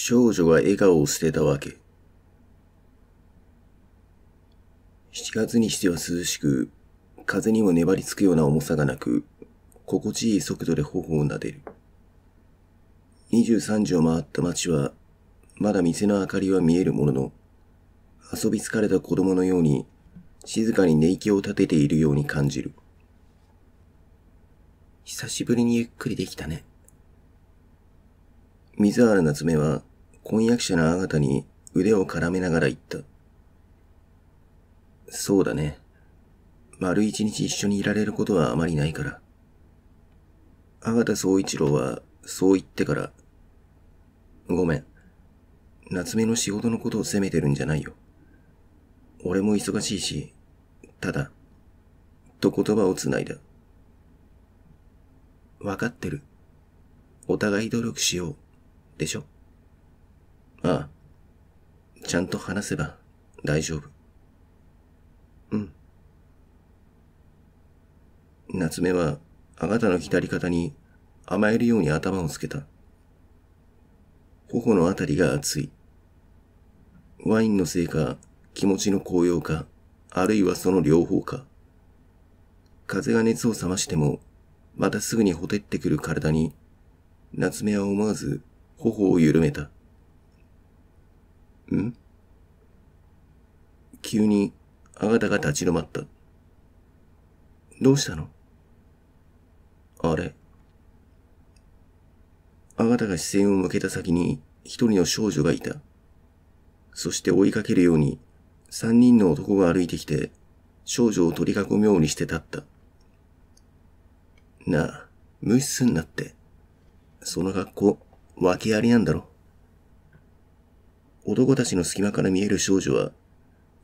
少女が笑顔を捨てたわけ。7月にしては涼しく、風にも粘りつくような重さがなく、心地いい速度で頬を撫でる。23時を回った街は、まだ店の明かりは見えるものの、遊び疲れた子供のように、静かに寝息を立てているように感じる。久しぶりにゆっくりできたね。水原夏目は婚約者のあがたに腕を絡めながら言った。そうだね。丸一日一緒にいられることはあまりないから。あがた総一郎はそう言ってから、ごめん。夏目の仕事のことを責めてるんじゃないよ。俺も忙しいし、ただ、と言葉を繋いだ。わかってる。お互い努力しよう。でしょああ。ちゃんと話せば大丈夫。うん。夏目は、あなたの左肩に甘えるように頭をつけた。頬のあたりが熱い。ワインのせいか、気持ちの高揚か、あるいはその両方か。風が熱を冷ましても、またすぐにほてってくる体に、夏目は思わず頬を緩めた。ん急に、あがたが立ち止まった。どうしたのあれ。あがたが視線を向けた先に一人の少女がいた。そして追いかけるように三人の男が歩いてきて少女を取り囲むようにして立った。なあ、無視すんなって。その格好、訳ありなんだろ男たちの隙間から見える少女は、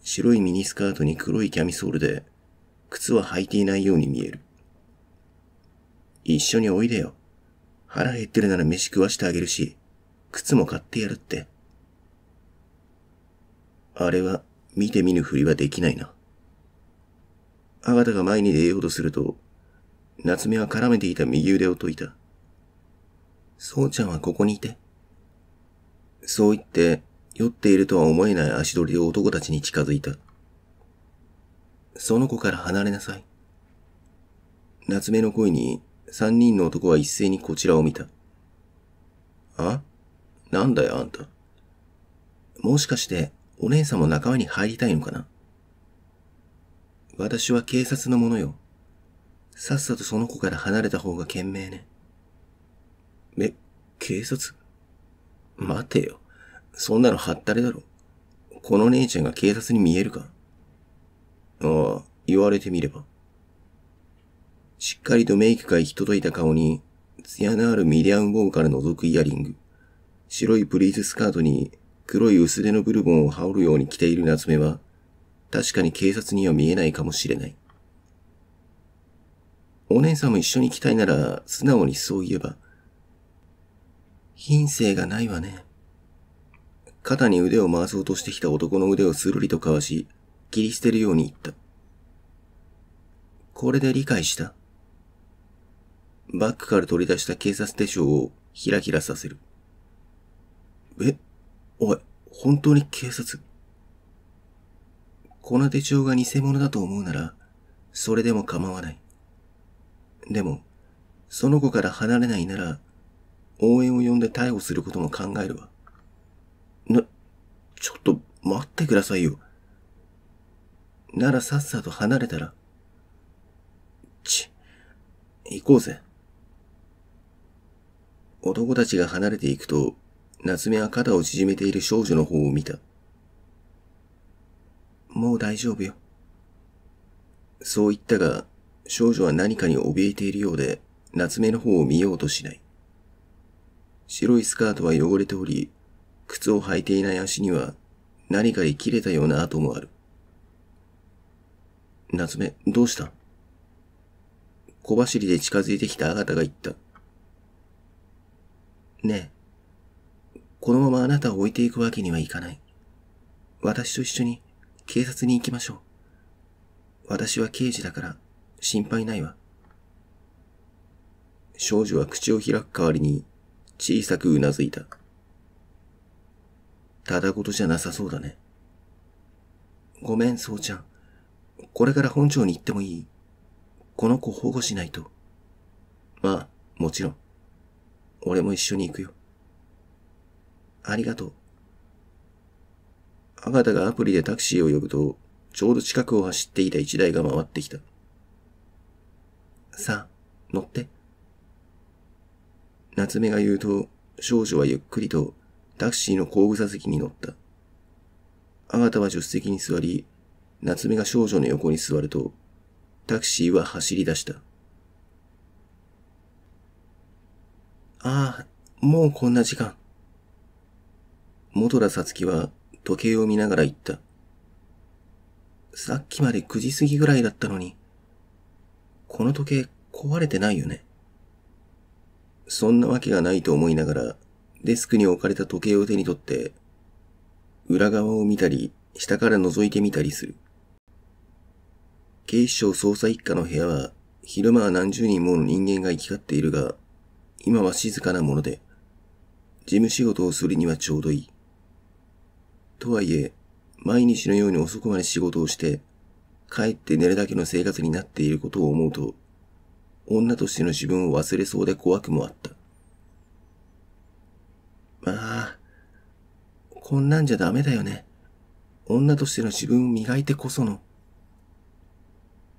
白いミニスカートに黒いキャミソールで、靴は履いていないように見える。一緒においでよ。腹減ってるなら飯食わしてあげるし、靴も買ってやるって。あれは見て見ぬふりはできないな。あがたが前に出ようとすると、夏目は絡めていた右腕を解いた。そうちゃんはここにいて。そう言って、酔っているとは思えない足取りで男たちに近づいた。その子から離れなさい。夏目の声に、三人の男は一斉にこちらを見た。あなんだよ、あんた。もしかして、お姉さんも仲間に入りたいのかな私は警察のものよ。さっさとその子から離れた方が賢明ね。め、警察待てよ。そんなのはったれだろ。この姉ちゃんが警察に見えるかああ、言われてみれば。しっかりとメイクが行き届いた顔に、艶のあるミディアンウォーから覗くイヤリング。白いプリーズスカートに黒い薄手のブルボンを羽織るように着ている夏目は、確かに警察には見えないかもしれない。お姉さんも一緒に行きたいなら、素直にそう言えば、品性がないわね。肩に腕を回そうとしてきた男の腕をするりとかわし、切り捨てるように言った。これで理解した。バッグから取り出した警察手帳をひらひらさせる。え、おい、本当に警察この手帳が偽物だと思うなら、それでも構わない。でも、その子から離れないなら、応援を呼んで逮捕することも考えるわ。な、ちょっと待ってくださいよ。ならさっさと離れたら。ち、行こうぜ。男たちが離れていくと、夏目は肩を縮めている少女の方を見た。もう大丈夫よ。そう言ったが、少女は何かに怯えているようで、夏目の方を見ようとしない。白いスカートは汚れており、靴を履いていない足には何かで切れたような跡もある。夏目、どうした小走りで近づいてきたあなたが言った。ねえ、このままあなたを置いていくわけにはいかない。私と一緒に警察に行きましょう。私は刑事だから心配ないわ。少女は口を開く代わりに小さくうなずいた。ただごとじゃなさそうだね。ごめん、そうちゃん。これから本庁に行ってもいいこの子保護しないと。まあ、もちろん。俺も一緒に行くよ。ありがとう。アガタがアプリでタクシーを呼ぶと、ちょうど近くを走っていた一台が回ってきた。さあ、乗って。夏目が言うと、少女はゆっくりとタクシーの後部座席に乗った。あがたは助手席に座り、夏目が少女の横に座ると、タクシーは走り出した。ああ、もうこんな時間。元田さつきは時計を見ながら言った。さっきまで9時過ぎぐらいだったのに、この時計壊れてないよね。そんなわけがないと思いながら、デスクに置かれた時計を手に取って、裏側を見たり、下から覗いてみたりする。警視庁捜査一課の部屋は、昼間は何十人もの人間が行き交っているが、今は静かなもので、事務仕事をするにはちょうどいい。とはいえ、毎日のように遅くまで仕事をして、帰って寝るだけの生活になっていることを思うと、女としての自分を忘れそうで怖くもあった。まあ、こんなんじゃダメだよね。女としての自分を磨いてこその。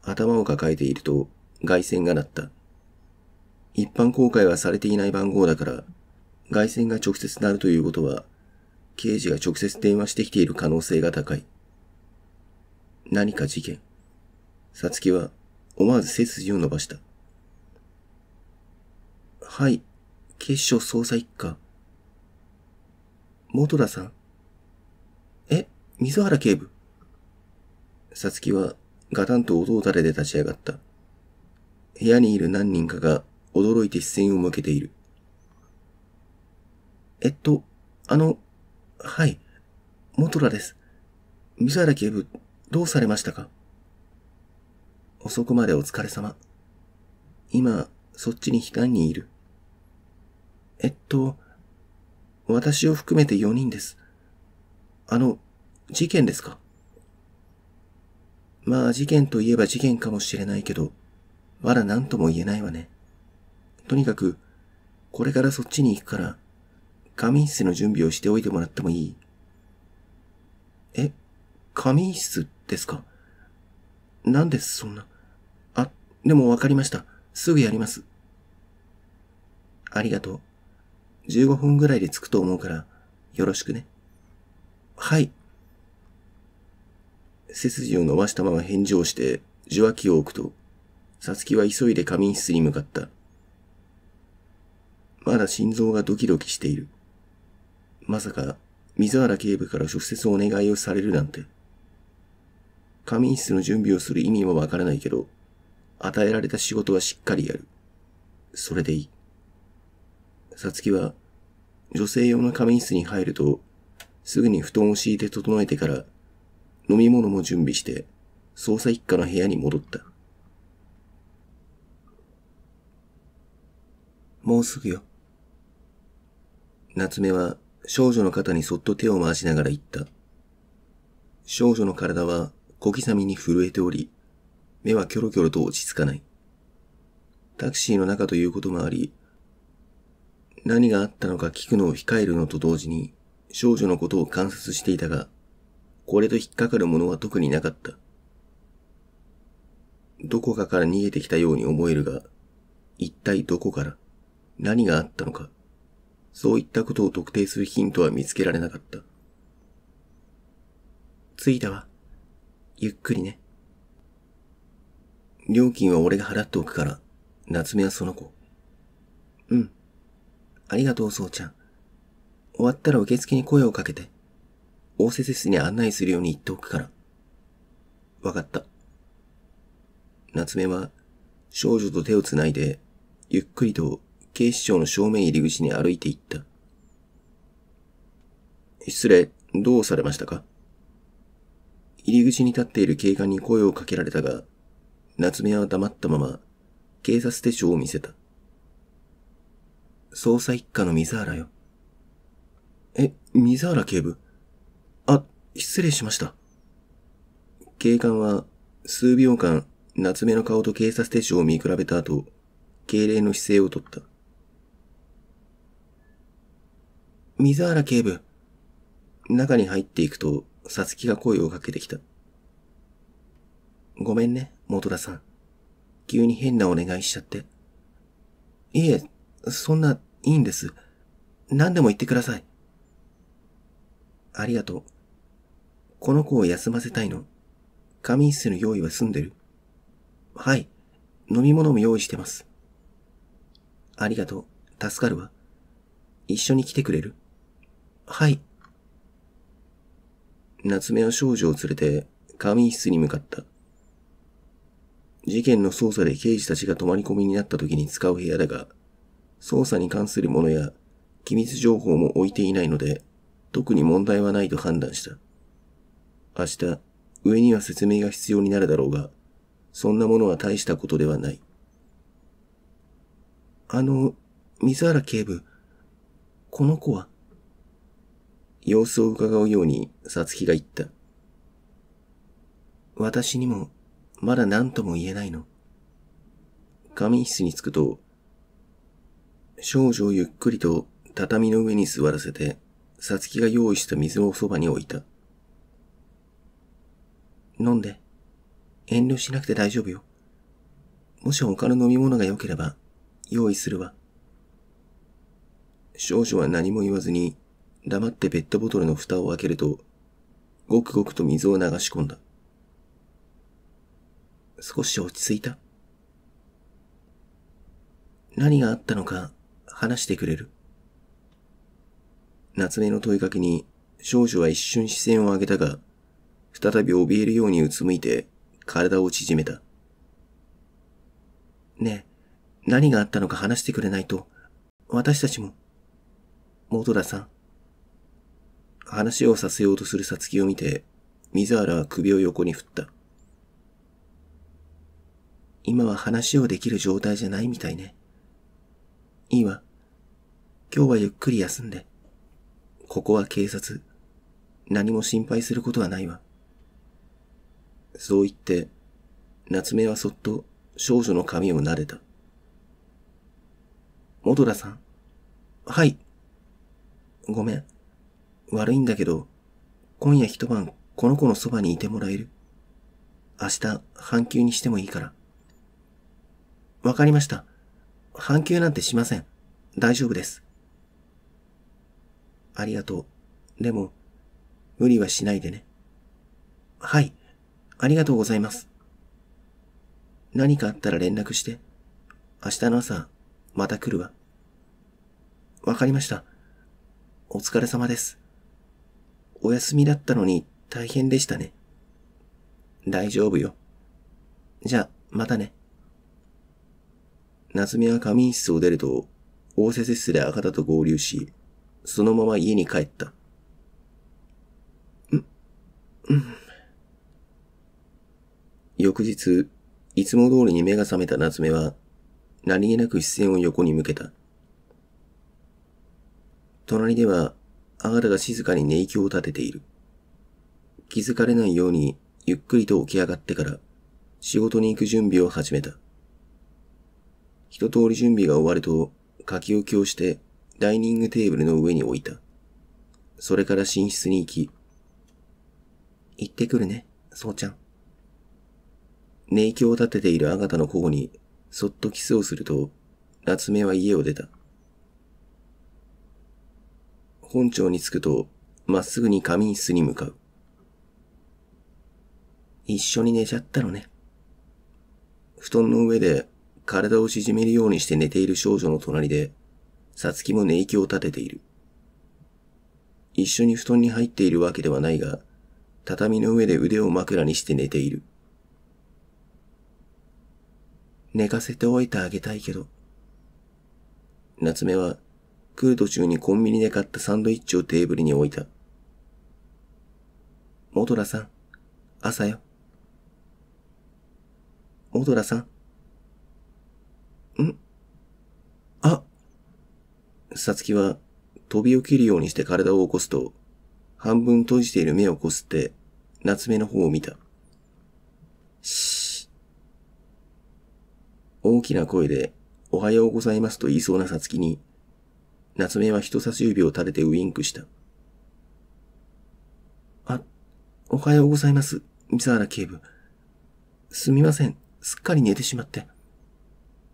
頭を抱えていると、外線が鳴った。一般公開はされていない番号だから、外線が直接鳴るということは、刑事が直接電話してきている可能性が高い。何か事件。さつきは思わず背筋を伸ばした。はい。警視庁捜査一課。元田さん。え、水原警部。さつきはガタンと音を垂れて立ち上がった。部屋にいる何人かが驚いて視線を向けている。えっと、あの、はい、元田です。水原警部、どうされましたか遅くまでお疲れ様。今、そっちに避難にいる。えっと、私を含めて4人です。あの、事件ですかまあ事件といえば事件かもしれないけど、まだ何とも言えないわね。とにかく、これからそっちに行くから、仮眠室の準備をしておいてもらってもいいえ、仮眠室ですかなんでそんな。あ、でもわかりました。すぐやります。ありがとう。15分ぐらいで着くと思うから、よろしくね。はい。背筋を伸ばしたまま返事をして、受話器を置くと、さつきは急いで仮眠室に向かった。まだ心臓がドキドキしている。まさか、水原警部から直接お願いをされるなんて。仮眠室の準備をする意味はわからないけど、与えられた仕事はしっかりやる。それでいい。さつきは、女性用の仮眠室に入ると、すぐに布団を敷いて整えてから、飲み物も準備して、捜査一課の部屋に戻った。もうすぐよ。夏目は少女の肩にそっと手を回しながら言った。少女の体は小刻みに震えており、目はキョロキョロと落ち着かない。タクシーの中ということもあり、何があったのか聞くのを控えるのと同時に、少女のことを観察していたが、これと引っかかるものは特になかった。どこかから逃げてきたように思えるが、一体どこから、何があったのか、そういったことを特定するヒントは見つけられなかった。着いたわ。ゆっくりね。料金は俺が払っておくから、夏目はその子。うん。ありがとう、そうちゃん。終わったら受付に声をかけて。応接室に案内するように言っておくから。わかった。夏目は少女と手をつないで、ゆっくりと警視庁の正面入り口に歩いていった。失礼、どうされましたか入り口に立っている警官に声をかけられたが、夏目は黙ったまま警察手帳を見せた。捜査一課の水原よ。え、水原警部あ、失礼しました。警官は数秒間夏目の顔と警察手帳を見比べた後、敬礼の姿勢をとった。水原警部。中に入っていくと、さつきが声をかけてきた。ごめんね、元田さん。急に変なお願いしちゃって。いえ、そんな、いいんです。何でも言ってください。ありがとう。この子を休ませたいの。仮眠室の用意は済んでる。はい。飲み物も用意してます。ありがとう。助かるわ。一緒に来てくれるはい。夏目は少女を連れて仮眠室に向かった。事件の捜査で刑事たちが泊まり込みになった時に使う部屋だが、捜査に関するものや機密情報も置いていないので、特に問題はないと判断した。明日、上には説明が必要になるだろうが、そんなものは大したことではない。あの、水原警部、この子は様子を伺うように、さつきが言った。私にも、まだ何とも言えないの。仮眠室に着くと、少女をゆっくりと畳の上に座らせて、さつきが用意した水をそばに置いた。飲んで。遠慮しなくて大丈夫よ。もし他の飲み物が良ければ、用意するわ。少女は何も言わずに、黙ってペットボトルの蓋を開けると、ごくごくと水を流し込んだ。少し落ち着いた。何があったのか話してくれる。夏目の問いかけに少女は一瞬視線を上げたが、再び怯えるようにうつむいて体を縮めた。ねえ、何があったのか話してくれないと、私たちも。元田さん。話をさせようとするさつきを見て、水原は首を横に振った。今は話をできる状態じゃないみたいね。いいわ。今日はゆっくり休んで。ここは警察。何も心配することはないわ。そう言って、夏目はそっと少女の髪を撫でた。元田さん。はい。ごめん。悪いんだけど、今夜一晩この子のそばにいてもらえる。明日、半休にしてもいいから。わかりました。半休なんてしません。大丈夫です。ありがとう。でも、無理はしないでね。はい。ありがとうございます。何かあったら連絡して。明日の朝、また来るわ。わかりました。お疲れ様です。お休みだったのに大変でしたね。大丈夫よ。じゃあ、またね。夏美は仮眠室を出ると、応接室で赤田と合流し、そのまま家に帰った。ん、うん。翌日、いつも通りに目が覚めた夏目は、何気なく視線を横に向けた。隣では、あがたが静かに寝息を立てている。気づかれないように、ゆっくりと起き上がってから、仕事に行く準備を始めた。一通り準備が終わると、書き置きをしてダイニングテーブルの上に置いた。それから寝室に行き、行ってくるね、そうちゃん。寝息を立てているあがたの頬に、そっとキスをすると、夏目は家を出た。本庁に着くと、まっすぐに仮眠室に向かう。一緒に寝ちゃったのね。布団の上で体を縮めるようにして寝ている少女の隣でさつきも寝息を立てている。一緒に布団に入っているわけではないが、畳の上で腕を枕にして寝ている。寝かせておいてあげたいけど。夏目は来る途中にコンビニで買ったサンドイッチをテーブルに置いた。モトラさん、朝よ。モトラさん。んあ、さつきは飛び起きるようにして体を起こすと、半分閉じている目をこすって、夏目の方を見た。し大きな声で、おはようございますと言いそうなさつきに、夏目は人差し指を立ててウインクした。あ、おはようございます、沢原警部。すみません、すっかり寝てしまって。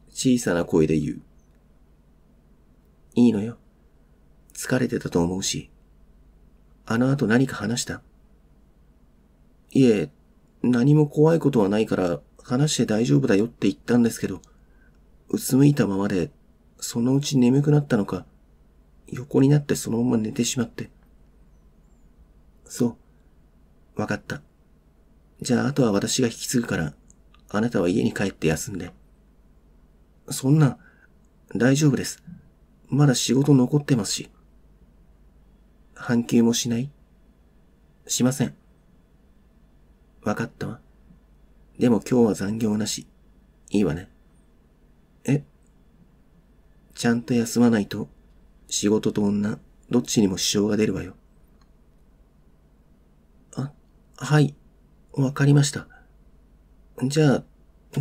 小さな声で言う。いいのよ。疲れてたと思うし。あの後何か話したいえ、何も怖いことはないから話して大丈夫だよって言ったんですけど、うつむいたままで、そのうち眠くなったのか、横になってそのまま寝てしまって。そう。わかった。じゃあ、あとは私が引き継ぐから、あなたは家に帰って休んで。そんな、大丈夫です。まだ仕事残ってますし。半休もしないしません。わかったわ。でも今日は残業なし。いいわね。えちゃんと休まないと、仕事と女、どっちにも支障が出るわよ。あ、はい。わかりました。じゃあ、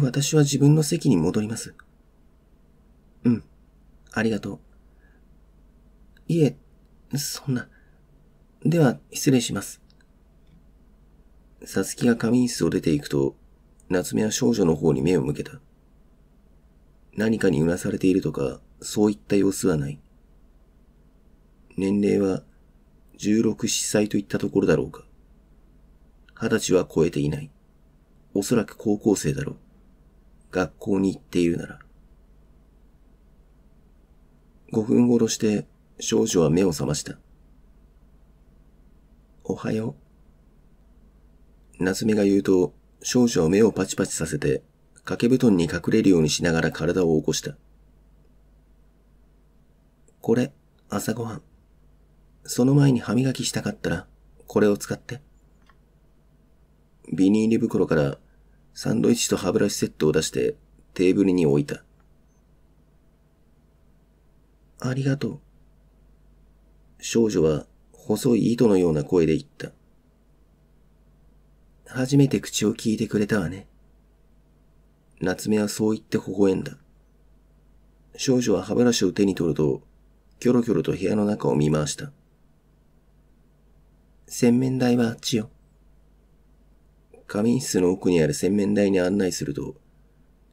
私は自分の席に戻ります。うん。ありがとう。いえ、そんな。では、失礼します。さつきが仮眠室を出ていくと、夏目は少女の方に目を向けた。何かにうなされているとか、そういった様子はない。年齢は、十六7歳といったところだろうか。二十歳は超えていない。おそらく高校生だろう。学校に行っているなら。五分ごろして、少女は目を覚ました。おはよう。夏目が言うと、少女は目をパチパチさせて、掛け布団に隠れるようにしながら体を起こした。これ、朝ごはん。その前に歯磨きしたかったら、これを使って。ビニール袋からサンドイッチと歯ブラシセットを出してテーブルに置いた。ありがとう。少女は細い糸のような声で言った。初めて口を聞いてくれたわね。夏目はそう言って微笑んだ。少女は歯ブラシを手に取ると、キョロキョロと部屋の中を見回した。洗面台はあっちよ。仮眠室の奥にある洗面台に案内すると、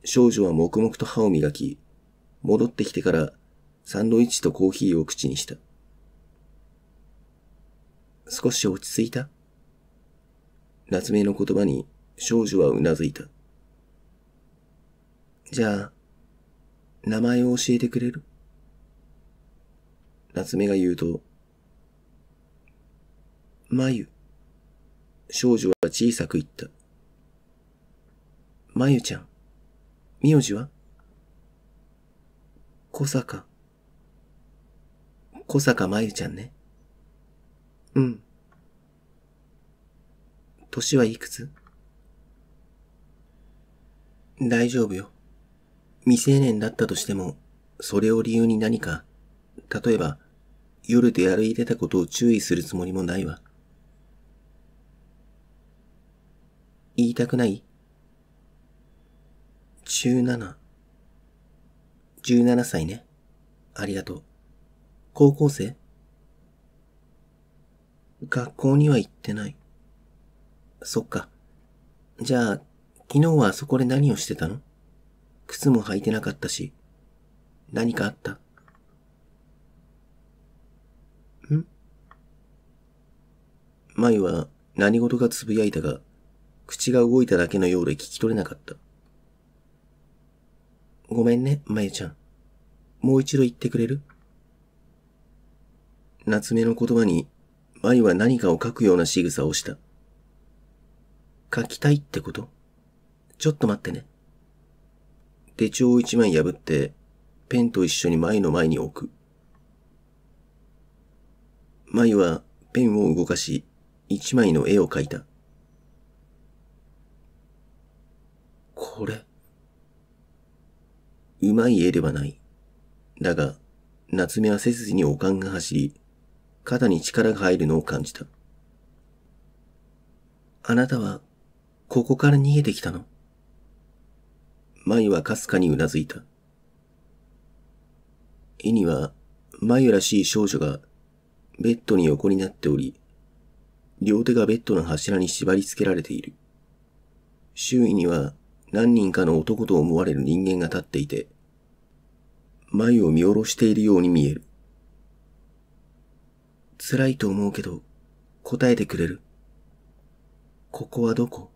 少女は黙々と歯を磨き、戻ってきてからサンドイッチとコーヒーを口にした。少し落ち着いた夏目の言葉に少女はうなずいた。じゃあ、名前を教えてくれる夏目が言うと、眉。少女は小さく言った。眉ちゃん、名字は小坂。小坂眉ちゃんね。うん。年はいくつ大丈夫よ。未成年だったとしても、それを理由に何か、例えば、夜で歩いてたことを注意するつもりもないわ。言いたくない ?17。17歳ね。ありがとう。高校生学校には行ってない。そっか。じゃあ、昨日はそこで何をしてたの靴も履いてなかったし、何かあったん舞は何事か呟いたが、口が動いただけのようで聞き取れなかった。ごめんね、まゆちゃん。もう一度言ってくれる夏目の言葉にマリは何かを書くような仕草をした。書きたいってことちょっと待ってね。手帳を一枚破って、ペンと一緒に前の前に置く。舞はペンを動かし、一枚の絵を描いた。これ。うまい絵ではない。だが、夏目は背筋におかんが走り、肩に力が入るのを感じた。あなたは、ここから逃げてきたの舞はかすかにうなずいた。絵には、眉らしい少女が、ベッドに横になっており、両手がベッドの柱に縛り付けられている。周囲には何人かの男と思われる人間が立っていて、眉を見下ろしているように見える。辛いと思うけど、答えてくれる。ここはどこ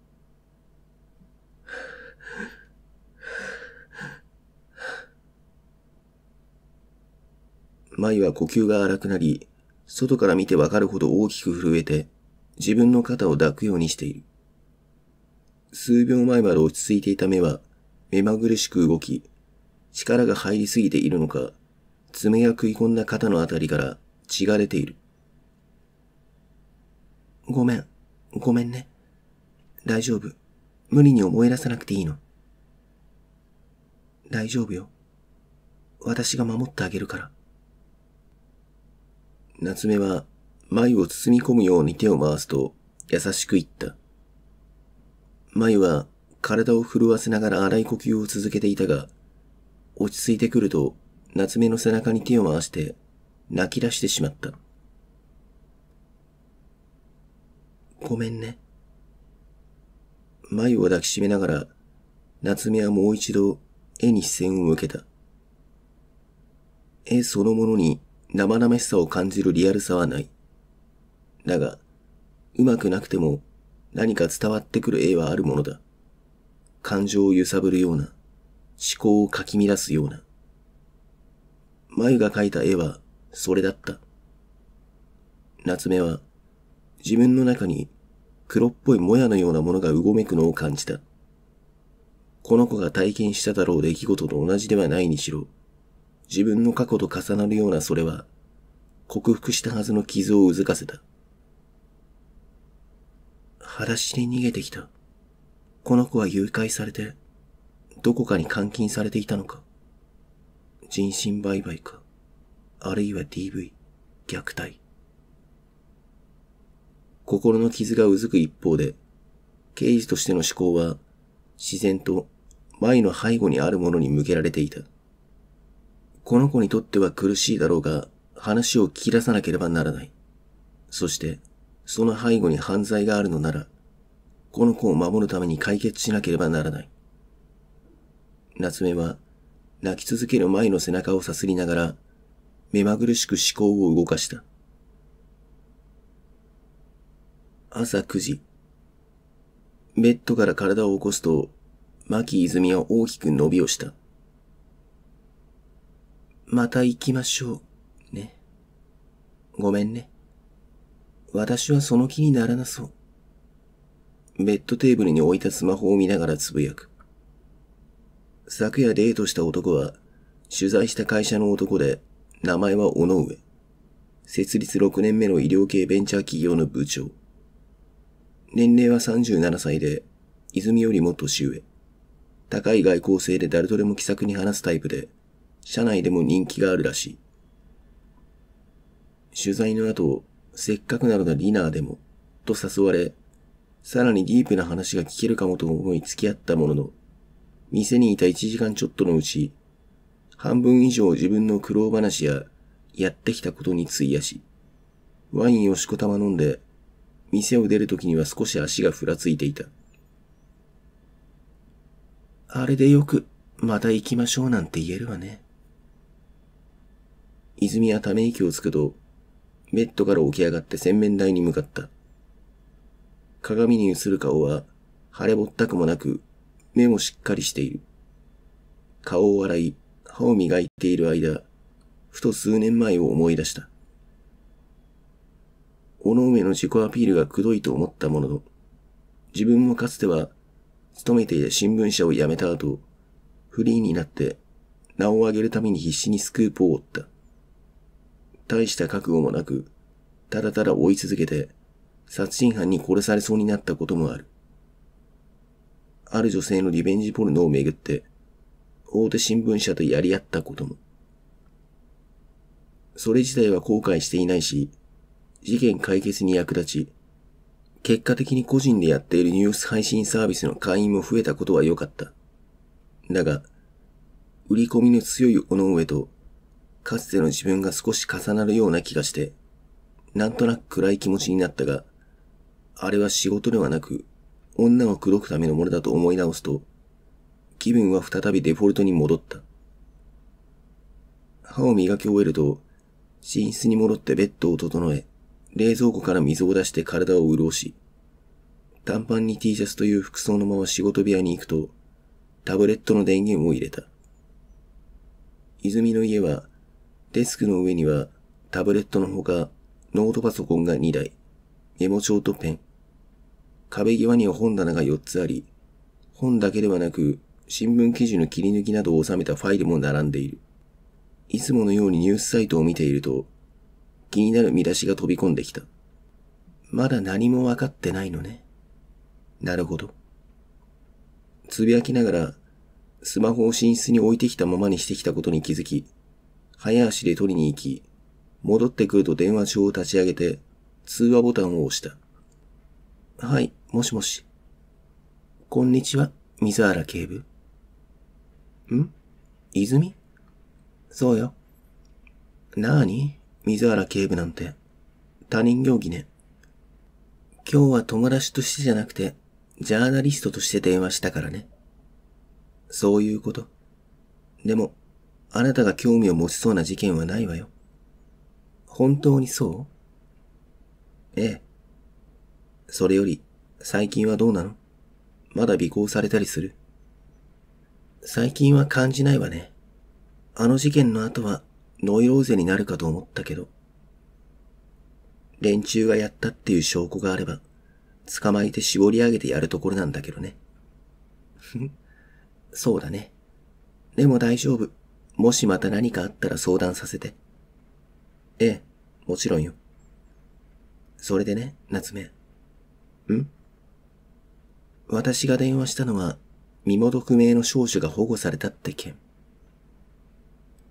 舞は呼吸が荒くなり、外から見てわかるほど大きく震えて、自分の肩を抱くようにしている。数秒前まで落ち着いていた目は、目まぐるしく動き、力が入りすぎているのか、爪が食い込んだ肩のあたりから血が出ている。ごめん。ごめんね。大丈夫。無理に思い出さなくていいの。大丈夫よ。私が守ってあげるから。夏目は眉を包み込むように手を回すと優しく言った。眉は体を震わせながら荒い呼吸を続けていたが、落ち着いてくると夏目の背中に手を回して泣き出してしまった。ごめんね。眉を抱きしめながら、夏目はもう一度絵に視線を向けた。絵そのものに生々しさを感じるリアルさはない。だが、うまくなくても何か伝わってくる絵はあるものだ。感情を揺さぶるような、思考をかき乱すような。眉が描いた絵はそれだった。夏目は自分の中に黒っぽいもやのようなものがうごめくのを感じた。この子が体験しただろう出来事と同じではないにしろ、自分の過去と重なるようなそれは、克服したはずの傷をうずかせた。裸足で逃げてきた。この子は誘拐されて、どこかに監禁されていたのか。人身売買か。あるいは DV、虐待。心の傷がうずく一方で、刑事としての思考は、自然と前の背後にあるものに向けられていた。この子にとっては苦しいだろうが、話を聞き出さなければならない。そして、その背後に犯罪があるのなら、この子を守るために解決しなければならない。夏目は、泣き続ける前の背中をさすりながら、目まぐるしく思考を動かした。朝9時。ベッドから体を起こすと、牧泉は大きく伸びをした。また行きましょう。ね。ごめんね。私はその気にならなそう。ベッドテーブルに置いたスマホを見ながらつぶやく。昨夜デートした男は、取材した会社の男で、名前は尾上。設立6年目の医療系ベンチャー企業の部長。年齢は37歳で、泉よりも年上。高い外交性で誰とでも気さくに話すタイプで、社内でも人気があるらしい。取材の後、せっかくなのでディナーでも、と誘われ、さらにディープな話が聞けるかもと思い付き合ったものの、店にいた1時間ちょっとのうち、半分以上自分の苦労話ややってきたことに費やし、ワインをしこたま飲んで店を出るときには少し足がふらついていた。あれでよく、また行きましょうなんて言えるわね。泉はため息をつくと、ベッドから起き上がって洗面台に向かった。鏡に映る顔は、腫れぼったくもなく、目もしっかりしている。顔を洗い、歯を磨いている間、ふと数年前を思い出した。尾上の自己アピールがくどいと思ったものの、自分もかつては、勤めていた新聞社を辞めた後、フリーになって名を上げるために必死にスクープを追った。大した覚悟もなく、ただただ追い続けて、殺人犯に殺されそうになったこともある。ある女性のリベンジポルノをめぐって、大手新聞社とやり合ったことも。それ自体は後悔していないし、事件解決に役立ち、結果的に個人でやっているニュース配信サービスの会員も増えたことは良かった。だが、売り込みの強い尾上と、かつての自分が少し重なるような気がして、なんとなく暗い気持ちになったが、あれは仕事ではなく、女を口説くためのものだと思い直すと、気分は再びデフォルトに戻った。歯を磨き終えると、寝室に戻ってベッドを整え、冷蔵庫から水を出して体を潤し、短パンに T シャツという服装のまま仕事部屋に行くと、タブレットの電源を入れた。泉の家は、デスクの上にはタブレットのほか、ノートパソコンが2台、メモ帳とペン。壁際には本棚が4つあり、本だけではなく、新聞記事の切り抜きなどを収めたファイルも並んでいる。いつものようにニュースサイトを見ていると、気になる見出しが飛び込んできた。まだ何もわかってないのね。なるほど。つぶやきながら、スマホを寝室に置いてきたままにしてきたことに気づき、早足で取りに行き、戻ってくると電話帳を立ち上げて、通話ボタンを押した。はい、もしもし。こんにちは、水原警部。ん泉そうよ。なーに水原警部なんて、他人行儀ね。今日は友達としてじゃなくて、ジャーナリストとして電話したからね。そういうこと。でも、あなたが興味を持ちそうな事件はないわよ。本当にそうええ。それより、最近はどうなのまだ尾行されたりする最近は感じないわね。あの事件の後はノイローゼになるかと思ったけど、連中がやったっていう証拠があれば、捕まえて絞り上げてやるところなんだけどね。そうだね。でも大丈夫。もしまた何かあったら相談させて。ええ、もちろんよ。それでね、夏目。ん私が電話したのは、身元不明の少女が保護されたって件。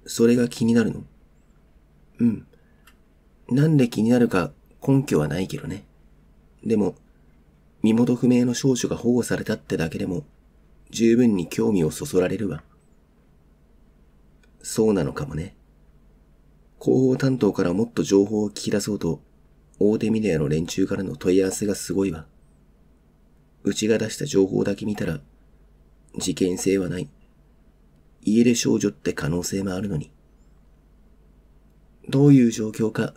それが気になるのうん。なんで気になるか根拠はないけどね。でも、身元不明の少女が保護されたってだけでも、十分に興味をそそられるわ。そうなのかもね。広報担当からもっと情報を聞き出そうと、大手メディアの連中からの問い合わせがすごいわ。うちが出した情報だけ見たら、事件性はない。家出少女って可能性もあるのに。どういう状況か、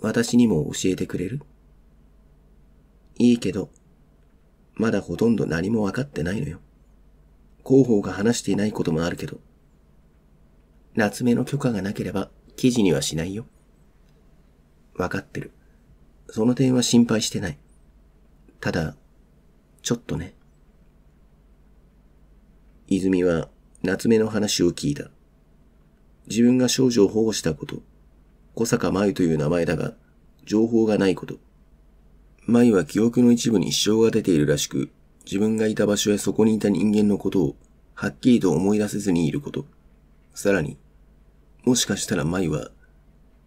私にも教えてくれるいいけど、まだほとんど何もわかってないのよ。広報が話していないこともあるけど。夏目の許可がなければ記事にはしないよ。わかってる。その点は心配してない。ただ、ちょっとね。泉は夏目の話を聞いた。自分が少女を保護したこと。小坂舞という名前だが、情報がないこと。舞は記憶の一部に支障が出ているらしく、自分がいた場所やそこにいた人間のことを、はっきりと思い出せずにいること。さらに、もしかしたら舞は、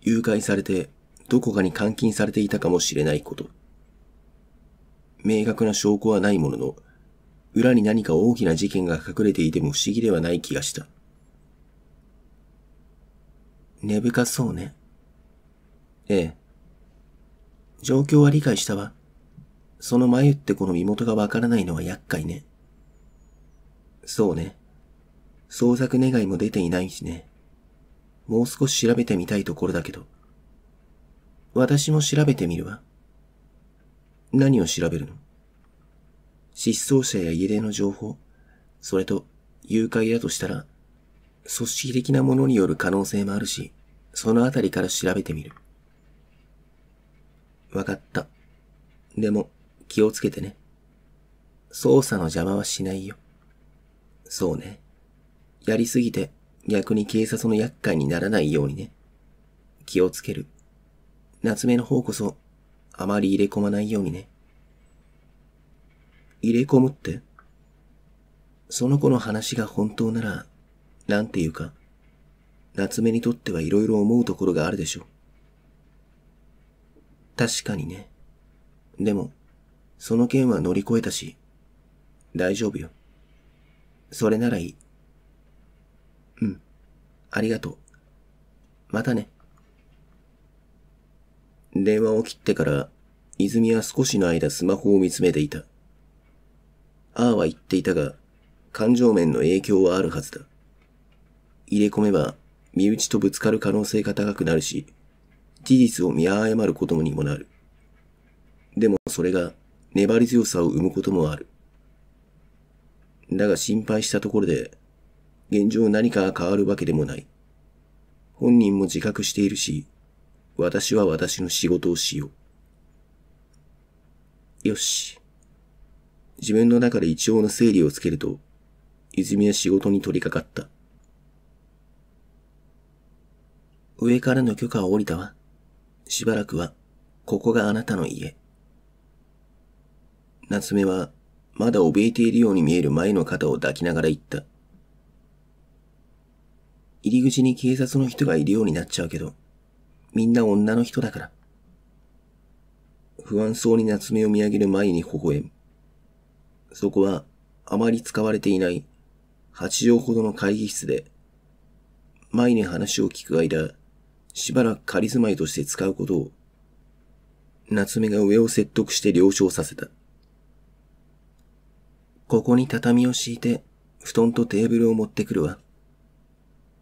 誘拐されて、どこかに監禁されていたかもしれないこと。明確な証拠はないものの、裏に何か大きな事件が隠れていても不思議ではない気がした。根深そうね。ええ。状況は理解したわ。その眉って子の身元がわからないのは厄介ね。そうね。捜索願いも出ていないしね。もう少し調べてみたいところだけど。私も調べてみるわ。何を調べるの失踪者や家出の情報、それと誘拐だとしたら、組織的なものによる可能性もあるし、そのあたりから調べてみる。わかった。でも、気をつけてね。捜査の邪魔はしないよ。そうね。やりすぎて、逆に警察の厄介にならないようにね。気をつける。夏目の方こそ、あまり入れ込まないようにね。入れ込むってその子の話が本当なら、なんていうか、夏目にとってはいろいろ思うところがあるでしょう。確かにね。でも、その件は乗り越えたし、大丈夫よ。それならいい。うん。ありがとう。またね。電話を切ってから、泉は少しの間スマホを見つめていた。ああは言っていたが、感情面の影響はあるはずだ。入れ込めば、身内とぶつかる可能性が高くなるし、事実を見誤ることにもなる。でもそれが粘り強さを生むこともある。だが心配したところで、現状何かが変わるわけでもない。本人も自覚しているし、私は私の仕事をしよう。よし。自分の中で一応の整理をつけると、泉は仕事に取り掛かった。上からの許可を降りたわ。しばらくは、ここがあなたの家。夏目は、まだ怯えているように見える前の肩を抱きながら言った。入り口に警察の人がいるようになっちゃうけど、みんな女の人だから。不安そうに夏目を見上げる前に微笑む。そこはあまり使われていない8畳ほどの会議室で、前に話を聞く間、しばらく仮住まいとして使うことを、夏目が上を説得して了承させた。ここに畳を敷いて、布団とテーブルを持ってくるわ。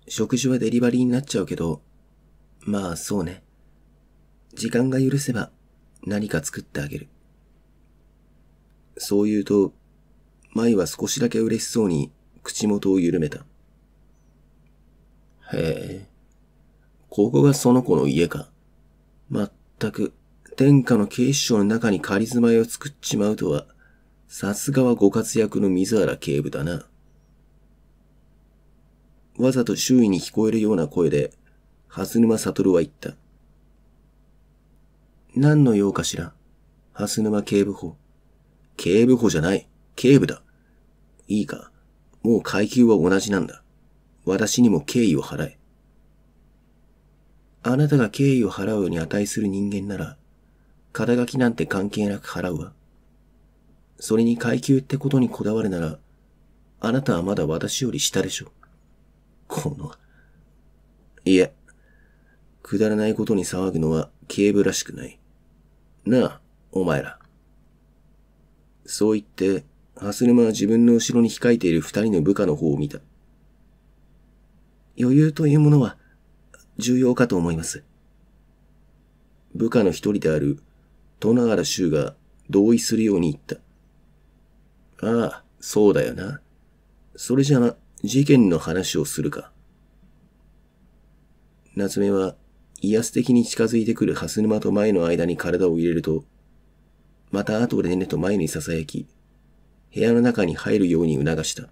食事はデリバリーになっちゃうけど、まあそうね。時間が許せば何か作ってあげる。そう言うと、舞は少しだけ嬉しそうに口元を緩めた。へえ、ここがその子の家か。まったく、天下の警視庁の中に仮住まいを作っちまうとは、さすがはご活躍の水原警部だな。わざと周囲に聞こえるような声で、蓮沼悟は言った。何の用かしら蓮沼警部補。警部補じゃない。警部だ。いいか。もう階級は同じなんだ。私にも敬意を払え。あなたが敬意を払うように値する人間なら、肩書きなんて関係なく払うわ。それに階級ってことにこだわるなら、あなたはまだ私より下でしょ。この、いえ、くだらないことに騒ぐのは警部らしくない。なあ、お前ら。そう言って、蓮沼は自分の後ろに控えている二人の部下の方を見た。余裕というものは重要かと思います。部下の一人である戸原修が同意するように言った。ああ、そうだよな。それじゃあ、事件の話をするか。夏目は威圧的に近づいてくる蓮沼と前の間に体を入れると、また後でねと前に囁き、部屋の中に入るように促した。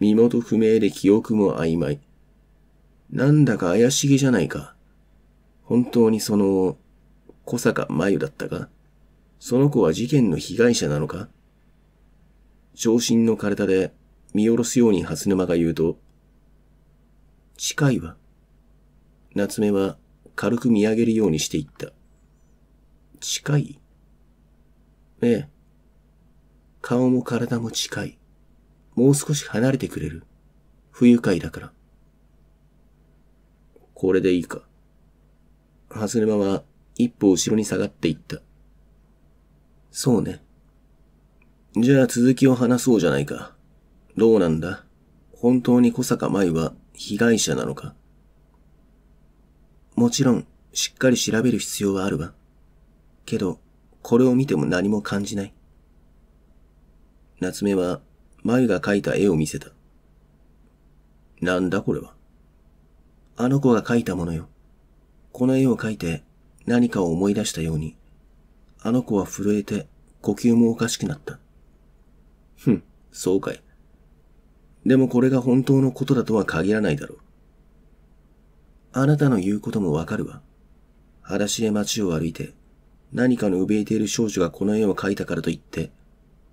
身元不明で記憶も曖昧。なんだか怪しげじゃないか。本当にその、小坂真由だったかその子は事件の被害者なのか長身の体で見下ろすように初沼が言うと、近いわ。夏目は軽く見上げるようにしていった。近いええ。顔も体も近い。もう少し離れてくれる。不愉快だから。これでいいか。ハズレマは一歩後ろに下がっていった。そうね。じゃあ続きを話そうじゃないか。どうなんだ本当に小坂舞は被害者なのかもちろん、しっかり調べる必要はあるわ。けど、これを見ても何も感じない。夏目は、舞が描いた絵を見せた。なんだこれは。あの子が描いたものよ。この絵を描いて何かを思い出したように、あの子は震えて呼吸もおかしくなった。ふん、そうかい。でもこれが本当のことだとは限らないだろう。あなたの言うこともわかるわ。裸足で街を歩いて何かの怯えている少女がこの絵を描いたからといって、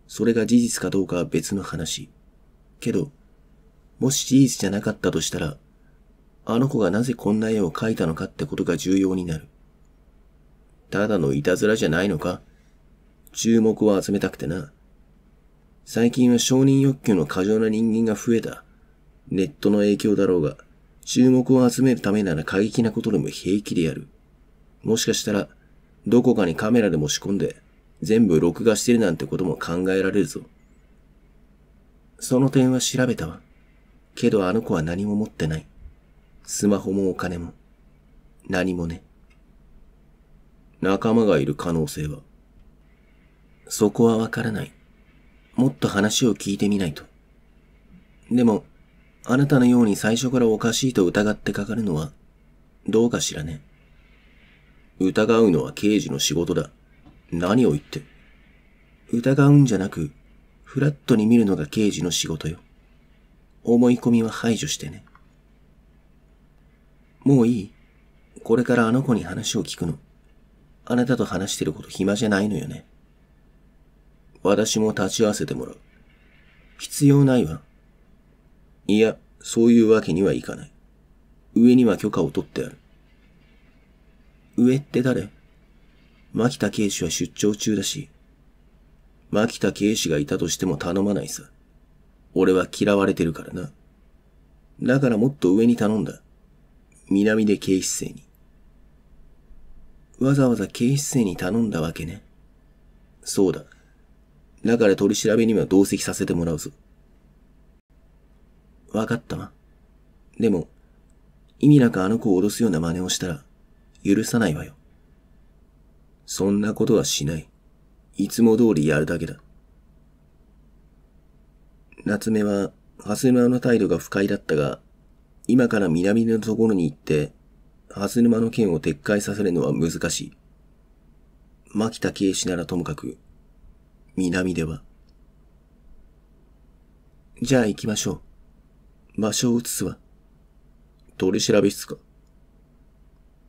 それが事実かどうかは別の話。けど、もし事実じゃなかったとしたら、あの子がなぜこんな絵を描いたのかってことが重要になる。ただのいたずらじゃないのか注目を集めたくてな。最近は承認欲求の過剰な人間が増えた。ネットの影響だろうが、注目を集めるためなら過激なことでも平気でやる。もしかしたら、どこかにカメラでも仕込んで、全部録画してるなんてことも考えられるぞ。その点は調べたわ。けどあの子は何も持ってない。スマホもお金も。何もね。仲間がいる可能性はそこはわからない。もっと話を聞いてみないと。でも、あなたのように最初からおかしいと疑ってかかるのは、どうかしらね。疑うのは刑事の仕事だ。何を言って。疑うんじゃなく、フラットに見るのが刑事の仕事よ。思い込みは排除してね。もういいこれからあの子に話を聞くの。あなたと話してること暇じゃないのよね。私も立ち会わせてもらう。必要ないわ。いや、そういうわけにはいかない。上には許可を取ってある。上って誰牧田警視は出張中だし、牧田警視がいたとしても頼まないさ。俺は嫌われてるからな。だからもっと上に頼んだ。南で警視生に。わざわざ警視生に頼んだわけね。そうだ。だから取り調べには同席させてもらうぞ。わかったわ。でも、意味なくあの子を脅すような真似をしたら、許さないわよ。そんなことはしない。いつも通りやるだけだ。夏目は、蓮沼の態度が不快だったが、今から南のところに行って、蓮沼の件を撤回させるのは難しい。牧田啓視ならともかく、南では。じゃあ行きましょう。場所を移すわ。取り調べ室か。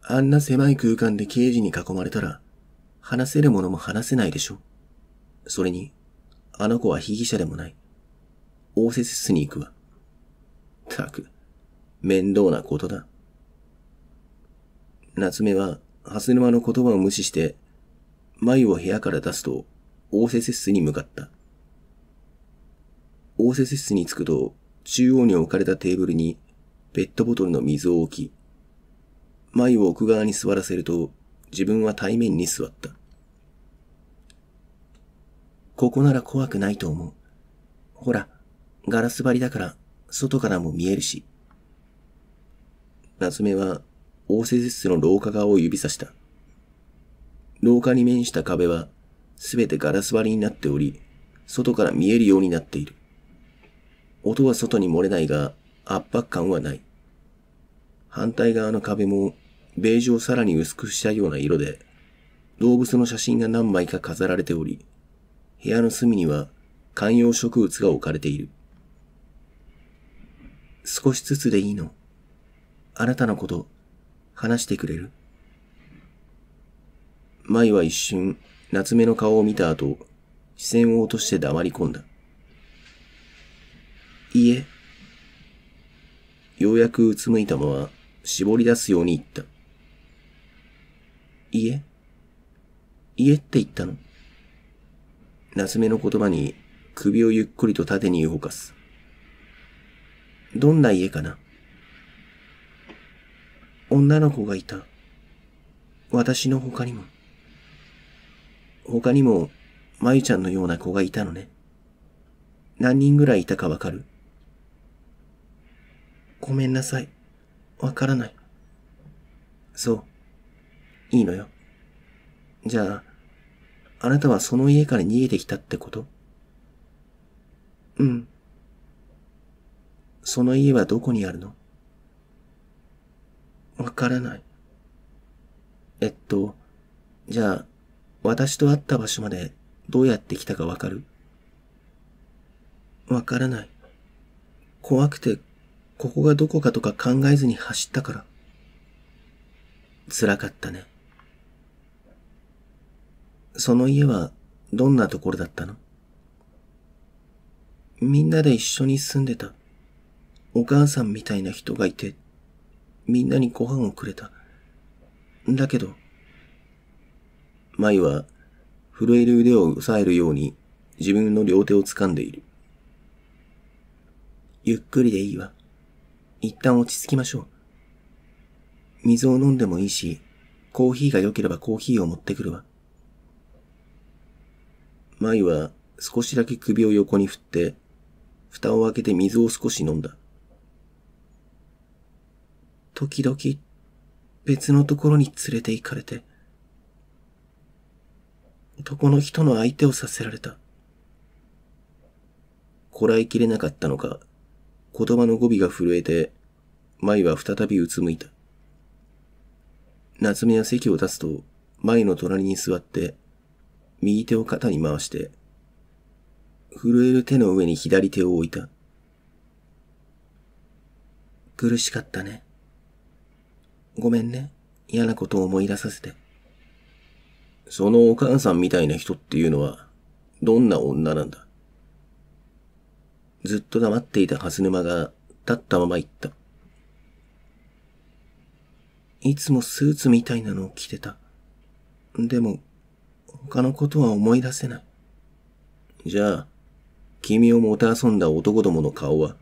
あんな狭い空間で刑事に囲まれたら、話せるものも話せないでしょ。それに、あの子は被疑者でもない。応接室に行くわ。たく、面倒なことだ。夏目は、蓮沼の言葉を無視して、眉を部屋から出すと、応接室に向かった。応接室に着くと、中央に置かれたテーブルに、ペットボトルの水を置き、前を奥側に座らせると、自分は対面に座った。ここなら怖くないと思う。ほら、ガラス張りだから、外からも見えるし。夏目は、応接室の廊下側を指さした。廊下に面した壁は、すべてガラス張りになっており、外から見えるようになっている。音は外に漏れないが、圧迫感はない。反対側の壁もベージュをさらに薄くしたような色で、動物の写真が何枚か飾られており、部屋の隅には観葉植物が置かれている。少しずつでいいの。あなたのこと、話してくれる舞は一瞬、夏目の顔を見た後、視線を落として黙り込んだ。いいえ。ようやくうつむいたまま、絞り出すように言った。家家って言ったの夏目の言葉に首をゆっくりと縦に動かす。どんな家かな女の子がいた。私の他にも。他にも、まゆちゃんのような子がいたのね。何人ぐらいいたかわかるごめんなさい。わからない。そう。いいのよ。じゃあ、あなたはその家から逃げてきたってことうん。その家はどこにあるのわからない。えっと、じゃあ、私と会った場所までどうやって来たかわかるわからない。怖くて、ここがどこかとか考えずに走ったから。辛かったね。その家はどんなところだったのみんなで一緒に住んでた。お母さんみたいな人がいて、みんなにご飯をくれた。だけど、舞は震える腕を抑えるように自分の両手を掴んでいる。ゆっくりでいいわ。一旦落ち着きましょう。水を飲んでもいいし、コーヒーが良ければコーヒーを持ってくるわ。舞は少しだけ首を横に振って、蓋を開けて水を少し飲んだ。時々、別のところに連れて行かれて、男の人の相手をさせられた。こらえきれなかったのか、言葉の語尾が震えて、舞は再びうつむいた。夏目は席を立つと、舞の隣に座って、右手を肩に回して、震える手の上に左手を置いた。苦しかったね。ごめんね。嫌なことを思い出させて。そのお母さんみたいな人っていうのは、どんな女なんだずっと黙っていた蓮沼が立ったまま言った。いつもスーツみたいなのを着てた。でも、他のことは思い出せない。じゃあ、君をもたあそんだ男どもの顔は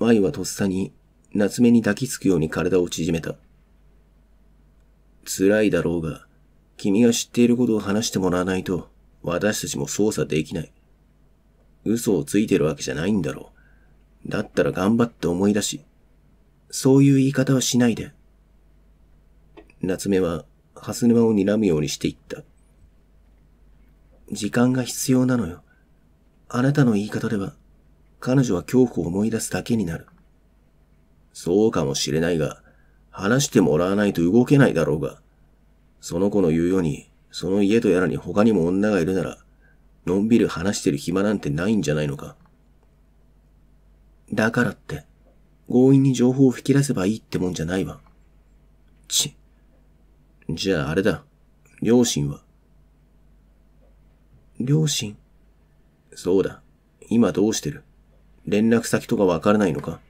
舞はとっさに夏目に抱きつくように体を縮めた。辛いだろうが、君が知っていることを話してもらわないと、私たちも操作できない。嘘をついてるわけじゃないんだろう。だったら頑張って思い出し、そういう言い方はしないで。夏目は蓮沼を睨むようにしていった。時間が必要なのよ。あなたの言い方では、彼女は恐怖を思い出すだけになる。そうかもしれないが、話してもらわないと動けないだろうが、その子の言うように、その家とやらに他にも女がいるなら、のんびり話してる暇なんてないんじゃないのか。だからって、強引に情報を引き出せばいいってもんじゃないわ。ち、じゃああれだ。両親は両親そうだ。今どうしてる連絡先とかわからないのか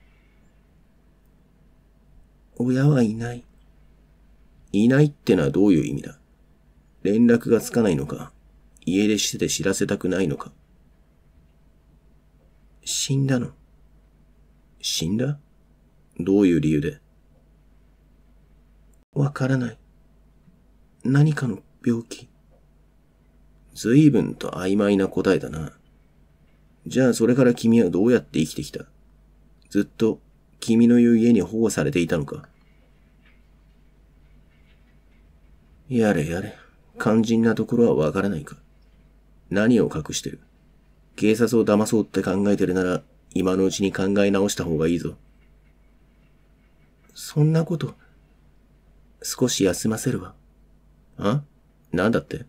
親はいない。いないってのはどういう意味だ連絡がつかないのか家出してて知らせたくないのか死んだの死んだどういう理由でわからない。何かの病気随分と曖昧な答えだな。じゃあそれから君はどうやって生きてきたずっと君の言う家に保護されていたのかやれやれ。肝心なところはわからないか。何を隠してる警察を騙そうって考えてるなら、今のうちに考え直した方がいいぞ。そんなこと、少し休ませるわ。あなんだって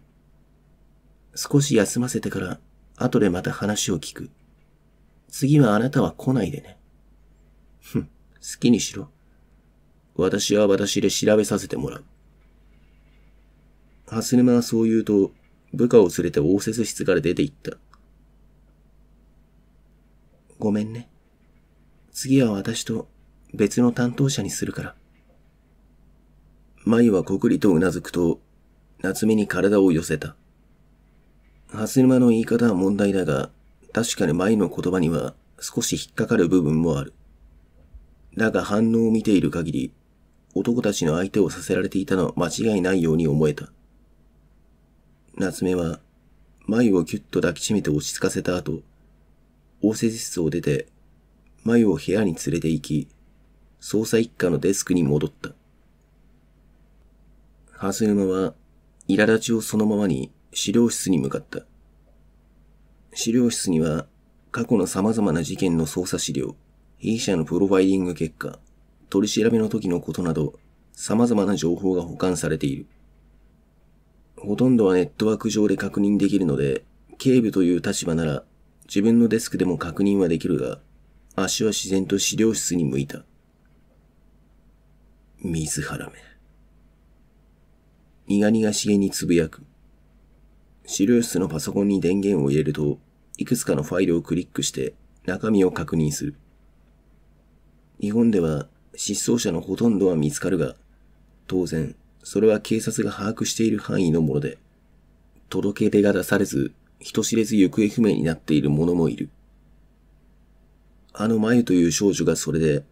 少し休ませてから、後でまた話を聞く。次はあなたは来ないでね。ふん、好きにしろ。私は私で調べさせてもらう。蓮沼はそう言うと、部下を連れて応接室から出て行った。ごめんね。次は私と別の担当者にするから。舞はこくりとうなずくと、夏美に体を寄せた。蓮沼の言い方は問題だが、確かに前の言葉には少し引っかかる部分もある。だが反応を見ている限り、男たちの相手をさせられていたのは間違いないように思えた。夏目は、眉をぎゅっと抱きしめて落ち着かせた後、応接室を出て、眉を部屋に連れて行き、捜査一課のデスクに戻った。蓮沼は苛立ちをそのままに資料室に向かった。資料室には過去の様々な事件の捜査資料、被疑者のプロファイリング結果、取り調べの時のことなど、様々な情報が保管されている。ほとんどはネットワーク上で確認できるので、警部という立場なら自分のデスクでも確認はできるが、足は自然と資料室に向いた。水原め。苦々しげにつぶやく。資料室のパソコンに電源を入れると、いくつかのファイルをクリックして中身を確認する。日本では失踪者のほとんどは見つかるが、当然、それは警察が把握している範囲のもので、届け出が出されず、人知れず行方不明になっている者もいる。あの眉という少女がそれで、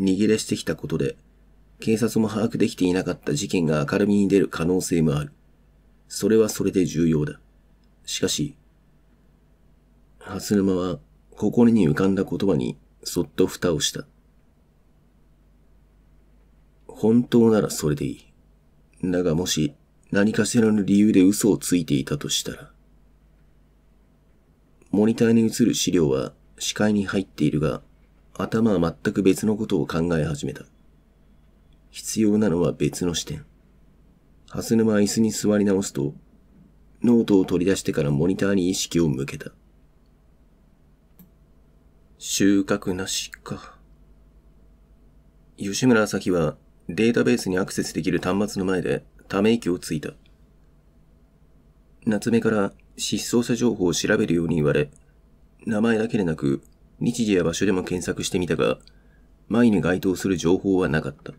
逃げ出してきたことで、警察も把握できていなかった事件が明るみに出る可能性もある。それはそれで重要だ。しかし、初沼は心に浮かんだ言葉にそっと蓋をした。本当ならそれでいい。だがもし何かしらの理由で嘘をついていたとしたら。モニターに映る資料は視界に入っているが、頭は全く別のことを考え始めた。必要なのは別の視点。蓮沼は椅子に座り直すと、ノートを取り出してからモニターに意識を向けた。収穫なしか。吉村朝日はデータベースにアクセスできる端末の前でため息をついた。夏目から失踪者情報を調べるように言われ、名前だけでなく日時や場所でも検索してみたが、前に該当する情報はなかった。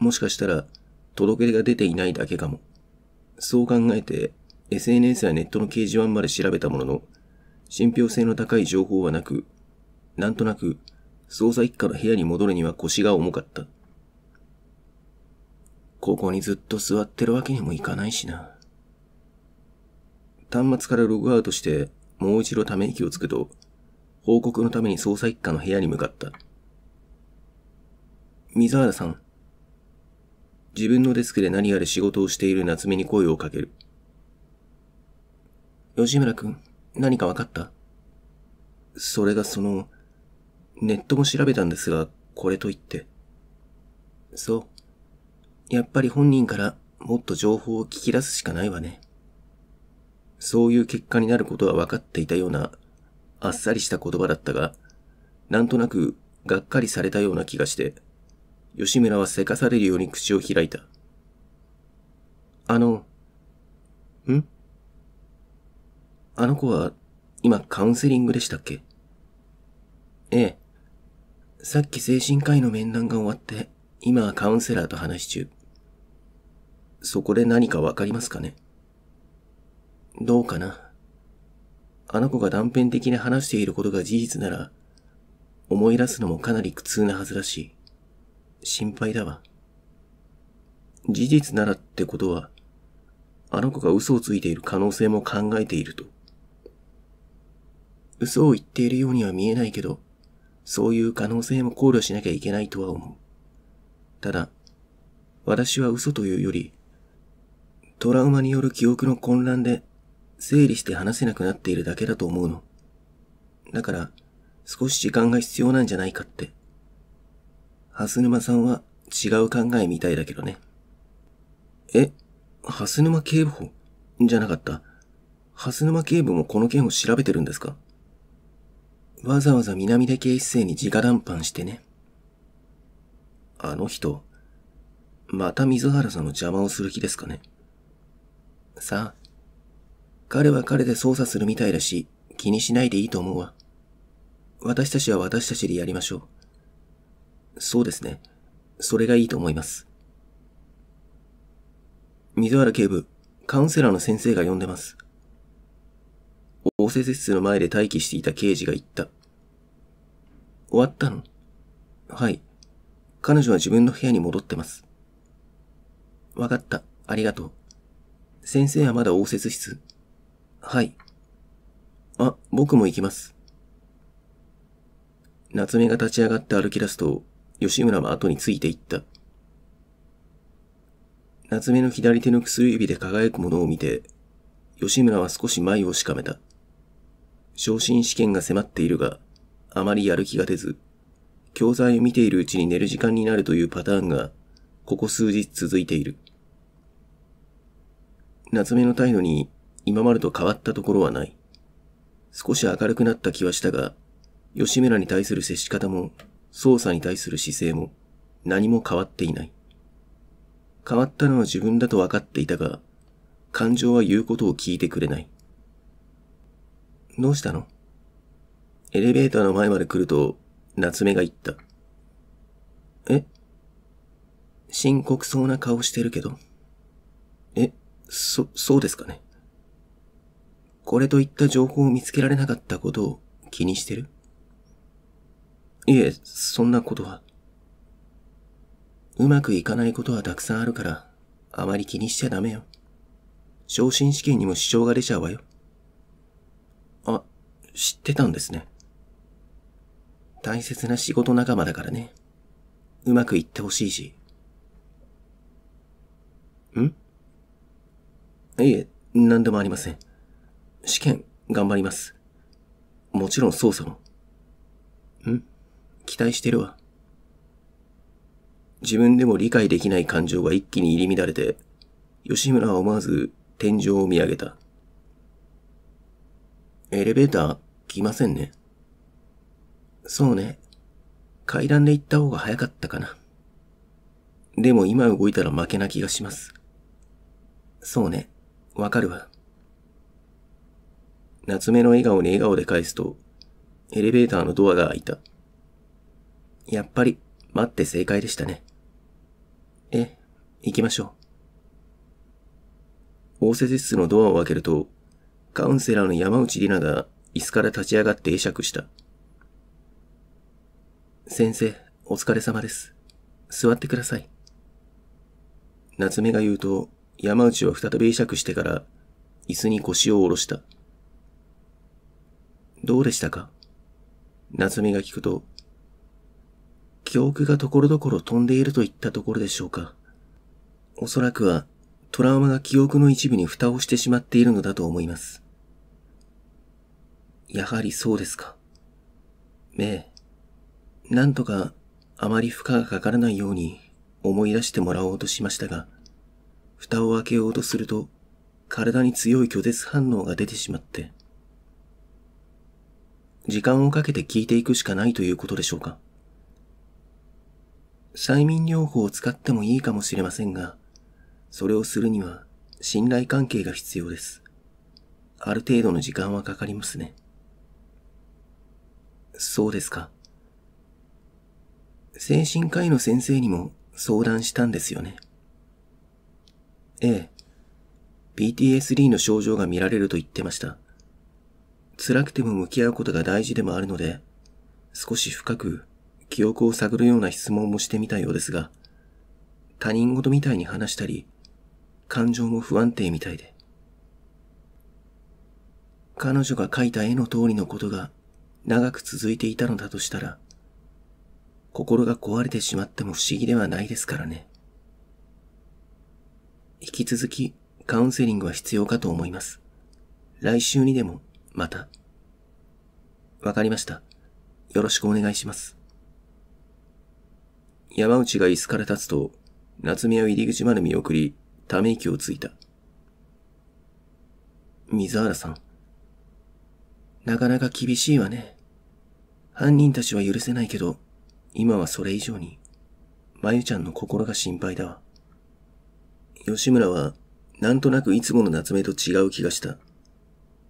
もしかしたら届け出が出ていないだけかも。そう考えて SNS やネットの掲示板まで調べたものの、信憑性の高い情報はなく、なんとなく捜査一課の部屋に戻るには腰が重かった。ここにずっと座ってるわけにもいかないしな。端末からログアウトして、もう一度ため息をつくと、報告のために捜査一課の部屋に向かった。水原さん、自分のデスクで何やら仕事をしている夏目に声をかける。吉村くん、何か分かったそれがその、ネットも調べたんですが、これと言って。そう。やっぱり本人からもっと情報を聞き出すしかないわね。そういう結果になることは分かっていたような、あっさりした言葉だったが、なんとなくがっかりされたような気がして、吉村はせかされるように口を開いた。あの、んあの子は、今カウンセリングでしたっけええ。さっき精神科医の面談が終わって、今はカウンセラーと話し中。そこで何かわかりますかねどうかなあの子が断片的に話していることが事実なら、思い出すのもかなり苦痛なはずらし。い。心配だわ。事実ならってことは、あの子が嘘をついている可能性も考えていると。嘘を言っているようには見えないけど、そういう可能性も考慮しなきゃいけないとは思う。ただ、私は嘘というより、トラウマによる記憶の混乱で整理して話せなくなっているだけだと思うの。だから、少し時間が必要なんじゃないかって。蓮沼さんは違う考えみたいだけどね。え、蓮沼警部補じゃなかった。蓮沼警部もこの件を調べてるんですかわざわざ南出警視正に直談判してね。あの人、また水原さんの邪魔をする気ですかね。さあ、彼は彼で捜査するみたいだし、気にしないでいいと思うわ。私たちは私たちでやりましょう。そうですね。それがいいと思います。水原警部、カウンセラーの先生が呼んでます。応接室の前で待機していた刑事が言った。終わったのはい。彼女は自分の部屋に戻ってます。わかった。ありがとう。先生はまだ応接室はい。あ、僕も行きます。夏目が立ち上がって歩き出すと、吉村は後についていった。夏目の左手の薬指で輝くものを見て、吉村は少し眉をしかめた。昇進試験が迫っているが、あまりやる気が出ず、教材を見ているうちに寝る時間になるというパターンが、ここ数日続いている。夏目の態度に今までと変わったところはない。少し明るくなった気はしたが、吉村に対する接し方も捜査に対する姿勢も何も変わっていない。変わったのは自分だと分かっていたが、感情は言うことを聞いてくれない。どうしたのエレベーターの前まで来ると、夏目が言った。え深刻そうな顔してるけど。え、そ、そうですかね。これといった情報を見つけられなかったことを気にしてるいえ、そんなことは。うまくいかないことはたくさんあるから、あまり気にしちゃダメよ。昇進試験にも支障が出ちゃうわよ。あ、知ってたんですね。大切な仕事仲間だからね。うまくいってほしいし。んいえ、なんでもありません。試験、頑張ります。もちろん捜査も。期待してるわ。自分でも理解できない感情が一気に入り乱れて、吉村は思わず天井を見上げた。エレベーター来ませんね。そうね。階段で行った方が早かったかな。でも今動いたら負けな気がします。そうね。わかるわ。夏目の笑顔に笑顔で返すと、エレベーターのドアが開いた。やっぱり、待って正解でしたね。え、行きましょう。応接室のドアを開けると、カウンセラーの山内里奈が椅子から立ち上がって会釈した。先生、お疲れ様です。座ってください。夏目が言うと、山内は再び会釈してから、椅子に腰を下ろした。どうでしたか夏目が聞くと、記憶が所々飛んでいるといったところでしょうか。おそらくは、トラウマが記憶の一部に蓋をしてしまっているのだと思います。やはりそうですか。ねえ、なんとかあまり負荷がかからないように思い出してもらおうとしましたが、蓋を開けようとすると、体に強い拒絶反応が出てしまって、時間をかけて聞いていくしかないということでしょうか。催眠療法を使ってもいいかもしれませんが、それをするには信頼関係が必要です。ある程度の時間はかかりますね。そうですか。精神科医の先生にも相談したんですよね。ええ。PTSD の症状が見られると言ってました。辛くても向き合うことが大事でもあるので、少し深く記憶を探るような質問もしてみたようですが、他人事みたいに話したり、感情も不安定みたいで。彼女が描いた絵の通りのことが長く続いていたのだとしたら、心が壊れてしまっても不思議ではないですからね。引き続きカウンセリングは必要かと思います。来週にでも、また。わかりました。よろしくお願いします。山内が椅子から立つと、夏目を入り口まで見送り、ため息をついた。水原さん。なかなか厳しいわね。犯人たちは許せないけど、今はそれ以上に、まゆちゃんの心が心配だわ。吉村は、なんとなくいつもの夏目と違う気がした。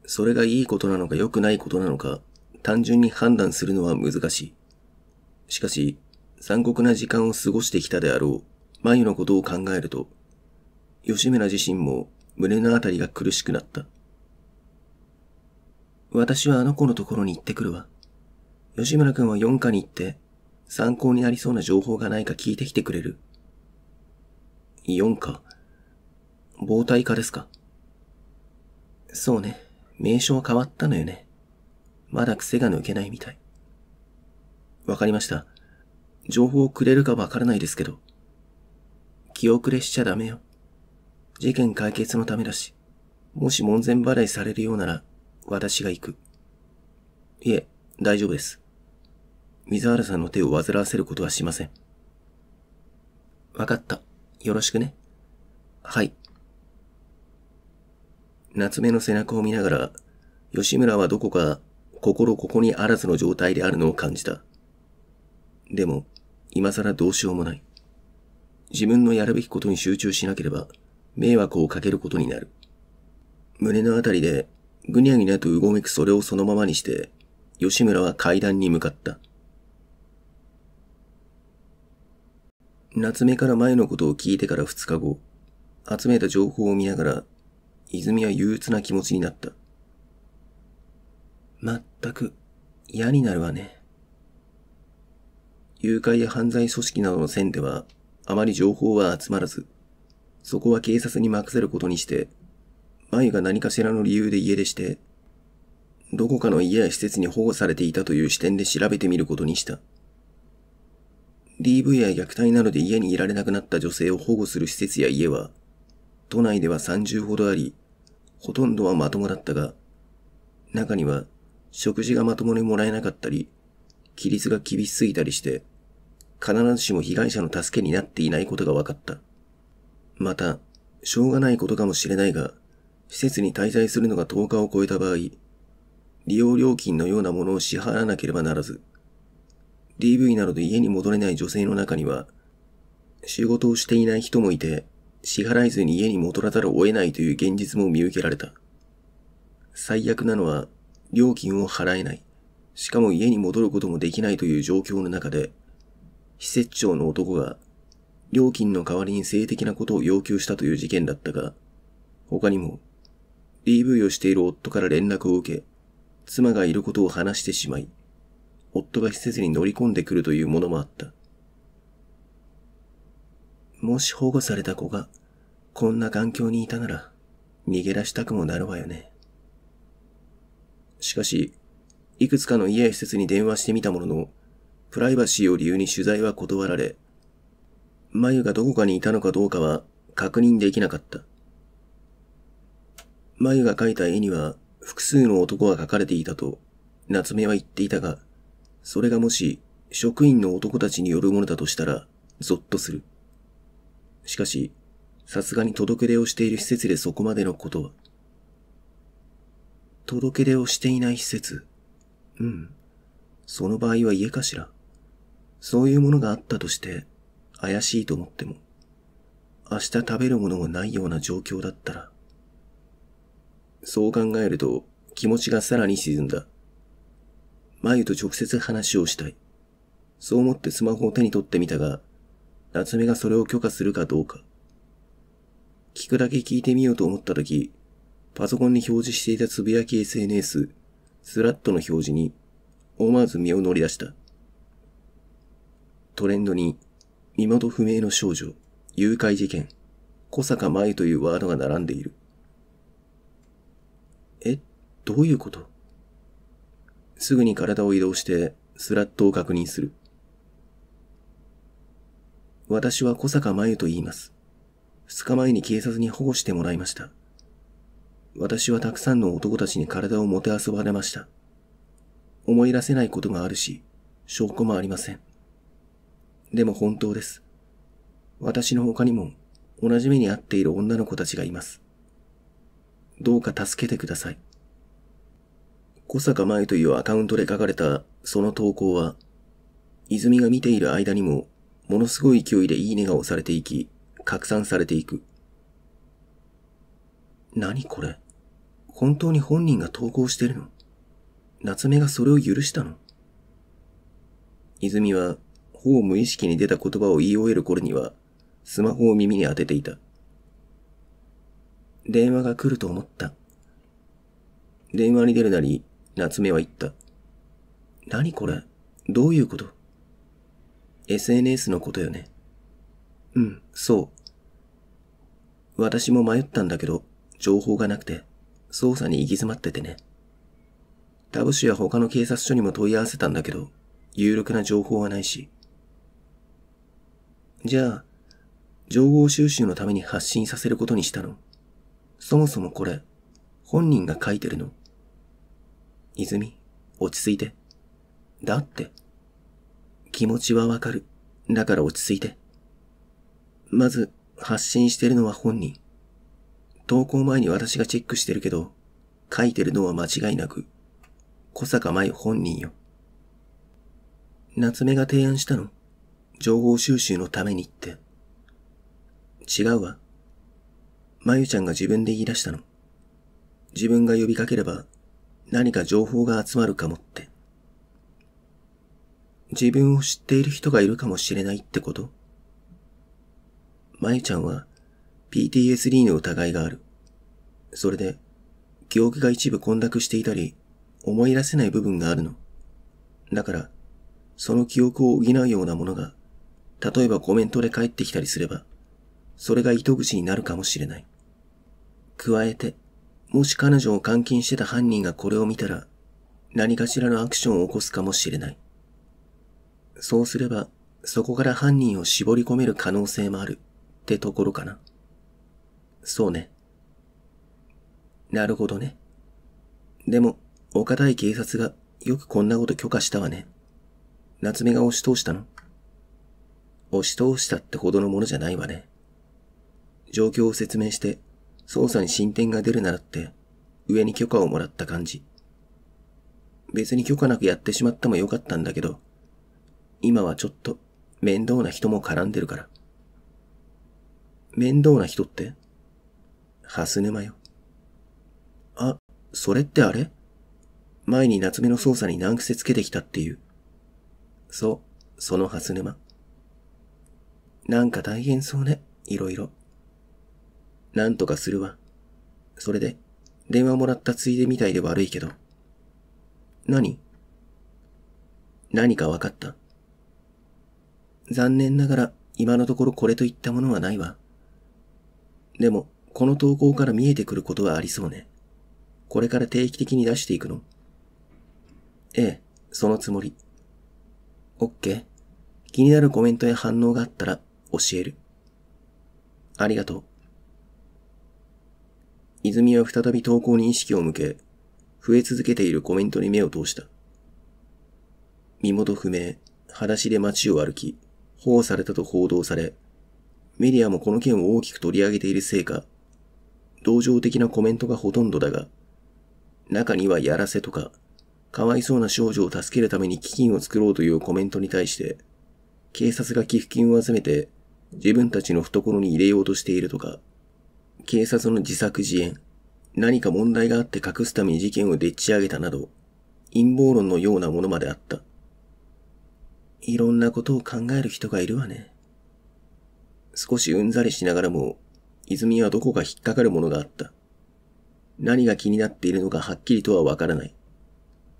それがいいことなのか良くないことなのか、単純に判断するのは難しい。しかし、残酷な時間を過ごしてきたであろう、眉のことを考えると、吉村自身も胸のあたりが苦しくなった。私はあの子のところに行ってくるわ。吉村くんは4課に行って、参考になりそうな情報がないか聞いてきてくれる。4課防体課ですかそうね。名称は変わったのよね。まだ癖が抜けないみたい。わかりました。情報をくれるかわからないですけど。気遅れしちゃダメよ。事件解決のためだし、もし門前払いされるようなら、私が行く。いえ、大丈夫です。水原さんの手を煩わせることはしません。わかった。よろしくね。はい。夏目の背中を見ながら、吉村はどこか心ここにあらずの状態であるのを感じた。でも、今更どうしようもない。自分のやるべきことに集中しなければ、迷惑をかけることになる。胸のあたりで、ぐにゃぐにゃとうごめくそれをそのままにして、吉村は階段に向かった。夏目から前のことを聞いてから2日後、集めた情報を見ながら、泉は憂鬱な気持ちになった。まったく、嫌になるわね。誘拐や犯罪組織などの線では、あまり情報は集まらず、そこは警察に任せることにして、舞が何かしらの理由で家出して、どこかの家や施設に保護されていたという視点で調べてみることにした。DV や虐待などで家にいられなくなった女性を保護する施設や家は、都内では30ほどあり、ほとんどはまともだったが、中には食事がまともにもらえなかったり、規律が厳しすぎたりして、必ずしも被害者の助けになっていないことが分かった。また、しょうがないことかもしれないが、施設に滞在するのが10日を超えた場合、利用料金のようなものを支払わなければならず、DV などで家に戻れない女性の中には、仕事をしていない人もいて、支払えずに家に戻らざるを得ないという現実も見受けられた。最悪なのは、料金を払えない、しかも家に戻ることもできないという状況の中で、施設長の男が、料金の代わりに性的なことを要求したという事件だったが、他にも、DV をしている夫から連絡を受け、妻がいることを話してしまい、夫が施設に乗り込んでくるというものもあった。もし保護された子が、こんな環境にいたなら、逃げ出したくもなるわよね。しかし、いくつかの家や施設に電話してみたものの、プライバシーを理由に取材は断られ、眉がどこかにいたのかどうかは確認できなかった。眉が描いた絵には複数の男が描かれていたと夏目は言っていたが、それがもし職員の男たちによるものだとしたらゾッとする。しかし、さすがに届け出をしている施設でそこまでのことは。届け出をしていない施設。うん。その場合は家かしら。そういうものがあったとして、怪しいと思っても、明日食べるものもないような状況だったら、そう考えると気持ちがさらに沈んだ。眉と直接話をしたい。そう思ってスマホを手に取ってみたが、夏目がそれを許可するかどうか。聞くだけ聞いてみようと思ったとき、パソコンに表示していたつぶやき SNS、スラットの表示に、思わず身を乗り出した。トレンドに、身元不明の少女、誘拐事件、小坂麻というワードが並んでいる。え、どういうことすぐに体を移動して、スラットを確認する。私は小坂舞と言います。二日前に警察に保護してもらいました。私はたくさんの男たちに体をもてあそばれました。思い出せないことがあるし、証拠もありません。でも本当です。私の他にも同じ目に遭っている女の子たちがいます。どうか助けてください。小坂舞というアカウントで書かれたその投稿は、泉が見ている間にも、ものすごい勢いでいいねが押されていき、拡散されていく。何これ本当に本人が投稿してるの夏目がそれを許したの泉はほう無意識に出た言葉を言い終える頃には、スマホを耳に当てていた。電話が来ると思った。電話に出るなり、夏目は言った。何これどういうこと ?SNS のことよね。うん、そう。私も迷ったんだけど、情報がなくて、捜査に行き詰まっててね。タブシは他の警察署にも問い合わせたんだけど、有力な情報はないし、じゃあ、情報収集のために発信させることにしたのそもそもこれ、本人が書いてるの泉、落ち着いて。だって。気持ちはわかる。だから落ち着いて。まず、発信してるのは本人。投稿前に私がチェックしてるけど、書いてるのは間違いなく、小坂舞本人よ。夏目が提案したの情報収集のためにって。違うわ。まゆちゃんが自分で言い出したの。自分が呼びかければ何か情報が集まるかもって。自分を知っている人がいるかもしれないってことまゆちゃんは PTSD の疑いがある。それで、記憶が一部混濁していたり、思い出せない部分があるの。だから、その記憶を補うようなものが例えばコメントで返ってきたりすれば、それが糸口になるかもしれない。加えて、もし彼女を監禁してた犯人がこれを見たら、何かしらのアクションを起こすかもしれない。そうすれば、そこから犯人を絞り込める可能性もあるってところかな。そうね。なるほどね。でも、お堅い警察がよくこんなこと許可したわね。夏目が押し通したの押し通したってほどのものじゃないわね。状況を説明して、捜査に進展が出るならって、上に許可をもらった感じ。別に許可なくやってしまってもよかったんだけど、今はちょっと面倒な人も絡んでるから。面倒な人って蓮沼よ。あ、それってあれ前に夏目の捜査に難癖つけてきたっていう。そう、その蓮沼。なんか大変そうね、いろいろ。なんとかするわ。それで、電話もらったついでみたいで悪いけど。何何か分かった残念ながら今のところこれといったものはないわ。でも、この投稿から見えてくることはありそうね。これから定期的に出していくのええ、そのつもり。オッケー。気になるコメントや反応があったら教える。ありがとう。泉は再び投稿に意識を向け、増え続けているコメントに目を通した。身元不明、裸足で街を歩き、保護されたと報道され、メディアもこの件を大きく取り上げているせいか、同情的なコメントがほとんどだが、中にはやらせとか、かわいそうな少女を助けるために基金を作ろうというコメントに対して、警察が寄付金を集めて自分たちの懐に入れようとしているとか、警察の自作自演、何か問題があって隠すために事件をでっち上げたなど、陰謀論のようなものまであった。いろんなことを考える人がいるわね。少しうんざりしながらも、泉はどこか引っかかるものがあった。何が気になっているのかはっきりとはわからない。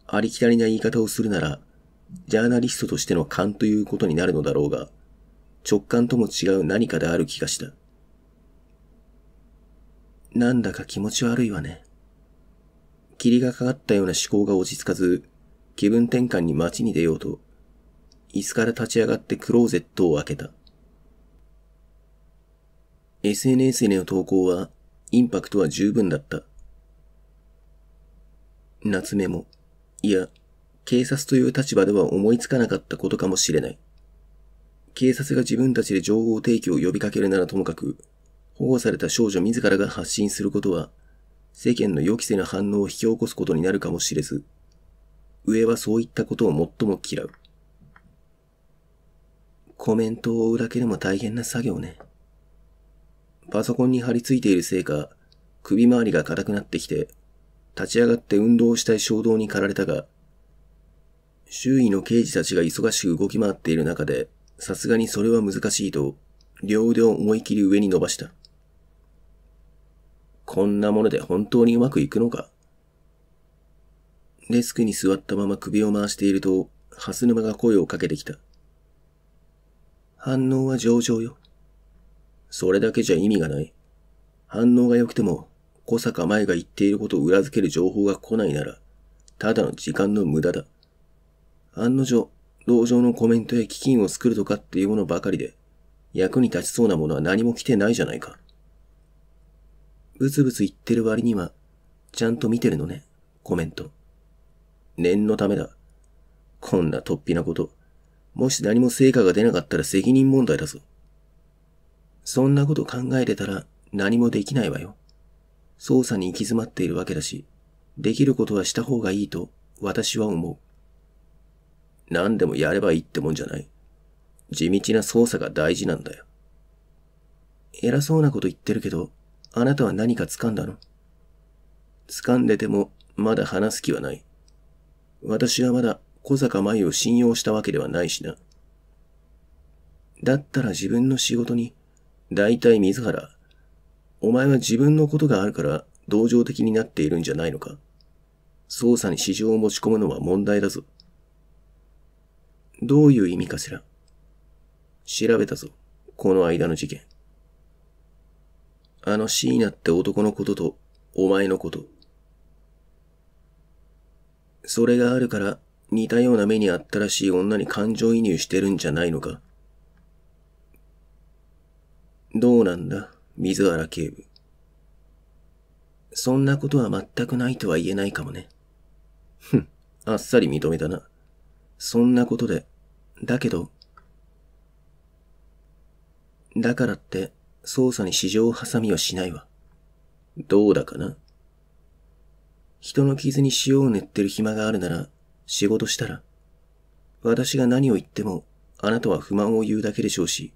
ありきたりな言い方をするなら、ジャーナリストとしての勘ということになるのだろうが、直感とも違う何かである気がした。なんだか気持ち悪いわね。霧がかかったような思考が落ち着かず、気分転換に街に出ようと、椅子から立ち上がってクローゼットを開けた。SNS への投稿は、インパクトは十分だった。夏目も、いや、警察という立場では思いつかなかったことかもしれない。警察が自分たちで情報提供を呼びかけるならともかく、保護された少女自らが発信することは、世間の予期せぬ反応を引き起こすことになるかもしれず、上はそういったことを最も嫌う。コメントを追うだけでも大変な作業ね。パソコンに張り付いているせいか、首回りが硬くなってきて、立ち上がって運動したい衝動に駆られたが、周囲の刑事たちが忙しく動き回っている中で、さすがにそれは難しいと、両腕を思い切り上に伸ばした。こんなもので本当にうまくいくのかデスクに座ったまま首を回していると、蓮沼が声をかけてきた。反応は上々よ。それだけじゃ意味がない。反応が良くても、小坂前が言っていることを裏付ける情報が来ないなら、ただの時間の無駄だ。案の定、同情のコメントや基金を作るとかっていうものばかりで、役に立ちそうなものは何も来てないじゃないか。ブツブツ言ってる割には、ちゃんと見てるのね、コメント。念のためだ。こんな突飛なこと。もし何も成果が出なかったら責任問題だぞ。そんなこと考えてたら何もできないわよ。捜査に行き詰まっているわけだし、できることはした方がいいと私は思う。何でもやればいいってもんじゃない。地道な操作が大事なんだよ。偉そうなこと言ってるけど、あなたは何か掴んだの掴んでても、まだ話す気はない。私はまだ小坂舞を信用したわけではないしな。だったら自分の仕事に、大体水原、お前は自分のことがあるから同情的になっているんじゃないのか。捜査に市場を持ち込むのは問題だぞ。どういう意味かしら。調べたぞ、この間の事件。あの椎名って男のことと、お前のこと。それがあるから、似たような目にあったらしい女に感情移入してるんじゃないのか。どうなんだ、水原警部。そんなことは全くないとは言えないかもね。ふん、あっさり認めたな。そんなことでだけど、だからって捜査に市場挟みはしないわ。どうだかな人の傷に塩を塗ってる暇があるなら仕事したら、私が何を言ってもあなたは不満を言うだけでしょうし、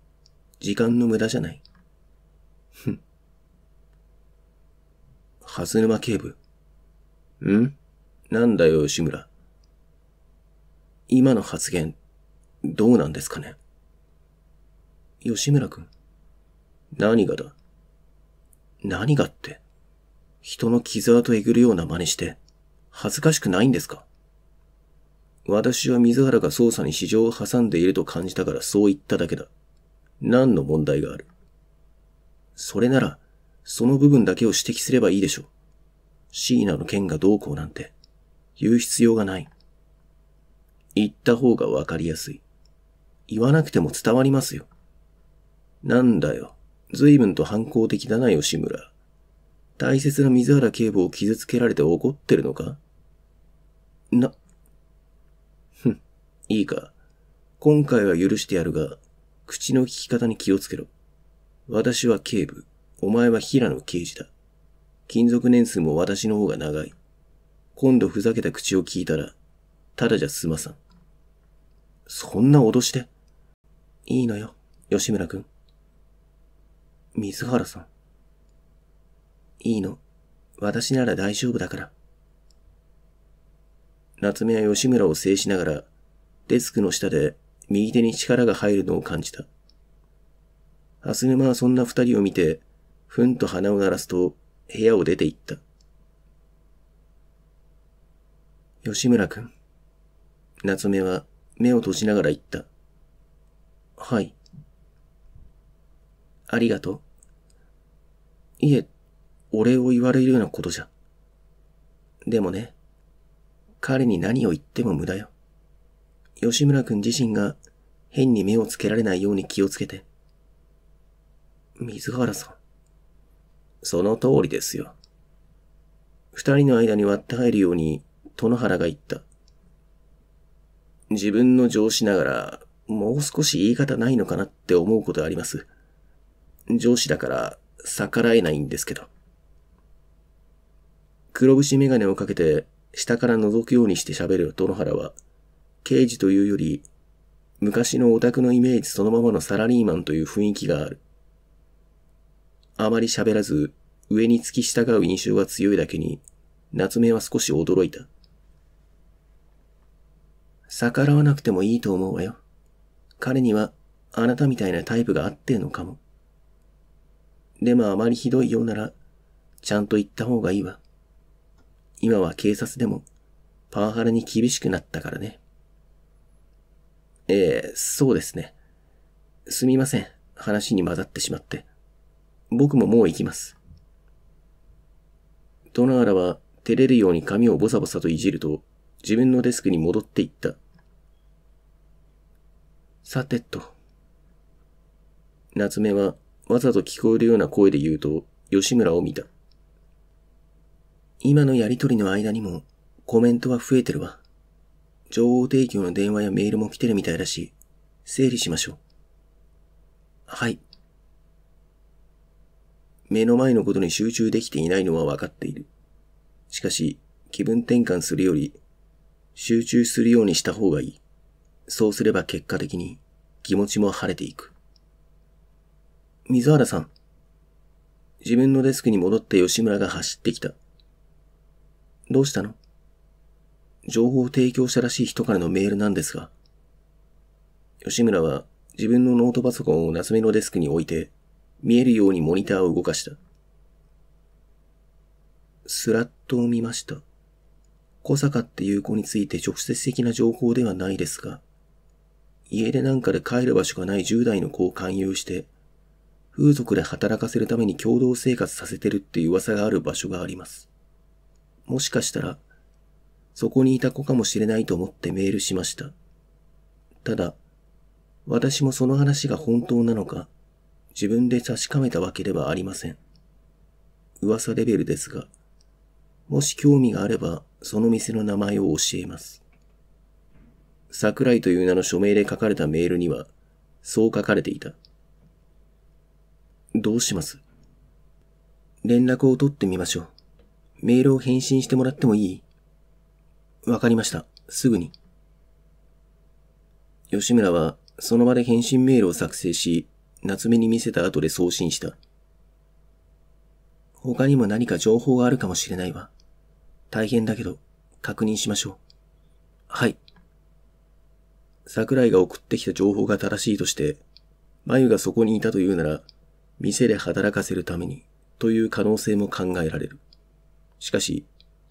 時間の無駄じゃない。ふん。はずぬま警部。んなんだよ、吉村。今の発言、どうなんですかね吉村くん。何がだ何がって。人の傷跡えぐるような真似して、恥ずかしくないんですか私は水原が捜査に市場を挟んでいると感じたからそう言っただけだ。何の問題があるそれなら、その部分だけを指摘すればいいでしょう。椎名の件がどうこうなんて、言う必要がない。言った方がわかりやすい。言わなくても伝わりますよ。なんだよ。随分と反抗的だな、吉村。大切な水原警部を傷つけられて怒ってるのかな、ふん、いいか。今回は許してやるが、口の利き方に気をつけろ。私は警部、お前は平野刑事だ。勤続年数も私の方が長い。今度ふざけた口を聞いたら、ただじゃ済まさん。そんな脅しでいいのよ、吉村くん。水原さん。いいの。私なら大丈夫だから。夏目は吉村を制しながら、デスクの下で右手に力が入るのを感じた。蓮沼はそんな二人を見て、ふんと鼻を鳴らすと部屋を出て行った。吉村くん。夏目は目を閉じながら言った。はい。ありがとう。いえ、お礼を言われるようなことじゃ。でもね、彼に何を言っても無駄よ。吉村くん自身が変に目をつけられないように気をつけて。水原さん。その通りですよ。二人の間に割って入るように、殿原が言った。自分の上司ながら、もう少し言い方ないのかなって思うことあります。上司だから逆らえないんですけど。黒節メガネをかけて下から覗くようにして喋る殿原は、刑事というより、昔のオタクのイメージそのままのサラリーマンという雰囲気がある。あまり喋らず、上に突き従う印象が強いだけに、夏目は少し驚いた。逆らわなくてもいいと思うわよ。彼にはあなたみたいなタイプがあってのかも。でもあまりひどいようなら、ちゃんと言った方がいいわ。今は警察でも、パワハラに厳しくなったからね。ええー、そうですね。すみません。話に混ざってしまって。僕ももう行きます。トナーラは照れるように髪をボサボサといじると、自分のデスクに戻っていった。さてと。夏目はわざと聞こえるような声で言うと、吉村を見た。今のやりとりの間にも、コメントは増えてるわ。情報提供の電話やメールも来てるみたいだし、整理しましょう。はい。目の前のことに集中できていないのは分かっている。しかし、気分転換するより、集中するようにした方がいい。そうすれば結果的に気持ちも晴れていく。水原さん。自分のデスクに戻って吉村が走ってきた。どうしたの情報を提供したらしい人からのメールなんですが。吉村は自分のノートパソコンを夏目のデスクに置いて、見えるようにモニターを動かした。スラットを見ました。小坂っていう子について直接的な情報ではないですが、家出なんかで帰る場所がない10代の子を勧誘して、風俗で働かせるために共同生活させてるっていう噂がある場所があります。もしかしたら、そこにいた子かもしれないと思ってメールしました。ただ、私もその話が本当なのか、自分で確かめたわけではありません。噂レベルですが、もし興味があれば、その店の名前を教えます。桜井という名の署名で書かれたメールには、そう書かれていた。どうします連絡を取ってみましょう。メールを返信してもらってもいいわかりました。すぐに。吉村はその場で返信メールを作成し、夏目に見せた後で送信した。他にも何か情報があるかもしれないわ。大変だけど、確認しましょう。はい。桜井が送ってきた情報が正しいとして、眉がそこにいたというなら、店で働かせるために、という可能性も考えられる。しかし、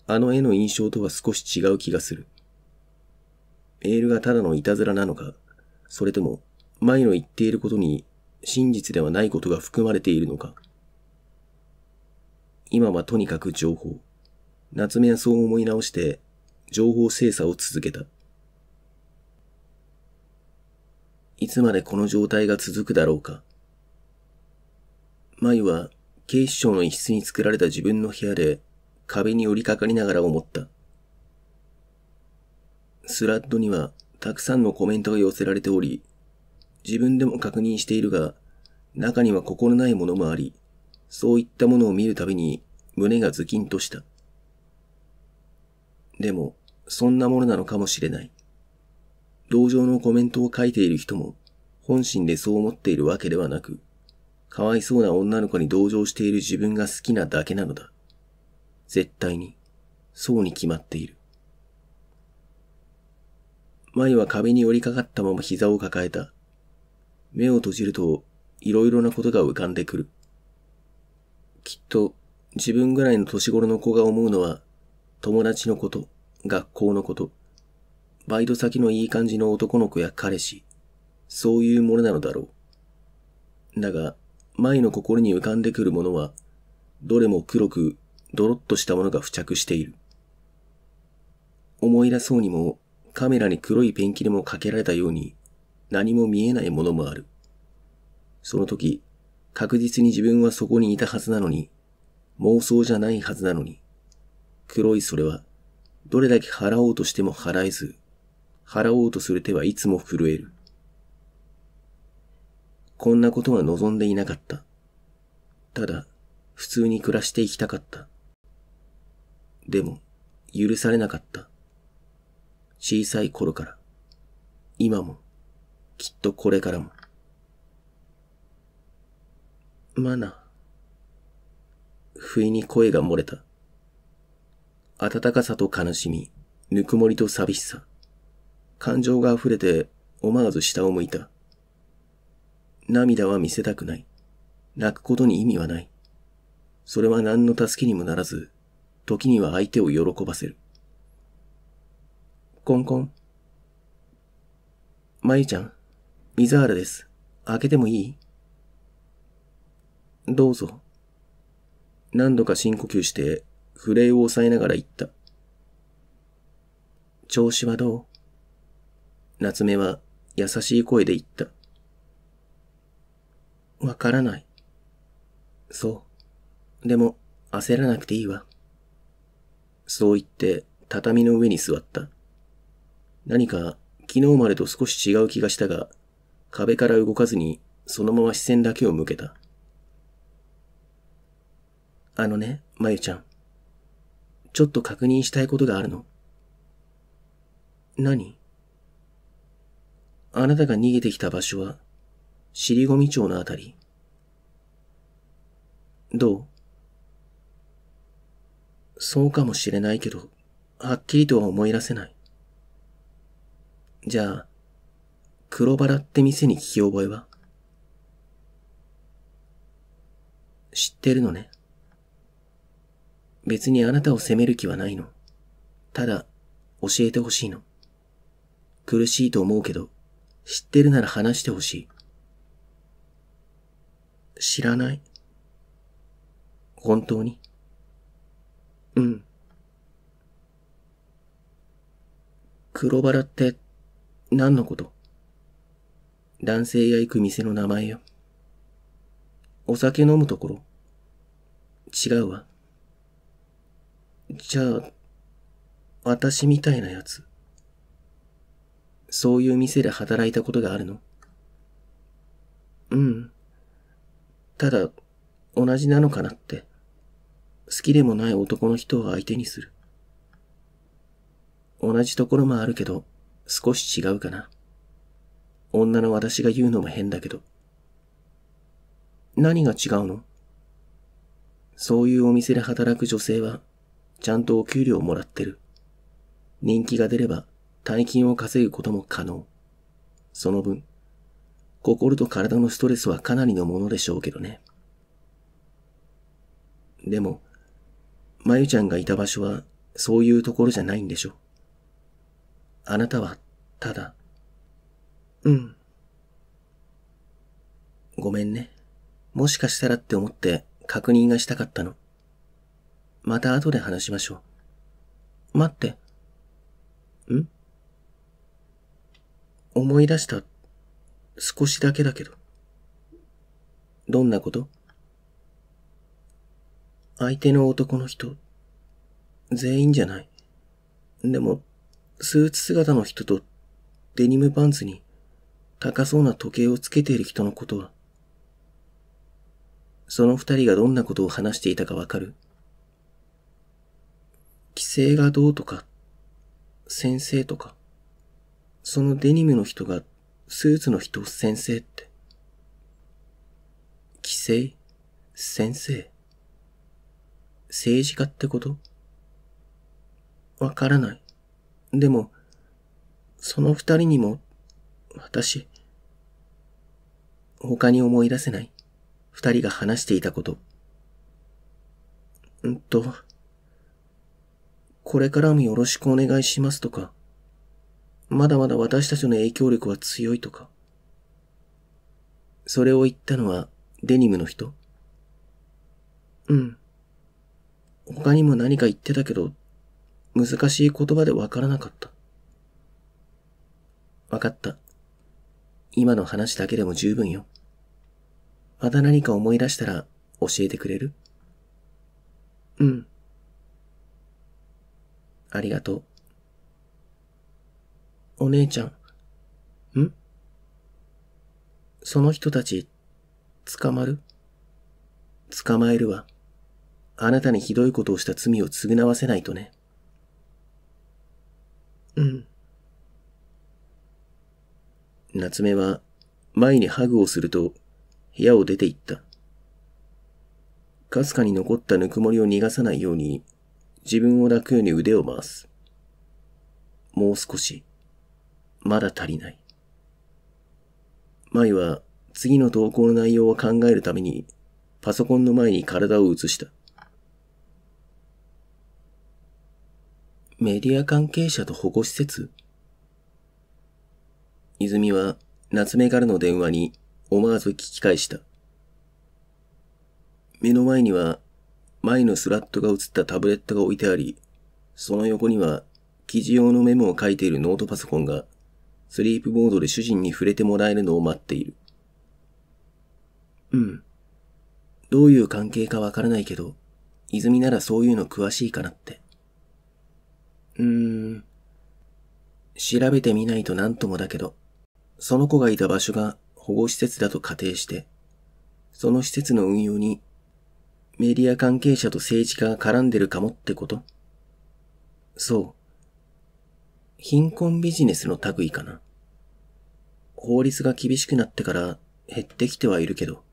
あの絵の印象とは少し違う気がする。メールがただのいたずらなのか、それとも、眉の言っていることに真実ではないことが含まれているのか。今はとにかく情報。夏目はそう思い直して、情報精査を続けた。いつまでこの状態が続くだろうか。舞は警視庁の一室に作られた自分の部屋で壁に寄りかかりながら思った。スラッドにはたくさんのコメントが寄せられており、自分でも確認しているが、中には心ないものもあり、そういったものを見るたびに胸がズキンとした。でも、そんなものなのかもしれない。同情のコメントを書いている人も、本心でそう思っているわけではなく、かわいそうな女の子に同情している自分が好きなだけなのだ。絶対に、そうに決まっている。舞は壁に寄りかかったまま膝を抱えた。目を閉じると、いろいろなことが浮かんでくる。きっと、自分ぐらいの年頃の子が思うのは、友達のこと、学校のこと、バイト先のいい感じの男の子や彼氏、そういうものなのだろう。だが、前の心に浮かんでくるものは、どれも黒く、ドロッとしたものが付着している。思い出そうにも、カメラに黒いペンキでもかけられたように、何も見えないものもある。その時、確実に自分はそこにいたはずなのに、妄想じゃないはずなのに、黒いそれは、どれだけ払おうとしても払えず、払おうとする手はいつも震える。こんなことは望んでいなかった。ただ、普通に暮らしていきたかった。でも、許されなかった。小さい頃から、今も、きっとこれからも。マナ。不意に声が漏れた。暖かさと悲しみ、ぬくもりと寂しさ。感情が溢れて思わず下を向いた。涙は見せたくない。泣くことに意味はない。それは何の助けにもならず、時には相手を喜ばせる。コンコン。まゆちゃん、水原です。開けてもいいどうぞ。何度か深呼吸して、震えを抑えながら言った。調子はどう夏目は優しい声で言った。わからない。そう。でも、焦らなくていいわ。そう言って、畳の上に座った。何か、昨日までと少し違う気がしたが、壁から動かずに、そのまま視線だけを向けた。あのね、まゆちゃん。ちょっと確認したいことがあるの。何あなたが逃げてきた場所は、尻込町のあたり。どうそうかもしれないけど、はっきりとは思い出せない。じゃあ、黒バラって店に聞き覚えは知ってるのね。別にあなたを責める気はないの。ただ、教えてほしいの。苦しいと思うけど、知ってるなら話してほしい。知らない。本当にうん。黒バラって何のこと男性や行く店の名前よ。お酒飲むところ違うわ。じゃあ、私みたいなやつ。そういう店で働いたことがあるのうん。ただ、同じなのかなって。好きでもない男の人を相手にする。同じところもあるけど、少し違うかな。女の私が言うのも変だけど。何が違うのそういうお店で働く女性は、ちゃんとお給料をもらってる。人気が出れば、大金を稼ぐことも可能。その分、心と体のストレスはかなりのものでしょうけどね。でも、まゆちゃんがいた場所はそういうところじゃないんでしょ。あなたは、ただ、うん。ごめんね。もしかしたらって思って確認がしたかったの。また後で話しましょう。待って。ん思い出した。少しだけだけど。どんなこと相手の男の人、全員じゃない。でも、スーツ姿の人とデニムパンツに高そうな時計をつけている人のことは、その二人がどんなことを話していたかわかる規制がどうとか、先生とか。そのデニムの人がスーツの人を先生って。規制先生政治家ってことわからない。でも、その二人にも、私、他に思い出せない。二人が話していたこと。んと、これからもよろしくお願いしますとか。まだまだ私たちの影響力は強いとか。それを言ったのはデニムの人うん。他にも何か言ってたけど、難しい言葉でわからなかった。わかった。今の話だけでも十分よ。また何か思い出したら教えてくれるうん。ありがとう。お姉ちゃん。んその人たち、捕まる捕まえるわ。あなたにひどいことをした罪を償わせないとね。うん。夏目は、前にハグをすると、部屋を出て行った。かすかに残ったぬくもりを逃がさないように、自分を楽に腕を回す。もう少し。まだ足りない。舞は次の投稿の内容を考えるためにパソコンの前に体を移した。メディア関係者と保護施設泉は夏目からの電話に思わず聞き返した。目の前には前のスラットが映ったタブレットが置いてあり、その横には記事用のメモを書いているノートパソコンがスリープモードで主人に触れてもらえるのを待っている。うん。どういう関係かわからないけど、泉ならそういうの詳しいかなって。うーん。調べてみないと何ともだけど、その子がいた場所が保護施設だと仮定して、その施設の運用にメディア関係者と政治家が絡んでるかもってことそう。貧困ビジネスの類かな。法律が厳しくなってから減ってきてはいるけど。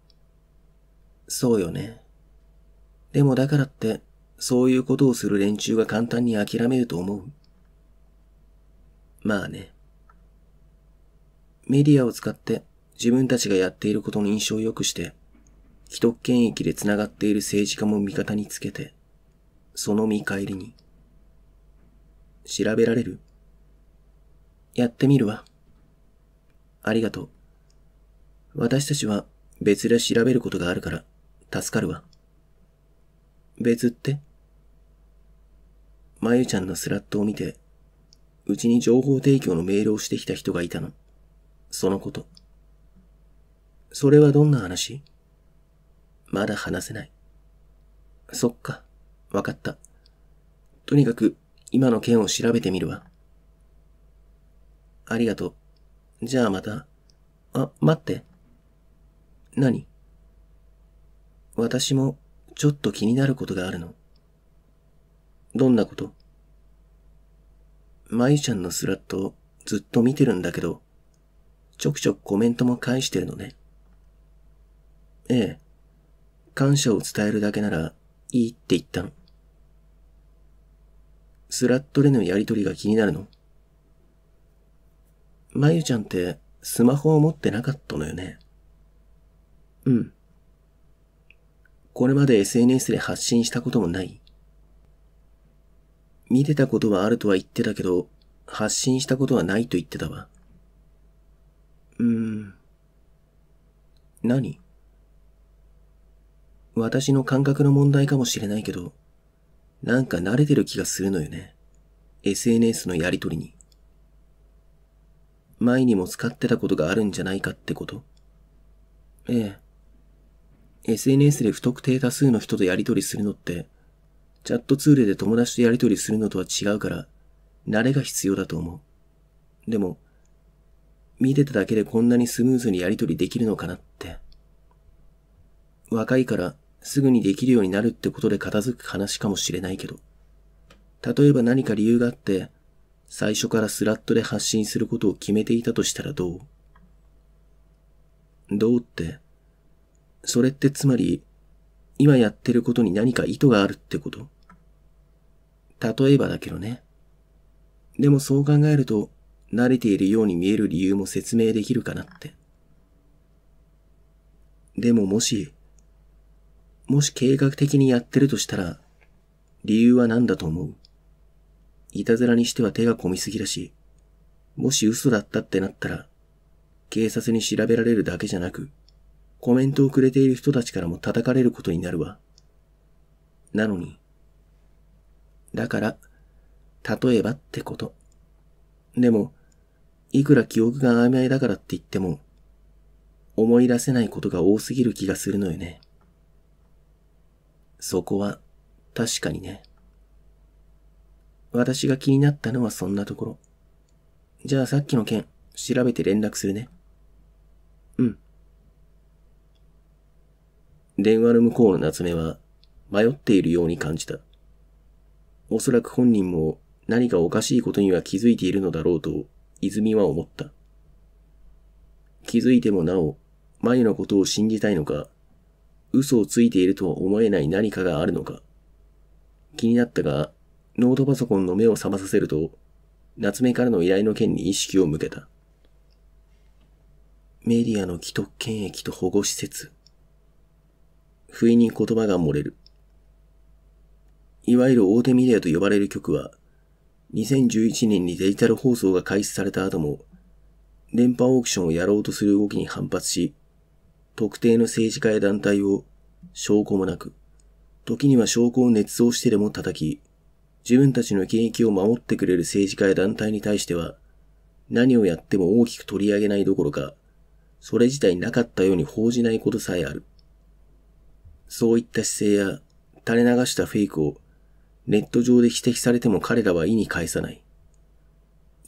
そうよね。でもだからって、そういうことをする連中が簡単に諦めると思う。まあね。メディアを使って自分たちがやっていることの印象を良くして、既得権益で繋がっている政治家も味方につけて、その見返りに、調べられるやってみるわ。ありがとう。私たちは別で調べることがあるから助かるわ。別ってまゆちゃんのスラットを見て、うちに情報提供のメールをしてきた人がいたの。そのこと。それはどんな話まだ話せない。そっか。わかった。とにかく、今の件を調べてみるわ。ありがとう。じゃあまた。あ、待って。何私もちょっと気になることがあるの。どんなこと舞ちゃんのスラットずっと見てるんだけど、ちょくちょくコメントも返してるのね。ええ。感謝を伝えるだけならいいって言ったの。スラットでのやりとりが気になるのまゆちゃんってスマホを持ってなかったのよね。うん。これまで SNS で発信したこともない見てたことはあるとは言ってたけど、発信したことはないと言ってたわ。うーん。何私の感覚の問題かもしれないけど、なんか慣れてる気がするのよね。SNS のやりとりに。前にも使ってたことがあるんじゃないかってことええ。SNS で不特定多数の人とやり取りするのって、チャットツールで友達とやり取りするのとは違うから、慣れが必要だと思う。でも、見てただけでこんなにスムーズにやり取りできるのかなって。若いからすぐにできるようになるってことで片付く話かもしれないけど、例えば何か理由があって、最初からスラットで発信することを決めていたとしたらどうどうって、それってつまり、今やってることに何か意図があるってこと例えばだけどね。でもそう考えると、慣れているように見える理由も説明できるかなって。でももし、もし計画的にやってるとしたら、理由は何だと思ういたずらにしては手が込みすぎだし、もし嘘だったってなったら、警察に調べられるだけじゃなく、コメントをくれている人たちからも叩かれることになるわ。なのに。だから、例えばってこと。でも、いくら記憶が曖昧だからって言っても、思い出せないことが多すぎる気がするのよね。そこは、確かにね。私が気になったのはそんなところ。じゃあさっきの件、調べて連絡するね。うん。電話の向こうの夏目は迷っているように感じた。おそらく本人も何かおかしいことには気づいているのだろうと泉は思った。気づいてもなお、前のことを信じたいのか、嘘をついているとは思えない何かがあるのか。気になったが、ノートパソコンの目を覚まさせると、夏目からの依頼の件に意識を向けた。メディアの既得権益と保護施設。不意に言葉が漏れる。いわゆる大手メディアと呼ばれる局は、2011年にデジタル放送が開始された後も、電波オークションをやろうとする動きに反発し、特定の政治家や団体を証拠もなく、時には証拠を捏造してでも叩き、自分たちの権益を守ってくれる政治家や団体に対しては、何をやっても大きく取り上げないどころか、それ自体なかったように報じないことさえある。そういった姿勢や垂れ流したフェイクをネット上で指摘されても彼らは意に介さない。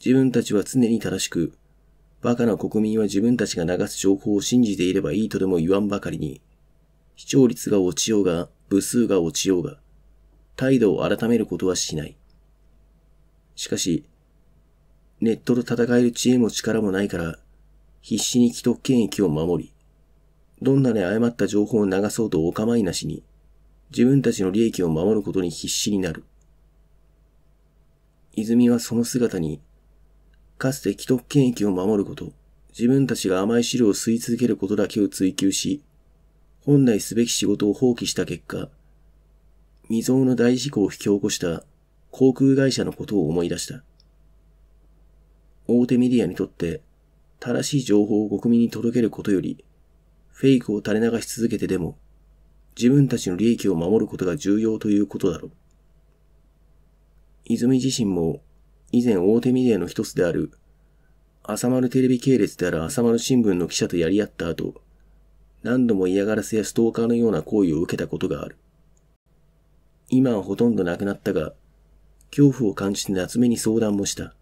自分たちは常に正しく、バカな国民は自分たちが流す情報を信じていればいいとでも言わんばかりに、視聴率が落ちようが、部数が落ちようが、態度を改めることはしない。しかし、ネットと戦える知恵も力もないから、必死に既得権益を守り、どんなに誤った情報を流そうとお構いなしに、自分たちの利益を守ることに必死になる。泉はその姿に、かつて既得権益を守ること、自分たちが甘い汁を吸い続けることだけを追求し、本来すべき仕事を放棄した結果、未曾有の大事故を引き起こした航空会社のことを思い出した。大手メディアにとって正しい情報を国民に届けることより、フェイクを垂れ流し続けてでも、自分たちの利益を守ることが重要ということだろう。泉自身も以前大手メディアの一つである、朝丸テレビ系列である朝丸新聞の記者とやり合った後、何度も嫌がらせやストーカーのような行為を受けたことがある。今はほとんどなくなったが、恐怖を感じて夏目に相談もした。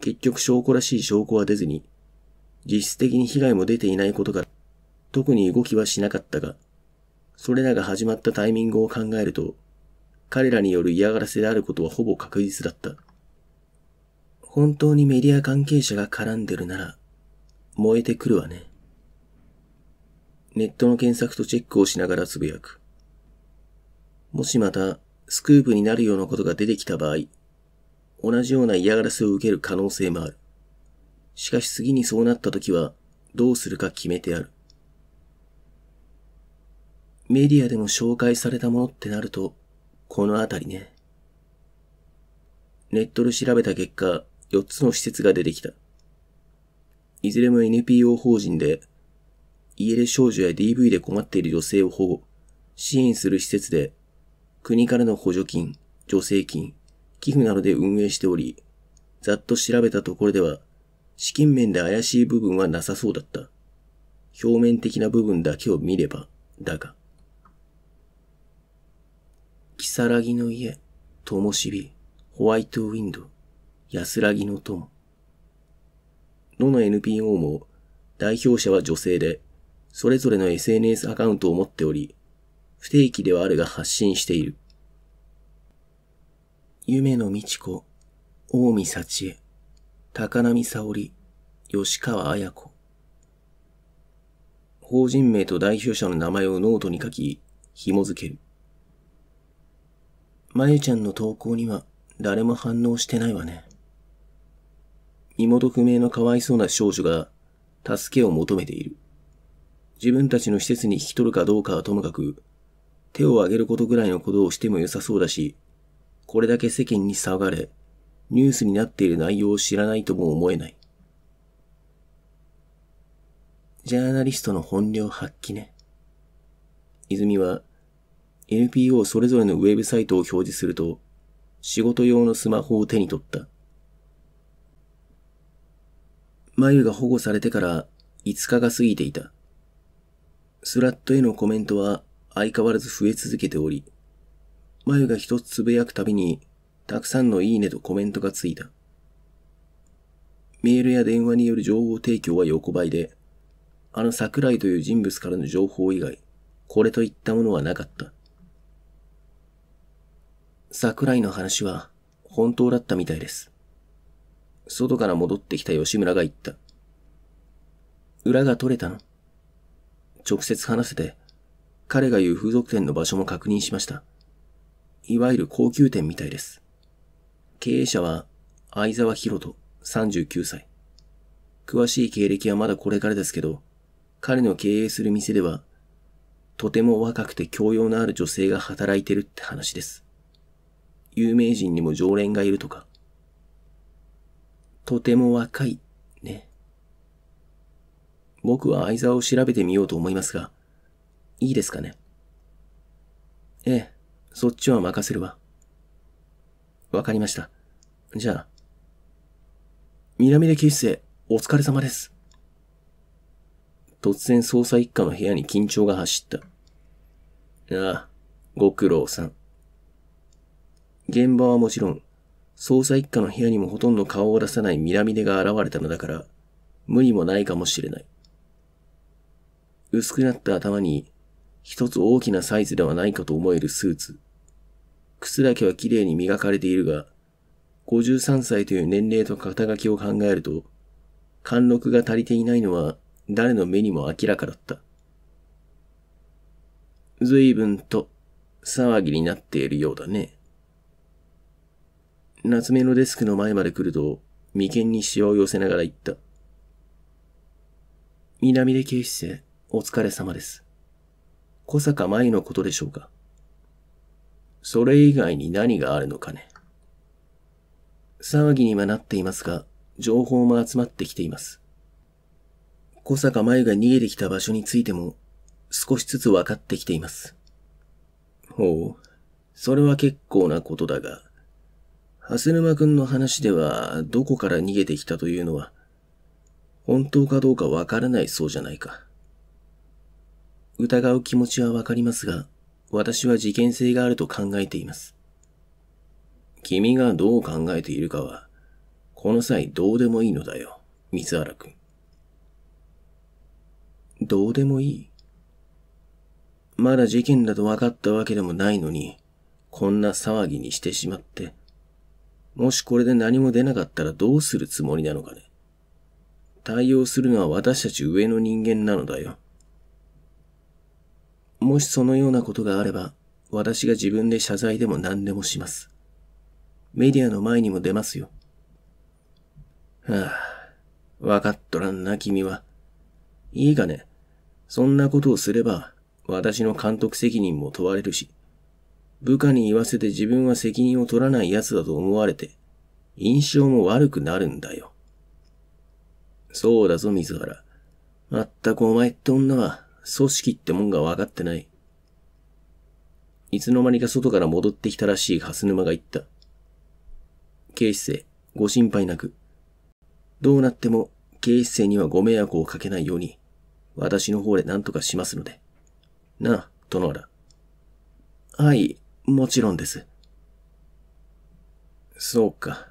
結局証拠らしい証拠は出ずに、実質的に被害も出ていないことから、特に動きはしなかったが、それらが始まったタイミングを考えると、彼らによる嫌がらせであることはほぼ確実だった。本当にメディア関係者が絡んでるなら、燃えてくるわね。ネットの検索とチェックをしながらつぶやく。もしまた、スクープになるようなことが出てきた場合、同じような嫌がらせを受ける可能性もある。しかし次にそうなった時は、どうするか決めてある。メディアでも紹介されたものってなると、このあたりね。ネットで調べた結果、4つの施設が出てきた。いずれも NPO 法人で、家出少女や DV で困っている女性を保護、支援する施設で国からの補助金、助成金、寄付などで運営しており、ざっと調べたところでは、資金面で怪しい部分はなさそうだった。表面的な部分だけを見れば、だが。キサラギの家、ともしび、ホワイトウィンド、安らぎの友。のの NPO も代表者は女性で、それぞれの SNS アカウントを持っており、不定期ではあるが発信している。夢の美智子、大見幸恵、高波沙織、吉川綾子。法人名と代表者の名前をノートに書き、紐付ける。まゆちゃんの投稿には誰も反応してないわね。身元不明のかわいそうな少女が助けを求めている。自分たちの施設に引き取るかどうかはともかく、手を挙げることぐらいのことをしても良さそうだし、これだけ世間に騒がれ、ニュースになっている内容を知らないとも思えない。ジャーナリストの本領発揮ね。泉は NPO それぞれのウェブサイトを表示すると、仕事用のスマホを手に取った。眉が保護されてから5日が過ぎていた。スラットへのコメントは相変わらず増え続けており、眉が一つつぶやくたびに、たくさんのいいねとコメントがついた。メールや電話による情報提供は横ばいで、あの桜井という人物からの情報以外、これといったものはなかった。桜井の話は本当だったみたいです。外から戻ってきた吉村が言った。裏が取れたの直接話せて彼が言う風俗店の場所も確認しました。いわゆる高級店みたいです。経営者は相沢博人39歳。詳しい経歴はまだこれからですけど、彼の経営する店では、とても若くて教養のある女性が働いてるって話です。有名人にも常連がいるとか。とても若い、ね。僕は相沢を調べてみようと思いますが、いいですかねええ、そっちは任せるわ。わかりました。じゃあ。南出警視正、お疲れ様です。突然捜査一課の部屋に緊張が走った。ああ、ご苦労さん。現場はもちろん、捜査一課の部屋にもほとんど顔を出さない南出が現れたのだから、無理もないかもしれない。薄くなった頭に一つ大きなサイズではないかと思えるスーツ。靴だけは綺麗に磨かれているが、53歳という年齢と肩書きを考えると、貫禄が足りていないのは誰の目にも明らかだった。随分と騒ぎになっているようだね。夏目のデスクの前まで来ると、眉間にしわを寄せながら言った。南出警視正、お疲れ様です。小坂舞のことでしょうかそれ以外に何があるのかね騒ぎにはなっていますが、情報も集まってきています。小坂舞が逃げてきた場所についても、少しずつ分かってきています。ほう、それは結構なことだが、蓮沼くんの話では、どこから逃げてきたというのは、本当かどうかわからないそうじゃないか。疑う気持ちはわかりますが、私は事件性があると考えています。君がどう考えているかは、この際どうでもいいのだよ、三原くん。どうでもいいまだ事件だと分かったわけでもないのに、こんな騒ぎにしてしまって、もしこれで何も出なかったらどうするつもりなのかね。対応するのは私たち上の人間なのだよ。もしそのようなことがあれば、私が自分で謝罪でも何でもします。メディアの前にも出ますよ。はあ、わかっとらんな、君は。いいかね。そんなことをすれば、私の監督責任も問われるし、部下に言わせて自分は責任を取らない奴だと思われて、印象も悪くなるんだよ。そうだぞ、水原。まったくお前って女は組織ってもんが分かってない。いつの間にか外から戻ってきたらしい蓮沼が言った。警視正、ご心配なく。どうなっても警視正にはご迷惑をかけないように、私の方で何とかしますので。なあ、殿原。はい、もちろんです。そうか。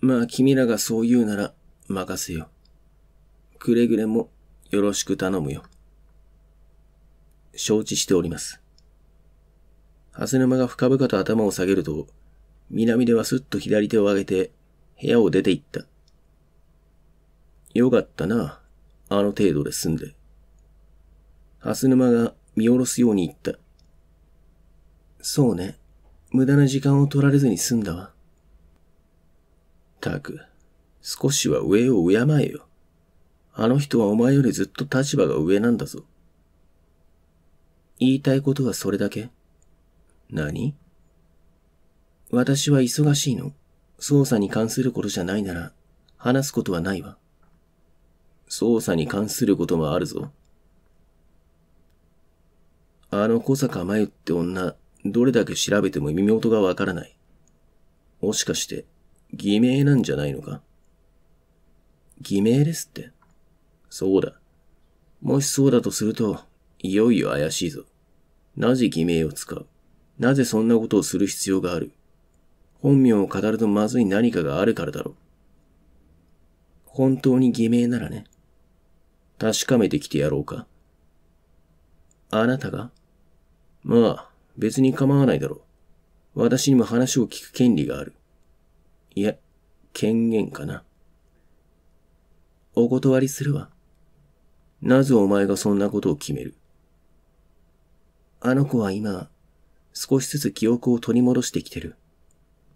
まあ君らがそう言うなら任せよ。くれぐれもよろしく頼むよ。承知しております。蓮沼が深々と頭を下げると、南ではすっと左手を上げて、部屋を出て行った。よかったな、あの程度で済んで。蓮沼が見下ろすように言った。そうね、無駄な時間を取られずに済んだわ。たく、少しは上を敬えよ。あの人はお前よりずっと立場が上なんだぞ。言いたいことはそれだけ何私は忙しいの。捜査に関することじゃないなら、話すことはないわ。捜査に関することもあるぞ。あの小坂真由って女、どれだけ調べても耳元がわからない。もしかして、偽名なんじゃないのか偽名ですって。そうだ。もしそうだとすると、いよいよ怪しいぞ。なぜ偽名を使うなぜそんなことをする必要がある本名を語るとまずい何かがあるからだろう。本当に偽名ならね。確かめてきてやろうか。あなたがまあ、別に構わないだろう。私にも話を聞く権利がある。いや、権限かな。お断りするわ。なぜお前がそんなことを決めるあの子は今、少しずつ記憶を取り戻してきてる。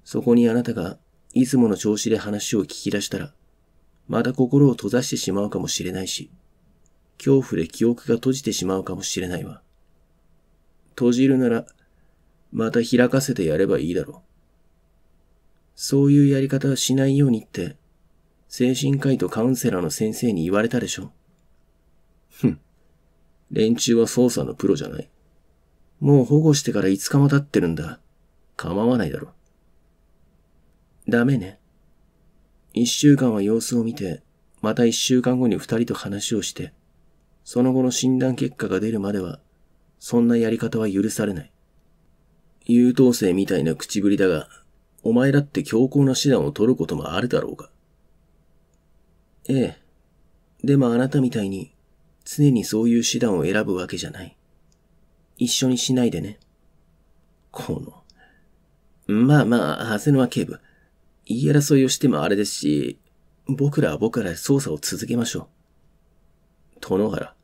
そこにあなたが、いつもの調子で話を聞き出したら、また心を閉ざしてしまうかもしれないし、恐怖で記憶が閉じてしまうかもしれないわ。閉じるなら、また開かせてやればいいだろう。そういうやり方はしないようにって、精神科医とカウンセラーの先生に言われたでしょ。ふん。連中は捜査のプロじゃない。もう保護してから5日も経ってるんだ。構わないだろ。ダメね。1週間は様子を見て、また1週間後に2人と話をして、その後の診断結果が出るまでは、そんなやり方は許されない。優等生みたいな口ぶりだが、お前だって強硬な手段を取ることもあるだろうが。ええ。でもあなたみたいに、常にそういう手段を選ぶわけじゃない。一緒にしないでね。この。まあまあ、長谷川警部。言い争いをしてもあれですし、僕らは僕らで捜査を続けましょう。殿原。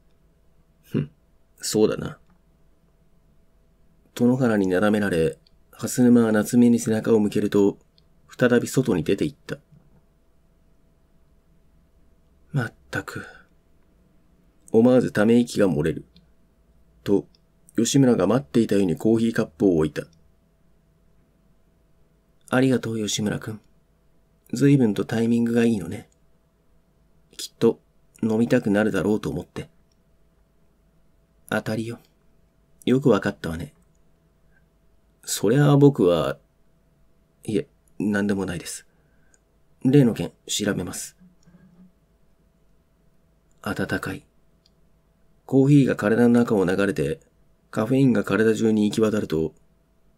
ふん、そうだな。殿原になだめられ、谷沼は夏目に背中を向けると、再び外に出て行った。まったく。思わずため息が漏れる。と、吉村が待っていたようにコーヒーカップを置いた。ありがとう、吉村くん。随分とタイミングがいいのね。きっと飲みたくなるだろうと思って。当たりよ。よくわかったわね。そりゃあ僕は、いえ、なんでもないです。例の件調べます。暖かい。コーヒーが体の中を流れてカフェインが体中に行き渡ると、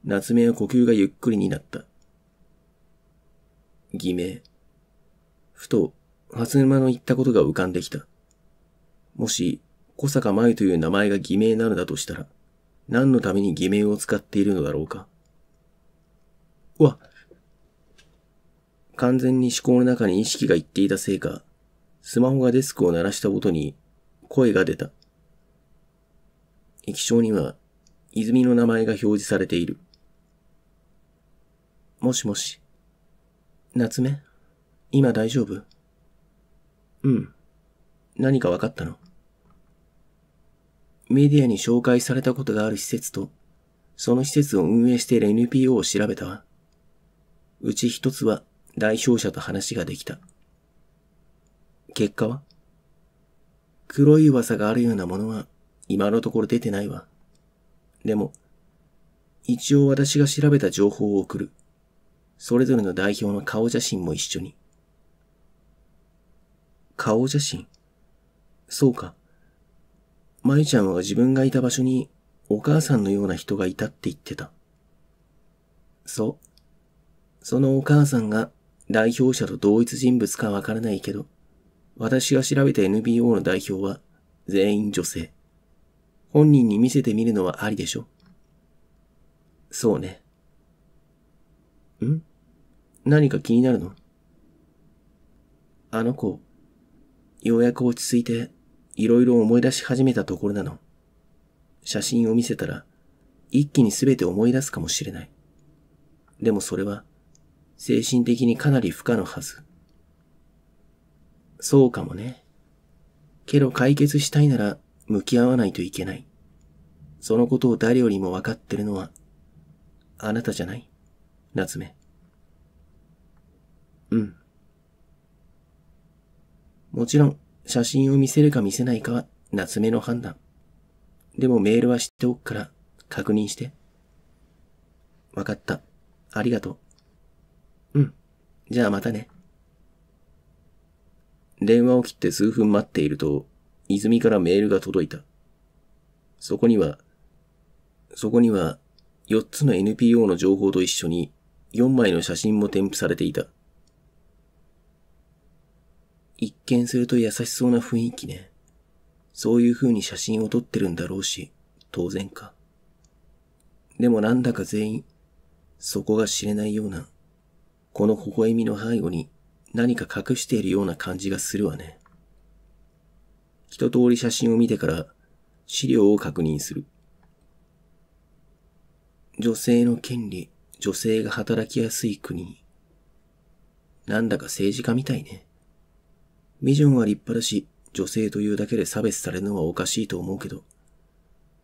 夏目は呼吸がゆっくりになった。偽名。ふと、初沼の言ったことが浮かんできた。もし、小坂舞という名前が偽名なのだとしたら、何のために偽名を使っているのだろうか。うわ完全に思考の中に意識がいっていたせいか、スマホがデスクを鳴らした音に声が出た。液晶には泉の名前が表示されている。もしもし。夏目今大丈夫うん。何か分かったのメディアに紹介されたことがある施設と、その施設を運営している NPO を調べたわ。うち一つは代表者と話ができた。結果は黒い噂があるようなものは今のところ出てないわ。でも、一応私が調べた情報を送る。それぞれの代表の顔写真も一緒に。顔写真そうか。まちゃんは自分がいた場所にお母さんのような人がいたって言ってた。そう。そのお母さんが代表者と同一人物かわからないけど、私が調べた NBO の代表は全員女性。本人に見せてみるのはありでしょそうね。ん何か気になるのあの子、ようやく落ち着いて、いろいろ思い出し始めたところなの。写真を見せたら、一気に全て思い出すかもしれない。でもそれは、精神的にかなり不可のはず。そうかもね。けど解決したいなら、向き合わないといけない。そのことを誰よりも分かってるのは、あなたじゃない夏目。うん。もちろん、写真を見せるか見せないかは夏目の判断。でもメールは知っておくから確認して。わかった。ありがとう。うん。じゃあまたね。電話を切って数分待っていると、泉からメールが届いた。そこには、そこには、4つの NPO の情報と一緒に4枚の写真も添付されていた。一見すると優しそうな雰囲気ね。そういう風に写真を撮ってるんだろうし、当然か。でもなんだか全員、そこが知れないような、この微笑みの背後に何か隠しているような感じがするわね。一通り写真を見てから資料を確認する。女性の権利、女性が働きやすい国。なんだか政治家みたいね。ビジョンは立派だし、女性というだけで差別されるのはおかしいと思うけど、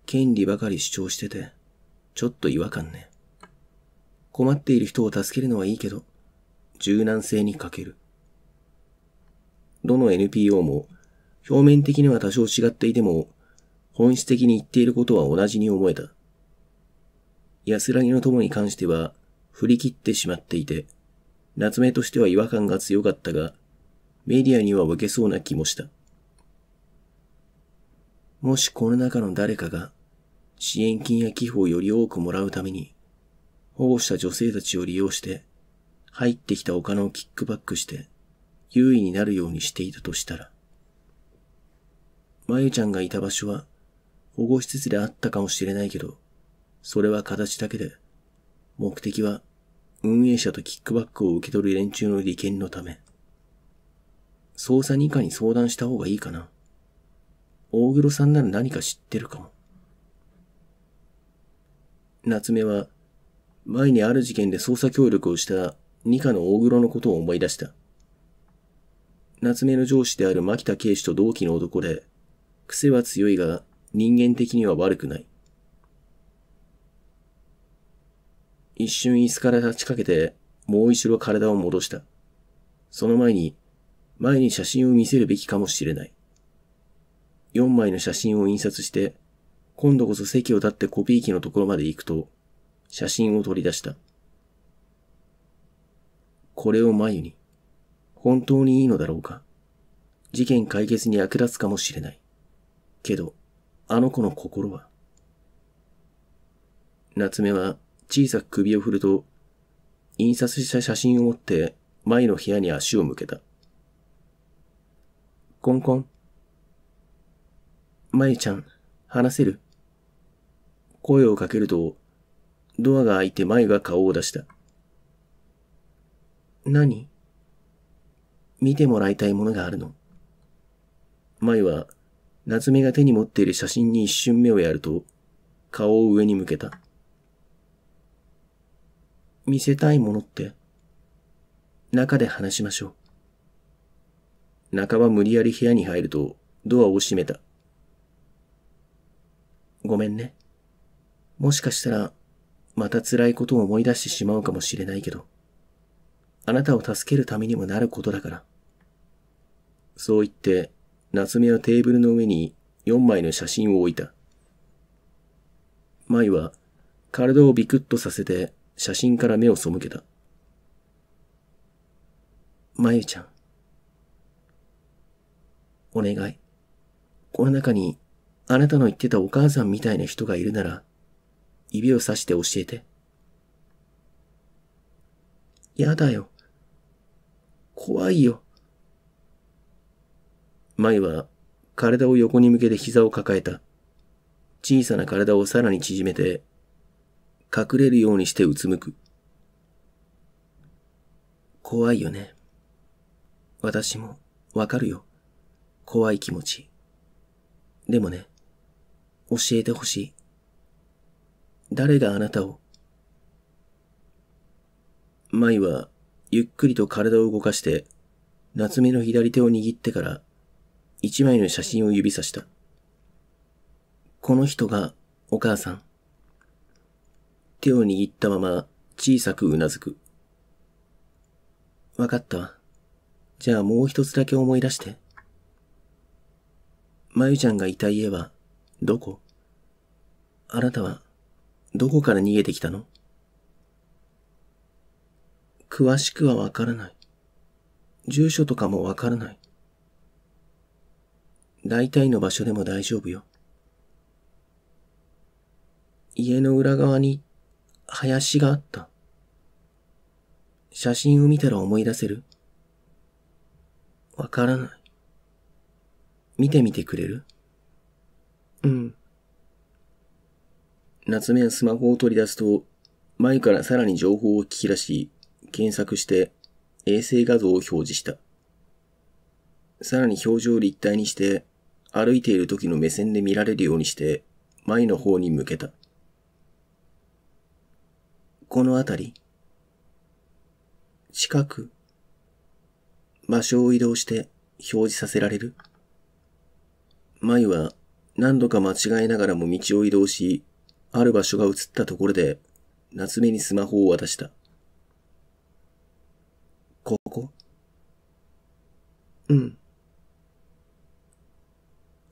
権利ばかり主張してて、ちょっと違和感ね。困っている人を助けるのはいいけど、柔軟性に欠ける。どの NPO も表面的には多少違っていても、本質的に言っていることは同じに思えた。安らぎの友に関しては、振り切ってしまっていて、夏目としては違和感が強かったが、メディアには受けそうな気もした。もしこの中の誰かが、支援金や寄付をより多くもらうために、保護した女性たちを利用して、入ってきたお金をキックバックして、優位になるようにしていたとしたら、まゆちゃんがいた場所は保護施設であったかもしれないけど、それは形だけで、目的は運営者とキックバックを受け取る連中の利権のため。捜査二課に相談した方がいいかな。大黒さんなら何か知ってるかも。夏目は、前にある事件で捜査協力をした二課の大黒のことを思い出した。夏目の上司である牧田警視と同期の男で、癖は強いが人間的には悪くない。一瞬椅子から立ちかけて、もう一度体を戻した。その前に、前に写真を見せるべきかもしれない。4枚の写真を印刷して、今度こそ席を立ってコピー機のところまで行くと、写真を取り出した。これを眉に、本当にいいのだろうか。事件解決に役立つかもしれない。けど、あの子の心は。夏目は小さく首を振ると、印刷した写真を持って前の部屋に足を向けた。コンコン。まゆちゃん、話せる声をかけると、ドアが開いて前が顔を出した。何見てもらいたいものがあるの。舞は夏目が手に持っている写真に一瞬目をやると、顔を上に向けた。見せたいものって、中で話しましょう。中は無理やり部屋に入ると、ドアを閉めた。ごめんね。もしかしたら、また辛いことを思い出してしまうかもしれないけど、あなたを助けるためにもなることだから。そう言って、夏目はテーブルの上に4枚の写真を置いた。舞は体をビクッとさせて写真から目を背けた。舞ちゃん。お願い。この中にあなたの言ってたお母さんみたいな人がいるなら、指をさして教えて。やだよ。怖いよ。舞は体を横に向けて膝を抱えた。小さな体をさらに縮めて、隠れるようにしてうつむく。怖いよね。私もわかるよ。怖い気持ち。でもね、教えてほしい。誰があなたを。舞はゆっくりと体を動かして、夏目の左手を握ってから一枚の写真を指さした。この人がお母さん。手を握ったまま小さくうなずく。わかったわ。じゃあもう一つだけ思い出して。まゆちゃんがいた家は、どこあなたは、どこから逃げてきたの詳しくはわからない。住所とかもわからない。大体の場所でも大丈夫よ。家の裏側に林があった。写真を見たら思い出せるわからない。見てみてくれるうん。夏目はスマホを取り出すと、前からさらに情報を聞き出し、検索して衛星画像を表示した。さらに表情を立体にして、歩いている時の目線で見られるようにして、前の方に向けた。この辺り。近く。場所を移動して表示させられる。舞は何度か間違えながらも道を移動し、ある場所が映ったところで、夏目にスマホを渡した。ここうん。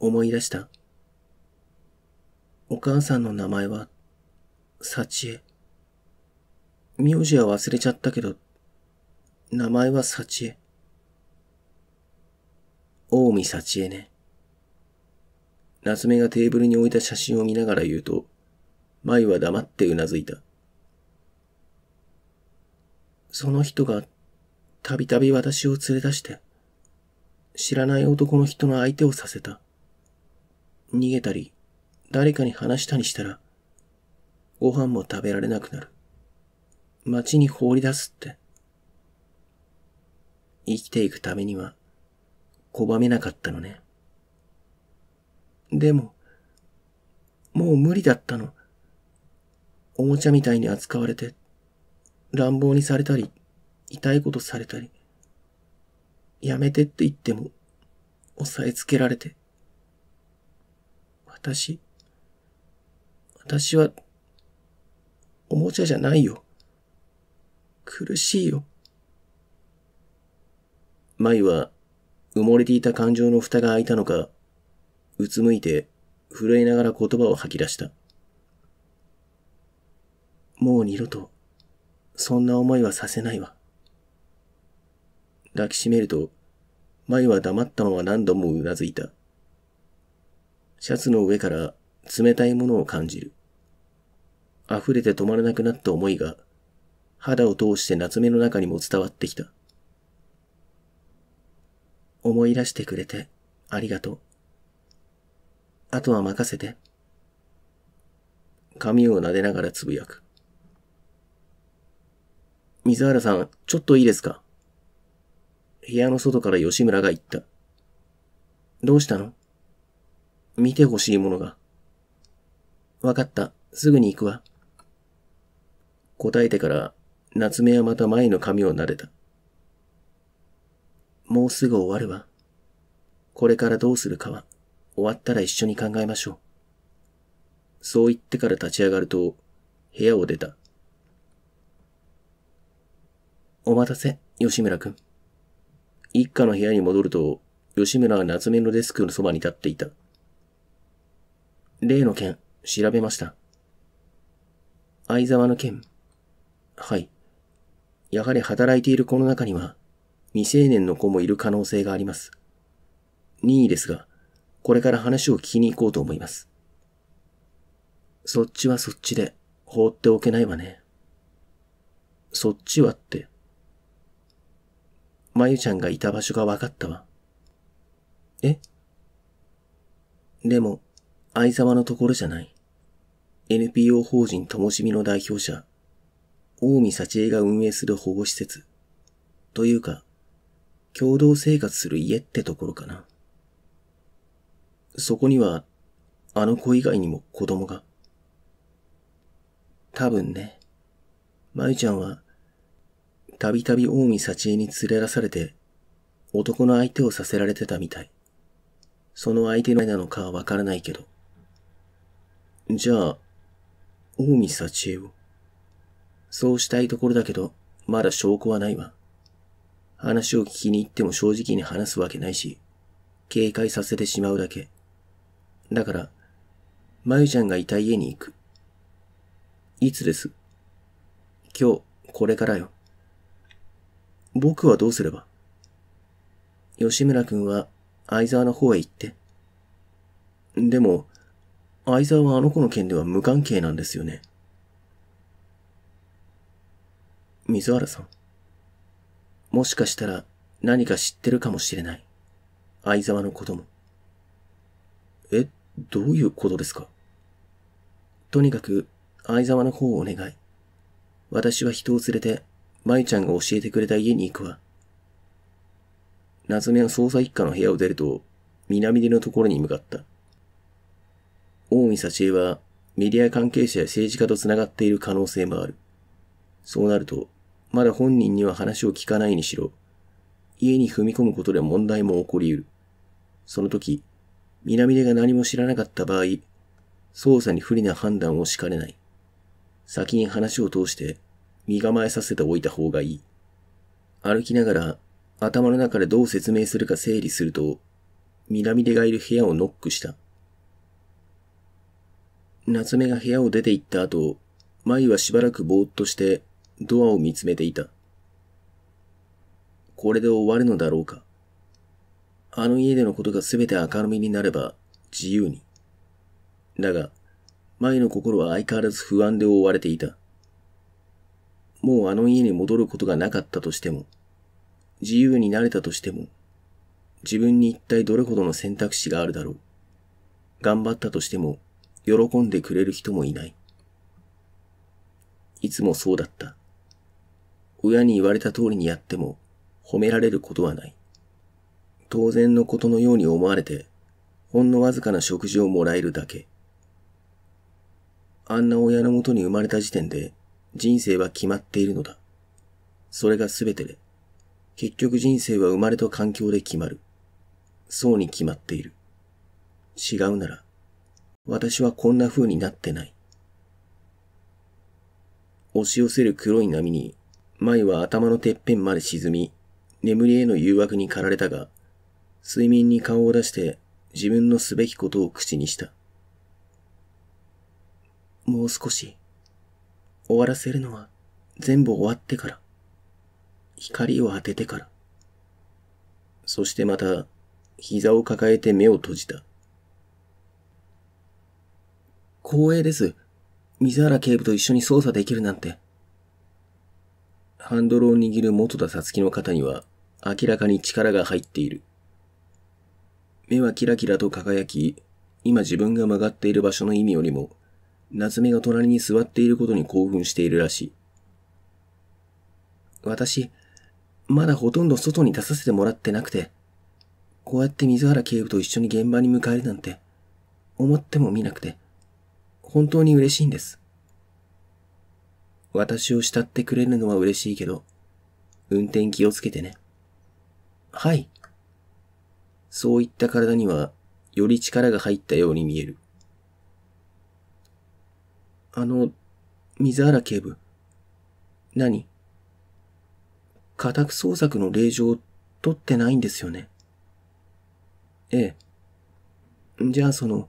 思い出した。お母さんの名前は、幸恵。名字は忘れちゃったけど、名前は幸恵。大見幸恵ね。夏目がテーブルに置いた写真を見ながら言うと、舞は黙って頷いた。その人が、たびたび私を連れ出して、知らない男の人の相手をさせた。逃げたり、誰かに話したりしたら、ご飯も食べられなくなる。街に放り出すって。生きていくためには、拒めなかったのね。でも、もう無理だったの。おもちゃみたいに扱われて、乱暴にされたり、痛いことされたり、やめてって言っても、押さえつけられて、私、私は、おもちゃじゃないよ。苦しいよ。舞は、埋もれていた感情の蓋が開いたのか、うつむいて、震えながら言葉を吐き出した。もう二度と、そんな思いはさせないわ。抱きしめると、舞は黙ったまま何度もうなずいた。シャツの上から冷たいものを感じる。溢れて止まらなくなった思いが、肌を通して夏目の中にも伝わってきた。思い出してくれてありがとう。あとは任せて。髪を撫でながらつぶやく。水原さん、ちょっといいですか部屋の外から吉村が言った。どうしたの見てほしいものが。わかった。すぐに行くわ。答えてから、夏目はまた前の髪を撫でた。もうすぐ終わるわ。これからどうするかは、終わったら一緒に考えましょう。そう言ってから立ち上がると、部屋を出た。お待たせ、吉村くん。一家の部屋に戻ると、吉村は夏目のデスクのそばに立っていた。例の件、調べました。相沢の件。はい。やはり働いている子の中には、未成年の子もいる可能性があります。任意ですが、これから話を聞きに行こうと思います。そっちはそっちで、放っておけないわね。そっちはって。まゆちゃんがいた場所が分かったわ。えでも、相沢のところじゃない。NPO 法人ともしみの代表者、大見幸恵が運営する保護施設。というか、共同生活する家ってところかな。そこには、あの子以外にも子供が。多分ね、まゆちゃんは、たびたび大見幸恵に連れ出されて、男の相手をさせられてたみたい。その相手の何なのかはわからないけど。じゃあ、大見幸恵を。そうしたいところだけど、まだ証拠はないわ。話を聞きに行っても正直に話すわけないし、警戒させてしまうだけ。だから、まゆちゃんがいた家に行く。いつです今日、これからよ。僕はどうすれば吉村くんは、相沢の方へ行って。でも、相沢はあの子の件では無関係なんですよね。水原さん。もしかしたら何か知ってるかもしれない。相沢のことも。え、どういうことですかとにかく、相沢の方をお願い。私は人を連れて、舞ちゃんが教えてくれた家に行くわ。夏目は捜査一課の部屋を出ると、南出のところに向かった。大見幸恵はメディア関係者や政治家と繋がっている可能性もある。そうなると、まだ本人には話を聞かないにしろ、家に踏み込むことで問題も起こり得る。その時、南出が何も知らなかった場合、捜査に不利な判断をしかねない。先に話を通して身構えさせておいた方がいい。歩きながら頭の中でどう説明するか整理すると、南出がいる部屋をノックした。夏目が部屋を出て行った後、舞はしばらくぼーっとしてドアを見つめていた。これで終わるのだろうか。あの家でのことが全て明るみになれば自由に。だが、舞の心は相変わらず不安で覆われていた。もうあの家に戻ることがなかったとしても、自由になれたとしても、自分に一体どれほどの選択肢があるだろう。頑張ったとしても、喜んでくれる人もいない。いつもそうだった。親に言われた通りにやっても褒められることはない。当然のことのように思われて、ほんのわずかな食事をもらえるだけ。あんな親のもとに生まれた時点で人生は決まっているのだ。それが全てで、結局人生は生まれと環境で決まる。そうに決まっている。違うなら、私はこんな風になってない。押し寄せる黒い波に、舞は頭のてっぺんまで沈み、眠りへの誘惑に駆られたが、睡眠に顔を出して自分のすべきことを口にした。もう少し、終わらせるのは全部終わってから、光を当ててから。そしてまた、膝を抱えて目を閉じた。光栄です。水原警部と一緒に捜査できるなんて。ハンドルを握る元田さつきの肩には明らかに力が入っている。目はキラキラと輝き、今自分が曲がっている場所の意味よりも、夏目が隣に座っていることに興奮しているらしい。私、まだほとんど外に出させてもらってなくて、こうやって水原警部と一緒に現場に向かえるなんて、思ってもみなくて。本当に嬉しいんです。私を慕ってくれるのは嬉しいけど、運転気をつけてね。はい。そういった体には、より力が入ったように見える。あの、水原警部。何家宅捜索の令状を取ってないんですよね。ええ。じゃあその、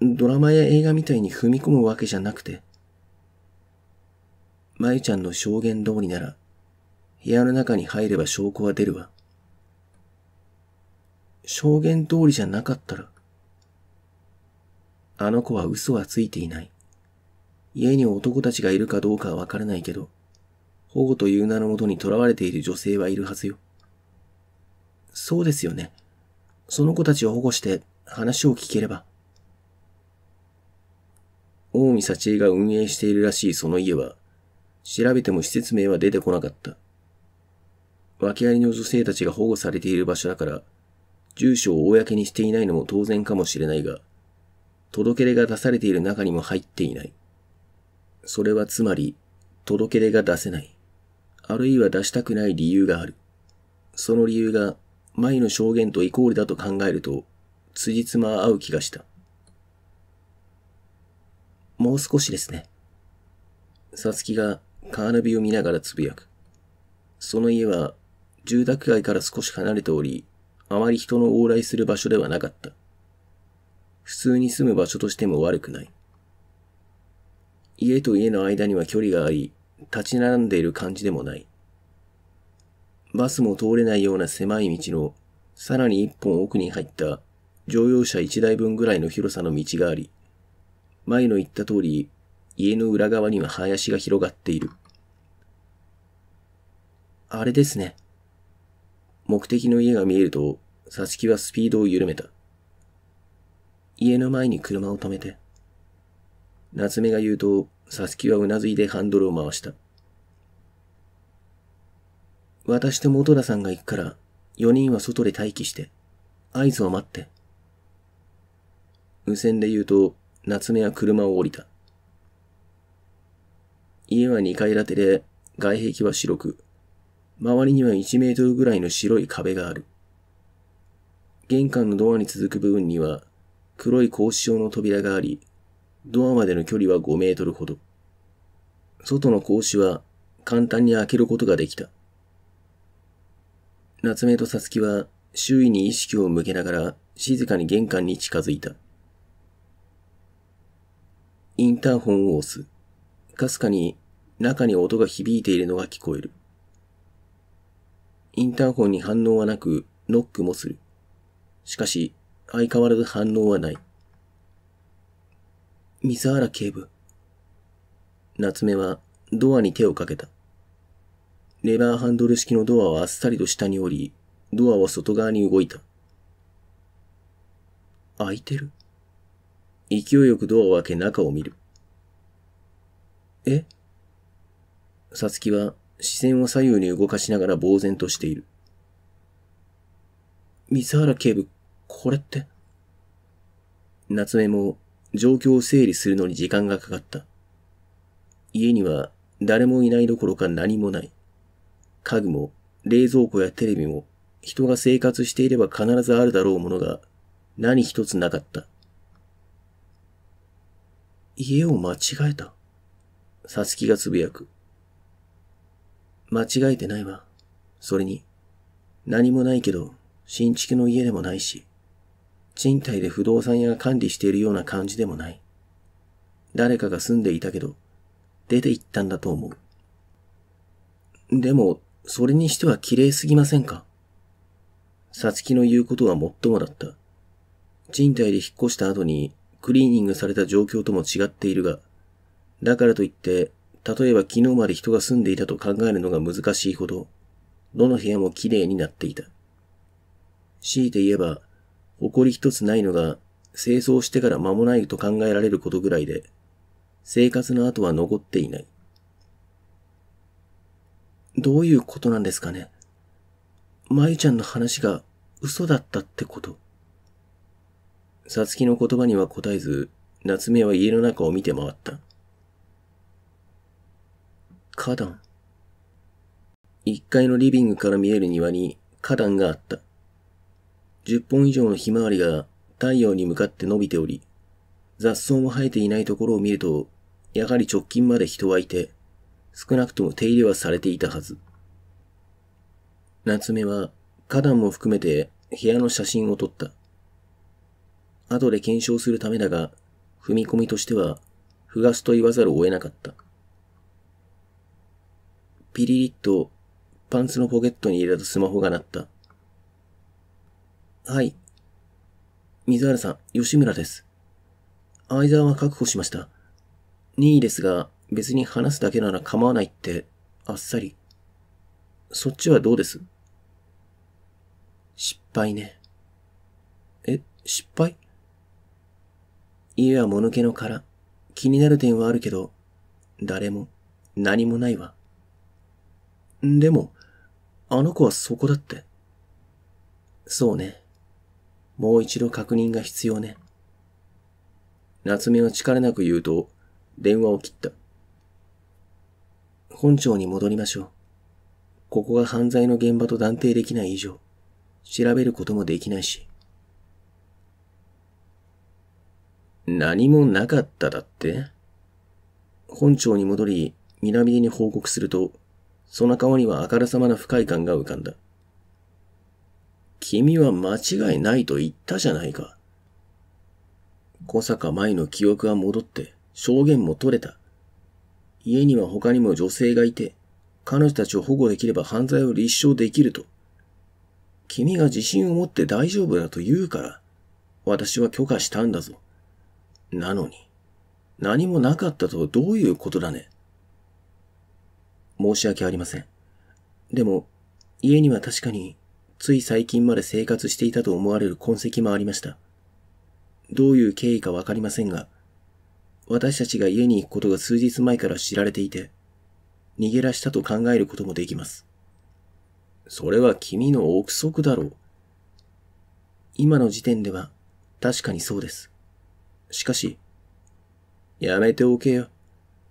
ドラマや映画みたいに踏み込むわけじゃなくて、舞ちゃんの証言通りなら、部屋の中に入れば証拠は出るわ。証言通りじゃなかったら、あの子は嘘はついていない。家に男たちがいるかどうかはわからないけど、保護という名のもとに囚われている女性はいるはずよ。そうですよね。その子たちを保護して話を聞ければ。近江幸恵が運営しているらしいその家は、調べても施設名は出てこなかった。訳ありの女性たちが保護されている場所だから、住所を公にしていないのも当然かもしれないが、届け出が出されている中にも入っていない。それはつまり、届け出が出せない。あるいは出したくない理由がある。その理由が、前の証言とイコールだと考えると、辻褄合う気がした。もう少しですね。さつきがカーナビを見ながらつぶやく。その家は住宅街から少し離れており、あまり人の往来する場所ではなかった。普通に住む場所としても悪くない。家と家の間には距離があり、立ち並んでいる感じでもない。バスも通れないような狭い道の、さらに一本奥に入った乗用車一台分ぐらいの広さの道があり、前の言った通り、家の裏側には林が広がっている。あれですね。目的の家が見えると、サつキはスピードを緩めた。家の前に車を止めて。夏目が言うと、サツキはうなずいてハンドルを回した。私と元田さんが行くから、4人は外で待機して、合図を待って。無線で言うと、夏目は車を降りた。家は2階建てで、外壁は白く、周りには1メートルぐらいの白い壁がある。玄関のドアに続く部分には、黒い格子状の扉があり、ドアまでの距離は5メートルほど。外の格子は簡単に開けることができた。夏目とさつきは周囲に意識を向けながら静かに玄関に近づいた。インターホンを押す。かすかに中に音が響いているのが聞こえる。インターホンに反応はなく、ノックもする。しかし、相変わらず反応はない。水原警部。夏目はドアに手をかけた。レバーハンドル式のドアはあっさりと下に降り、ドアは外側に動いた。開いてる勢いよくドアを開け中を見る。えさつきは視線を左右に動かしながら呆然としている。水原警部、これって。夏目も状況を整理するのに時間がかかった。家には誰もいないどころか何もない。家具も冷蔵庫やテレビも人が生活していれば必ずあるだろうものが何一つなかった。家を間違えた。さつきがつぶやく。間違えてないわ。それに、何もないけど、新築の家でもないし、賃貸で不動産屋が管理しているような感じでもない。誰かが住んでいたけど、出て行ったんだと思う。でも、それにしては綺麗すぎませんかさつきの言うことはもっともだった。賃貸で引っ越した後にクリーニングされた状況とも違っているが、だからといって、例えば昨日まで人が住んでいたと考えるのが難しいほど、どの部屋も綺麗になっていた。強いて言えば、埃一つないのが清掃してから間もないと考えられることぐらいで、生活の後は残っていない。どういうことなんですかねまゆちゃんの話が嘘だったってことさつきの言葉には答えず、夏目は家の中を見て回った。花壇。一階のリビングから見える庭に花壇があった。10本以上のひまわりが太陽に向かって伸びており、雑草も生えていないところを見ると、やはり直近まで人はいて、少なくとも手入れはされていたはず。夏目は花壇も含めて部屋の写真を撮った。後で検証するためだが、踏み込みとしては、フガスと言わざるを得なかった。ピリリッと、パンツのポケットに入れたスマホが鳴った。はい。水原さん、吉村です。相沢は確保しました。任意ですが、別に話すだけなら構わないって、あっさり。そっちはどうです失敗ね。え、失敗家は物気の殻。気になる点はあるけど、誰も、何もないわ。でも、あの子はそこだって。そうね。もう一度確認が必要ね。夏目は力なく言うと、電話を切った。本庁に戻りましょう。ここが犯罪の現場と断定できない以上、調べることもできないし。何もなかっただって本庁に戻り、南に報告すると、その顔にはあからさまな不快感が浮かんだ。君は間違いないと言ったじゃないか。小坂舞の記憶は戻って、証言も取れた。家には他にも女性がいて、彼女たちを保護できれば犯罪を立証できると。君が自信を持って大丈夫だと言うから、私は許可したんだぞ。なのに、何もなかったとはどういうことだね。申し訳ありません。でも、家には確かに、つい最近まで生活していたと思われる痕跡もありました。どういう経緯かわかりませんが、私たちが家に行くことが数日前から知られていて、逃げ出したと考えることもできます。それは君の憶測だろう。今の時点では確かにそうです。しかし、やめておけよ。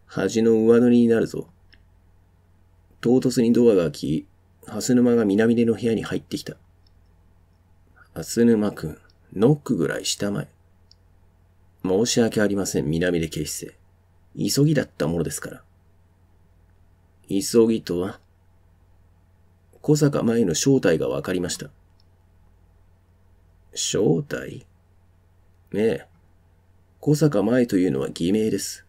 恥の上塗りになるぞ。唐突にドアが開き、蓮沼が南出の部屋に入ってきた。蓮沼くん、ノックぐらいしたまえ。申し訳ありません、南出警視正。急ぎだったものですから。急ぎとは小坂前の正体が分かりました。正体ねえ。小坂舞というのは偽名です。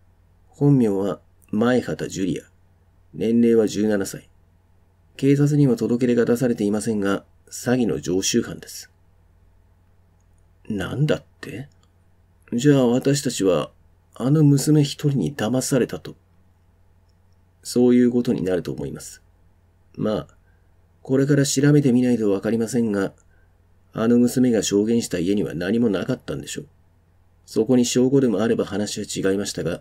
本名は舞畑ジュリア。年齢は17歳。警察には届け出が出されていませんが、詐欺の常習犯です。なんだってじゃあ私たちは、あの娘一人に騙されたと。そういうことになると思います。まあ、これから調べてみないとわかりませんが、あの娘が証言した家には何もなかったんでしょう。そこに証拠でもあれば話は違いましたが、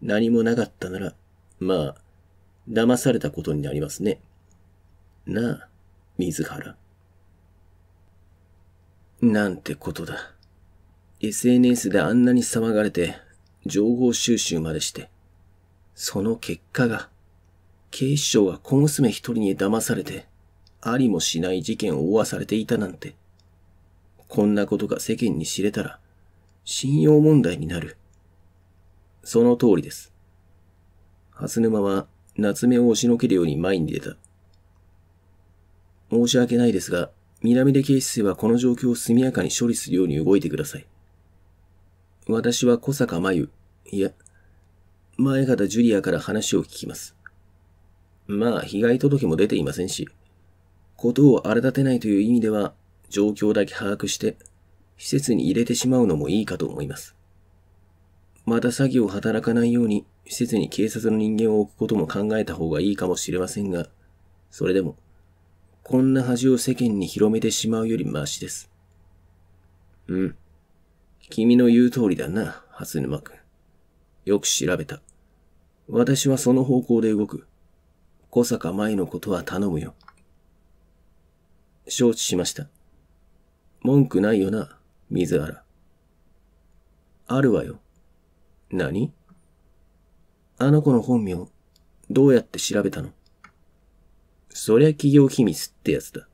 何もなかったなら、まあ、騙されたことになりますね。なあ、水原。なんてことだ。SNS であんなに騒がれて、情報収集までして、その結果が、警視庁が小娘一人に騙されて、ありもしない事件を負わされていたなんて。こんなことが世間に知れたら、信用問題になる。その通りです。初沼は夏目を押しのけるように前に出た。申し訳ないですが、南出警視正はこの状況を速やかに処理するように動いてください。私は小坂真由、いや、前方ジュリアから話を聞きます。まあ、被害届も出ていませんし、ことを荒立てないという意味では、状況だけ把握して、施設に入れてしまうのもいいかと思います。また詐欺を働かないように施設に警察の人間を置くことも考えた方がいいかもしれませんが、それでも、こんな恥を世間に広めてしまうよりマシです。うん。君の言う通りだな、初沼くん。よく調べた。私はその方向で動く。小坂舞のことは頼むよ。承知しました。文句ないよな。水原。あるわよ。何あの子の本名、どうやって調べたのそりゃ企業秘密ってやつだ。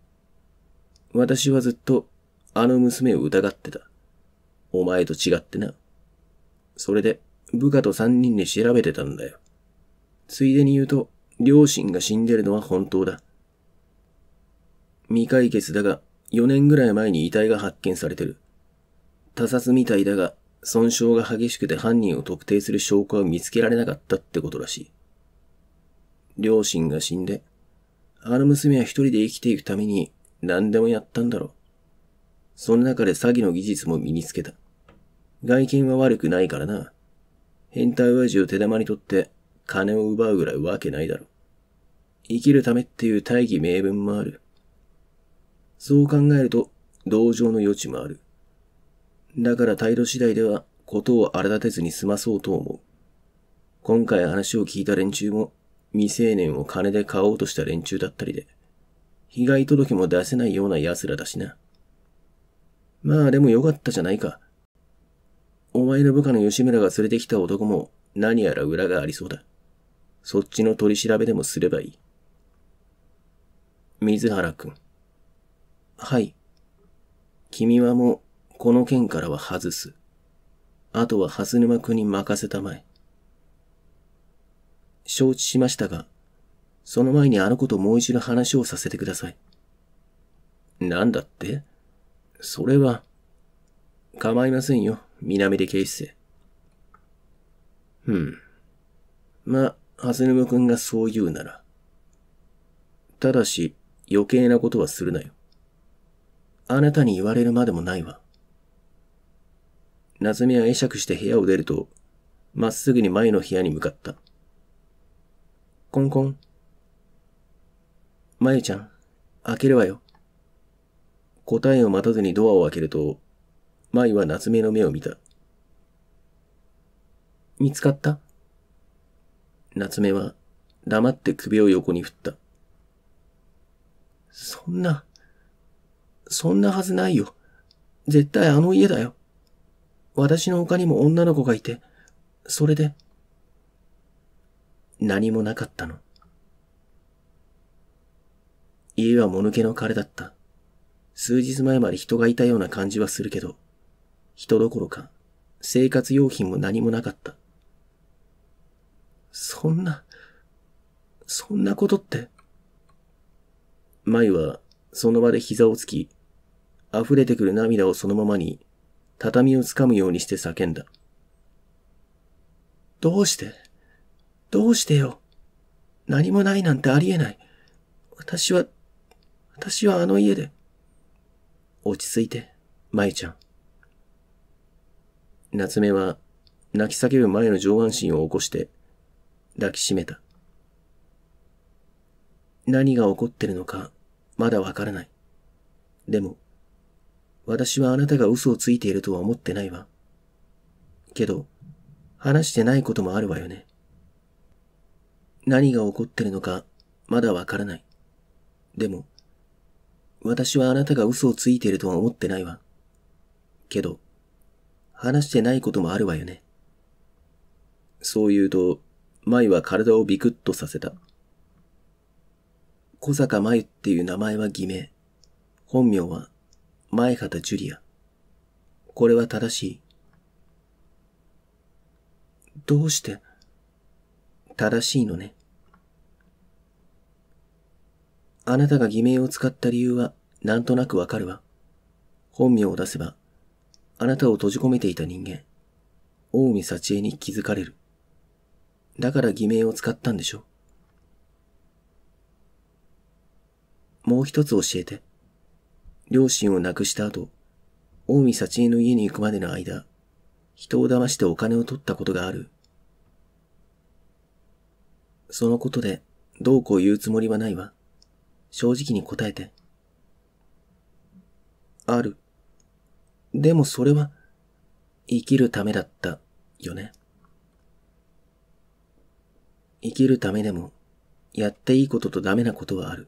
私はずっと、あの娘を疑ってた。お前と違ってな。それで、部下と三人で調べてたんだよ。ついでに言うと、両親が死んでるのは本当だ。未解決だが、4年ぐらい前に遺体が発見されてる。他殺みたいだが、損傷が激しくて犯人を特定する証拠は見つけられなかったってことらしい。両親が死んで、あの娘は一人で生きていくために何でもやったんだろう。その中で詐欺の技術も身につけた。外見は悪くないからな。変態親父を手玉に取って金を奪うぐらいわけないだろ。う。生きるためっていう大義名分もある。そう考えると、同情の余地もある。だから態度次第ではことを荒立てずに済まそうと思う。今回話を聞いた連中も未成年を金で買おうとした連中だったりで、被害届も出せないような奴らだしな。まあでもよかったじゃないか。お前の部下の吉村が連れてきた男も何やら裏がありそうだ。そっちの取り調べでもすればいい。水原くん。はい。君はもうこの件からは外す。あとは蓮沼君に任せたまえ。承知しましたが、その前にあの子ともう一度話をさせてください。なんだってそれは、構いませんよ、南出警視正。うん。ま蓮沼君がそう言うなら。ただし、余計なことはするなよ。あなたに言われるまでもないわ。夏美は会釈して部屋を出ると、まっすぐに前の部屋に向かった。コンコン。まゆちゃん、開けるわよ。答えを待たずにドアを開けると、まゆは夏目の目を見た。見つかった夏目は黙って首を横に振った。そんな、そんなはずないよ。絶対あの家だよ。私の他にも女の子がいて、それで、何もなかったの。家はもぬけの枯れだった。数日前まで人がいたような感じはするけど、人どころか生活用品も何もなかった。そんな、そんなことって。舞はその場で膝をつき、溢れてくる涙をそのままに畳をつかむようにして叫んだ。どうしてどうしてよ何もないなんてありえない。私は、私はあの家で。落ち着いて、舞ちゃん。夏目は泣き叫ぶ前の上半身を起こして抱きしめた。何が起こってるのかまだわからない。でも私はあなたが嘘をついているとは思ってないわ。けど、話してないこともあるわよね。何が起こってるのか、まだわからない。でも、私はあなたが嘘をついているとは思ってないわ。けど、話してないこともあるわよね。そう言うと、舞は体をビクッとさせた。小坂舞っていう名前は偽名。本名は前方ジュリア。これは正しい。どうして正しいのね。あなたが偽名を使った理由はなんとなくわかるわ。本名を出せば、あなたを閉じ込めていた人間、大海幸恵に気づかれる。だから偽名を使ったんでしょ。もう一つ教えて。両親を亡くした後、大見幸恵の家に行くまでの間、人を騙してお金を取ったことがある。そのことで、どうこう言うつもりはないわ。正直に答えて。ある。でもそれは、生きるためだった、よね。生きるためでも、やっていいこととダメなことはある。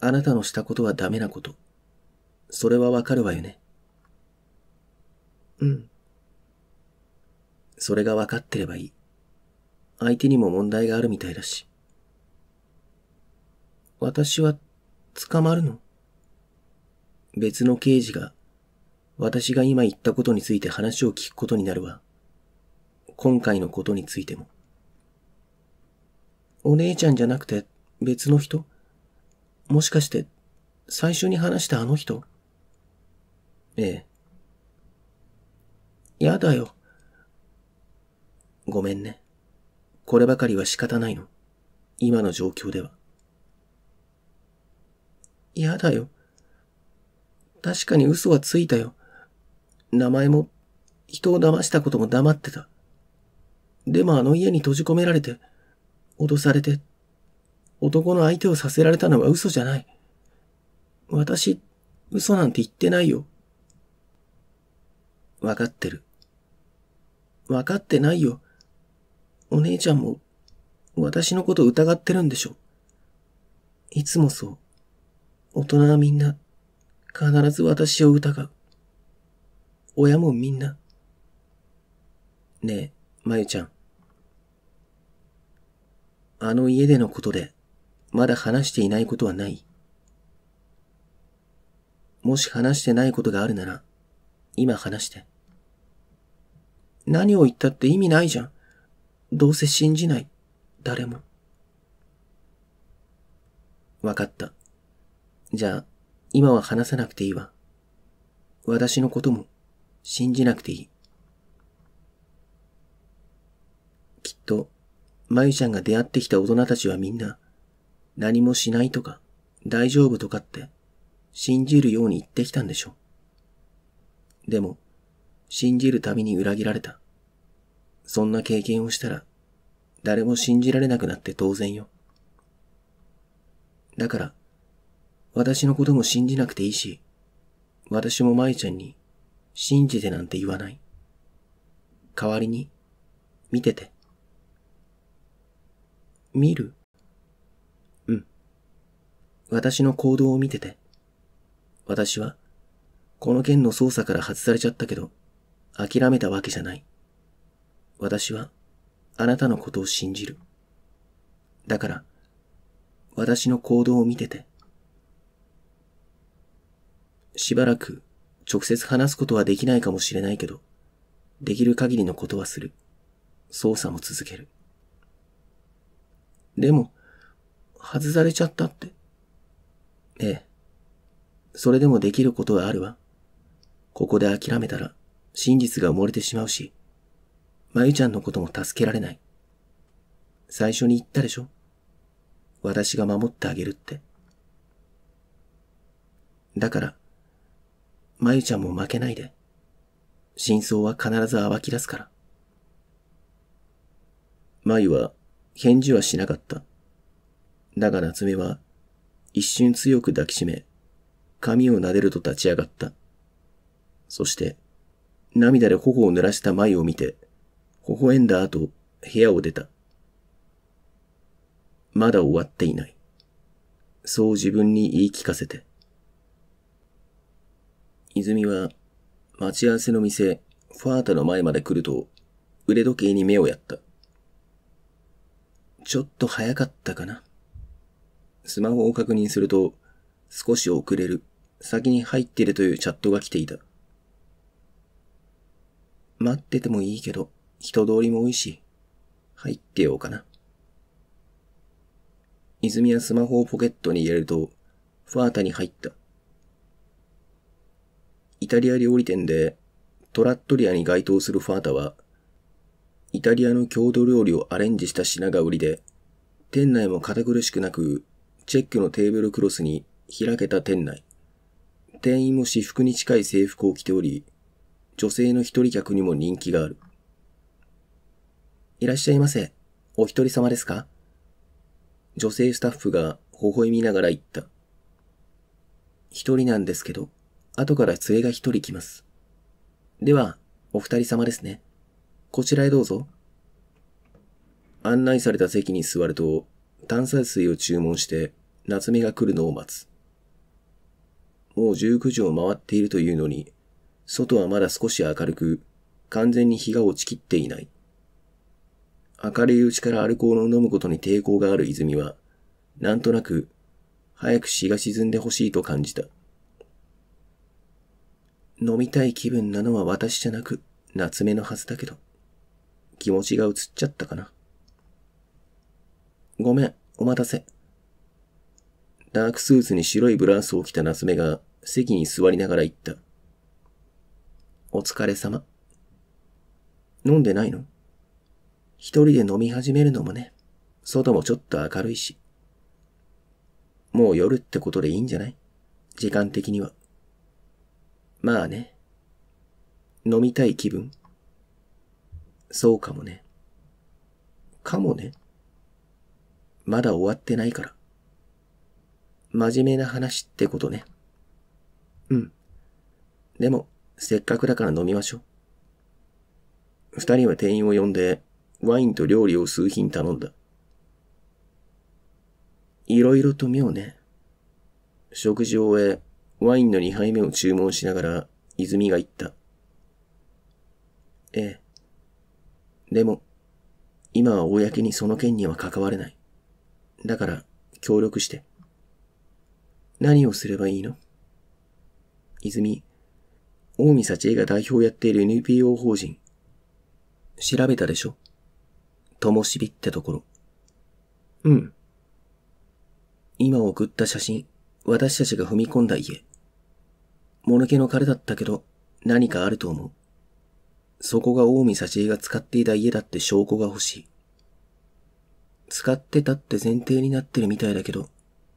あなたのしたことはダメなこと。それはわかるわよね。うん。それがわかってればいい。相手にも問題があるみたいだし。私は捕まるの別の刑事が私が今言ったことについて話を聞くことになるわ。今回のことについても。お姉ちゃんじゃなくて別の人もしかして最初に話したあの人ええ。やだよ。ごめんね。こればかりは仕方ないの。今の状況では。やだよ。確かに嘘はついたよ。名前も、人を騙したことも黙ってた。でもあの家に閉じ込められて、脅されて、男の相手をさせられたのは嘘じゃない。私、嘘なんて言ってないよ。わかってる。わかってないよ。お姉ちゃんも、私のこと疑ってるんでしょ。いつもそう。大人はみんな、必ず私を疑う。親もみんな。ねえ、まゆちゃん。あの家でのことで、まだ話していないことはないもし話してないことがあるなら、今話して。何を言ったって意味ないじゃん。どうせ信じない。誰も。わかった。じゃあ、今は話さなくていいわ。私のことも信じなくていい。きっと、まゆちゃんが出会ってきた大人たちはみんな、何もしないとか、大丈夫とかって、信じるように言ってきたんでしょう。でも、信じるたびに裏切られた。そんな経験をしたら、誰も信じられなくなって当然よ。だから、私のことも信じなくていいし、私も舞ちゃんに、信じてなんて言わない。代わりに、見てて。見るうん。私の行動を見てて。私は、この件の捜査から外されちゃったけど、諦めたわけじゃない。私は、あなたのことを信じる。だから、私の行動を見てて。しばらく直接話すことはできないかもしれないけど、できる限りのことはする。捜査も続ける。でも、外されちゃったって。ええ。それでもできることはあるわ。ここで諦めたら真実が埋もれてしまうし、まゆちゃんのことも助けられない。最初に言ったでしょ私が守ってあげるって。だから、まゆちゃんも負けないで。真相は必ず暴き出すから。まゆは返事はしなかった。だが夏目は一瞬強く抱きしめ、髪を撫でると立ち上がった。そして、涙で頬を濡らした舞を見て、微笑んだ後、部屋を出た。まだ終わっていない。そう自分に言い聞かせて。泉は、待ち合わせの店、ファータの前まで来ると、腕時計に目をやった。ちょっと早かったかな。スマホを確認すると、少し遅れる、先に入ってるというチャットが来ていた。待っててもいいけど、人通りも多いし、入ってようかな。泉はスマホをポケットに入れると、ファータに入った。イタリア料理店で、トラットリアに該当するファータは、イタリアの郷土料理をアレンジした品が売りで、店内も堅苦しくなく、チェックのテーブルクロスに開けた店内。店員も私服に近い制服を着ており、女性の一人客にも人気がある。いらっしゃいませ。お一人様ですか女性スタッフが微笑みながら言った。一人なんですけど、後から連れが一人来ます。では、お二人様ですね。こちらへどうぞ。案内された席に座ると、炭酸水を注文して、夏目が来るのを待つ。もう19時を回っているというのに、外はまだ少し明るく、完全に日が落ちきっていない。明るいうちからアルコールを飲むことに抵抗がある泉は、なんとなく、早く日が沈んでほしいと感じた。飲みたい気分なのは私じゃなく、夏目のはずだけど、気持ちが移っちゃったかな。ごめん、お待たせ。ダークスーツに白いブラウスを着た夏目が席に座りながら言った。お疲れ様。飲んでないの一人で飲み始めるのもね、外もちょっと明るいし。もう夜ってことでいいんじゃない時間的には。まあね。飲みたい気分そうかもね。かもね。まだ終わってないから。真面目な話ってことね。うん。でも、せっかくだから飲みましょう。二人は店員を呼んで、ワインと料理を数品頼んだ。いろいろと妙ね。食事を終え、ワインの二杯目を注文しながら、泉が言った。ええ。でも、今は公にその件には関われない。だから、協力して。何をすればいいの泉、大見幸恵が代表をやっている NPO 法人。調べたでしょともしびってところ。うん。今送った写真、私たちが踏み込んだ家。もぬけの彼だったけど、何かあると思う。そこが大見幸恵が使っていた家だって証拠が欲しい。使ってたって前提になってるみたいだけど、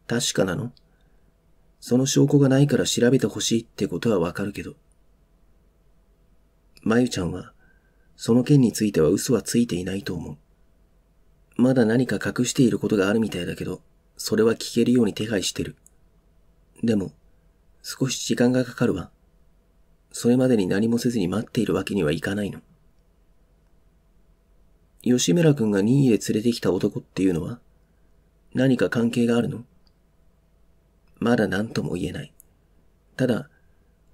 確かなのその証拠がないから調べてほしいってことはわかるけど。まゆちゃんは、その件については嘘はついていないと思う。まだ何か隠していることがあるみたいだけど、それは聞けるように手配してる。でも、少し時間がかかるわ。それまでに何もせずに待っているわけにはいかないの。吉村くんが任意で連れてきた男っていうのは、何か関係があるのまだ何とも言えない。ただ、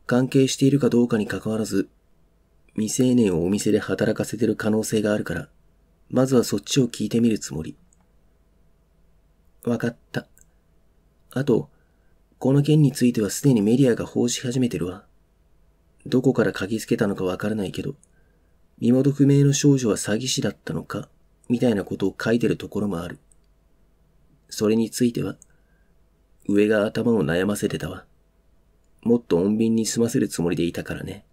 関係しているかどうかに関わらず、未成年をお店で働かせてる可能性があるから、まずはそっちを聞いてみるつもり。わかった。あと、この件についてはすでにメディアが報じ始めてるわ。どこから嗅ぎつけたのかわからないけど、身元不明の少女は詐欺師だったのか、みたいなことを書いてるところもある。それについては、上が頭を悩ませてたわ。もっと穏便に済ませるつもりでいたからね。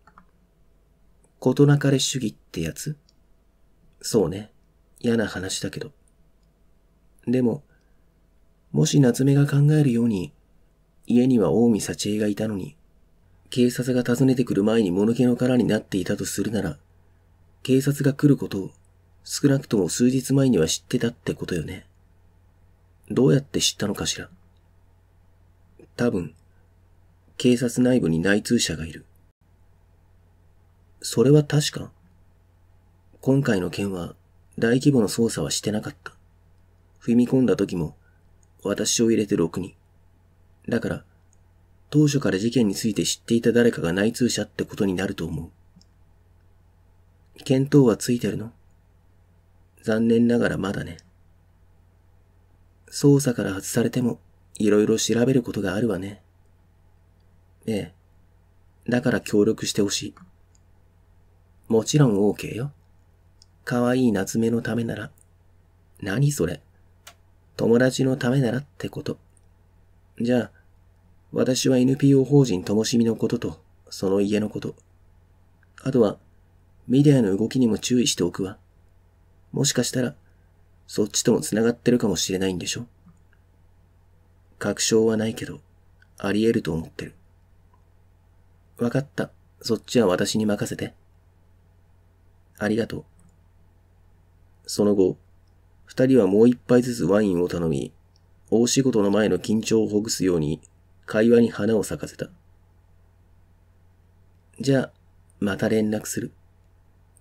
事なかれ主義ってやつそうね。嫌な話だけど。でも、もし夏目が考えるように、家には近江幸恵がいたのに、警察が訪ねてくる前に物気の殻になっていたとするなら、警察が来ることを少なくとも数日前には知ってたってことよね。どうやって知ったのかしら。多分、警察内部に内通者がいる。それは確か。今回の件は大規模の捜査はしてなかった。踏み込んだ時も私を入れて6人。だから、当初から事件について知っていた誰かが内通者ってことになると思う。見当はついてるの残念ながらまだね。捜査から外されても色々調べることがあるわね。ええ。だから協力してほしい。もちろん OK よ。可愛い夏目のためなら。何それ。友達のためならってこと。じゃあ、私は NPO 法人ともしみのことと、その家のこと。あとは、メディアの動きにも注意しておくわ。もしかしたら、そっちとも繋がってるかもしれないんでしょ確証はないけど、あり得ると思ってる。わかった。そっちは私に任せて。ありがとう。その後、二人はもう一杯ずつワインを頼み、大仕事の前の緊張をほぐすように会話に花を咲かせた。じゃあ、また連絡する。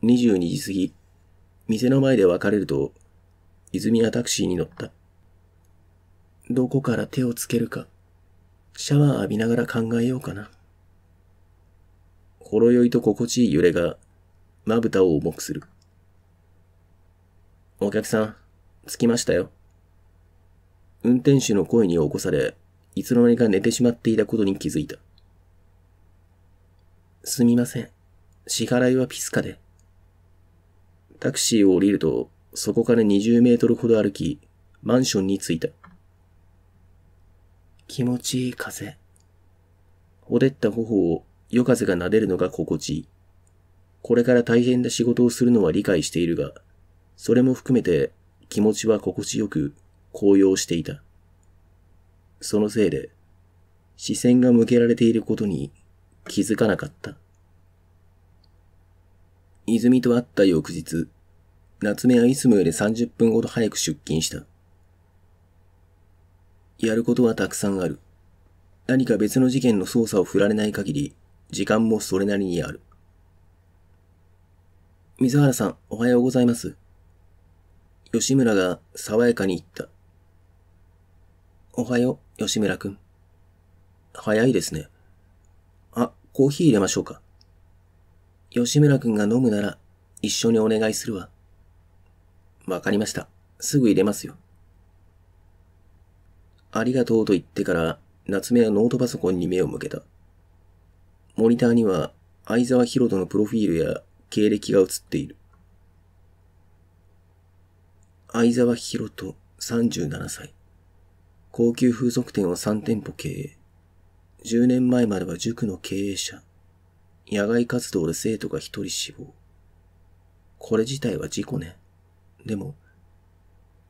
22時過ぎ、店の前で別れると、泉はタクシーに乗った。どこから手をつけるか、シャワー浴びながら考えようかな。ほろ酔いと心地いい揺れがまぶたを重くする。お客さん、着きましたよ。運転手の声に起こされ、いつの間にか寝てしまっていたことに気づいた。すみません。支払いはピスカで。タクシーを降りると、そこから20メートルほど歩き、マンションに着いた。気持ちいい風。ほでった頬を夜風が撫でるのが心地いい。これから大変な仕事をするのは理解しているが、それも含めて気持ちは心地よく高揚していた。そのせいで、視線が向けられていることに気づかなかった。泉と会った翌日、夏目はいつもより30分ほど早く出勤した。やることはたくさんある。何か別の事件の捜査を振られない限り、時間もそれなりにある。水原さん、おはようございます。吉村が爽やかに言った。おはよう、吉村くん。早いですね。あ、コーヒー入れましょうか。吉村くんが飲むなら、一緒にお願いするわ。わかりました。すぐ入れますよ。ありがとうと言ってから、夏目はノートパソコンに目を向けた。モニターには、相沢博人のプロフィールや経歴が映っている。相沢博人37歳。高級風俗店を3店舗経営。10年前までは塾の経営者。野外活動で生徒が1人死亡。これ自体は事故ね。でも、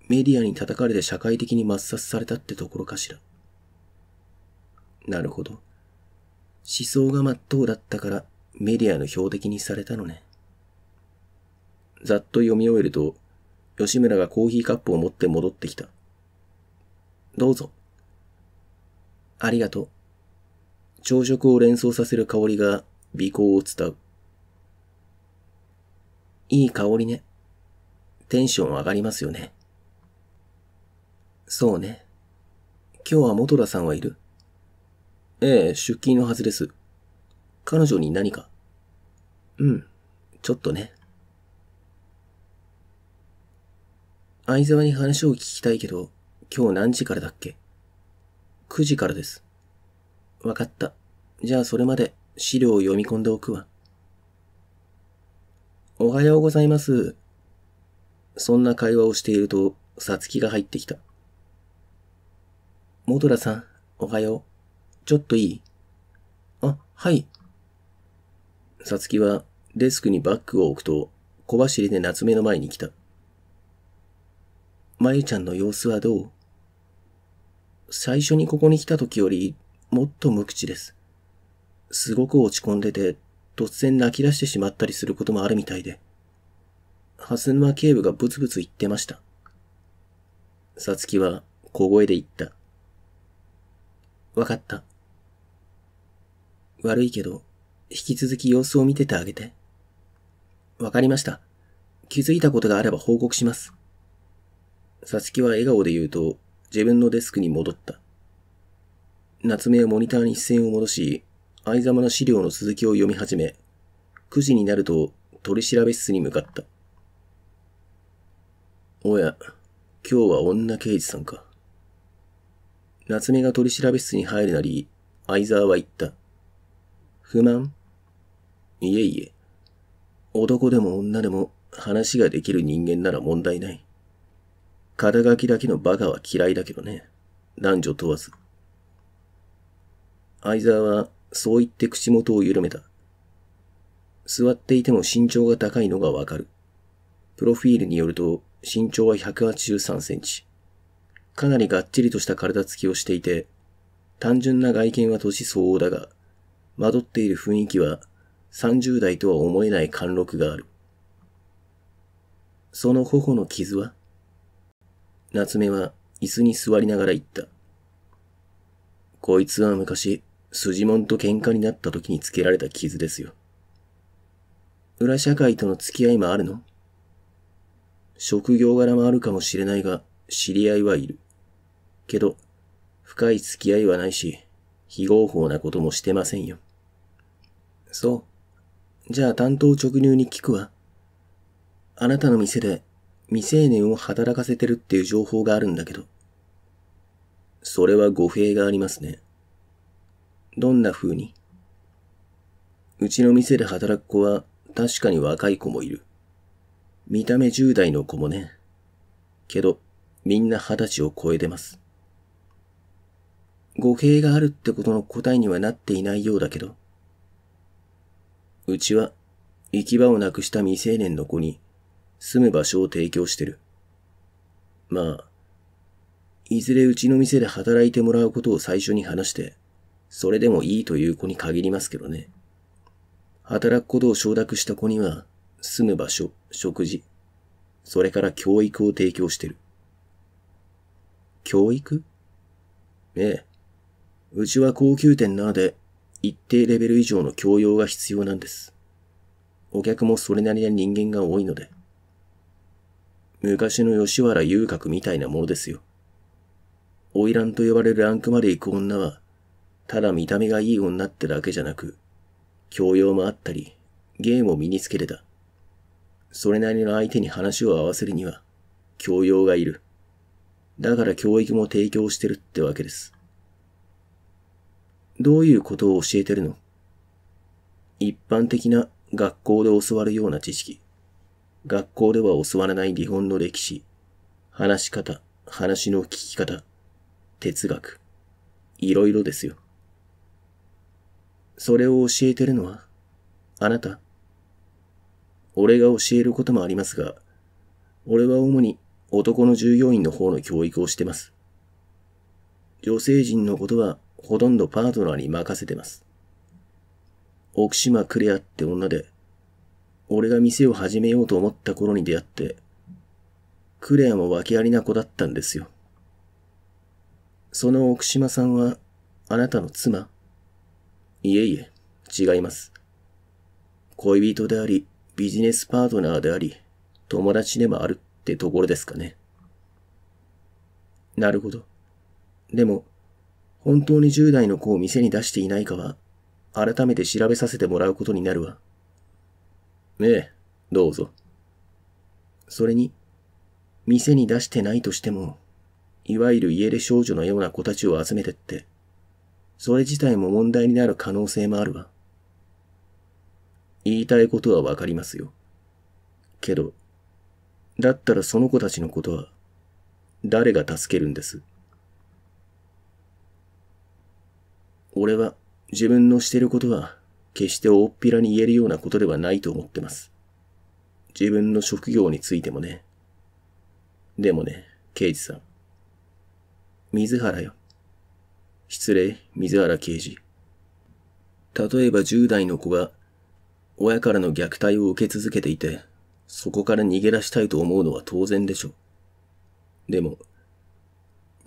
メディアに叩かれて社会的に抹殺されたってところかしら。なるほど。思想が真っ当だったからメディアの標的にされたのね。ざっと読み終えると、吉村がコーヒーカップを持って戻ってきた。どうぞ。ありがとう。朝食を連想させる香りが鼻行を伝う。いい香りね。テンション上がりますよね。そうね。今日は元田さんはいるええ、出勤のはずです。彼女に何かうん、ちょっとね。相沢に話を聞きたいけど、今日何時からだっけ ?9 時からです。わかった。じゃあそれまで資料を読み込んでおくわ。おはようございます。そんな会話をしていると、さつきが入ってきた。モドラさん、おはよう。ちょっといいあ、はい。さつきはデスクにバッグを置くと、小走りで夏目の前に来た。まゆちゃんの様子はどう最初にここに来た時よりもっと無口です。すごく落ち込んでて、突然泣き出してしまったりすることもあるみたいで。蓮沼警部がブツブツ言ってました。さつきは小声で言った。わかった。悪いけど、引き続き様子を見ててあげて。わかりました。気づいたことがあれば報告します。さつきは笑顔で言うと、自分のデスクに戻った。夏目はモニターに視線を戻し、相様の資料の続きを読み始め、9時になると取り調べ室に向かった。おや、今日は女刑事さんか。夏目が取り調べ室に入るなり、相沢は言った。不満いえいえ。男でも女でも話ができる人間なら問題ない。肩書きだけのバカは嫌いだけどね。男女問わず。相沢はそう言って口元を緩めた。座っていても身長が高いのがわかる。プロフィールによると身長は183センチ。かなりがっちりとした体つきをしていて、単純な外見は年相応だが、惑っている雰囲気は30代とは思えない貫禄がある。その頬の傷は夏目は椅子に座りながら言った。こいつは昔、筋もと喧嘩になった時につけられた傷ですよ。裏社会との付き合いもあるの職業柄もあるかもしれないが、知り合いはいる。けど、深い付き合いはないし、非合法なこともしてませんよ。そう。じゃあ担当直入に聞くわ。あなたの店で未成年を働かせてるっていう情報があるんだけど。それは語弊がありますね。どんな風にうちの店で働く子は確かに若い子もいる。見た目10代の子もね。けど、みんな二十歳を超えてます。語弊があるってことの答えにはなっていないようだけど。うちは行き場をなくした未成年の子に住む場所を提供してる。まあ、いずれうちの店で働いてもらうことを最初に話して、それでもいいという子に限りますけどね。働くことを承諾した子には、住む場所、食事、それから教育を提供してる。教育ええ。うちは高級店なので、一定レベル以上の教養が必要なんです。お客もそれなりな人間が多いので。昔の吉原遊郭みたいなものですよ。花魁と呼ばれるランクまで行く女は、ただ見た目がいい女ってだけじゃなく、教養もあったり、芸も身につけてた。それなりの相手に話を合わせるには、教養がいる。だから教育も提供してるってわけです。どういうことを教えてるの一般的な学校で教わるような知識。学校では教わらない日本の歴史、話し方、話の聞き方、哲学、いろいろですよ。それを教えてるのは、あなた。俺が教えることもありますが、俺は主に男の従業員の方の教育をしてます。女性人のことはほとんどパートナーに任せてます。奥島クレアって女で、俺が店を始めようと思った頃に出会って、クレアも訳ありな子だったんですよ。その奥島さんは、あなたの妻いえいえ、違います。恋人であり、ビジネスパートナーであり、友達でもあるってところですかね。なるほど。でも、本当に10代の子を店に出していないかは、改めて調べさせてもらうことになるわ。ええ、どうぞ。それに、店に出してないとしても、いわゆる家出少女のような子たちを集めてって、それ自体も問題になる可能性もあるわ。言いたいことはわかりますよ。けど、だったらその子たちのことは、誰が助けるんです俺は自分のしてることは決して大っぴらに言えるようなことではないと思ってます。自分の職業についてもね。でもね、刑事さん。水原よ。失礼、水原刑事。例えば10代の子が、親からの虐待を受け続けていて、そこから逃げ出したいと思うのは当然でしょう。でも、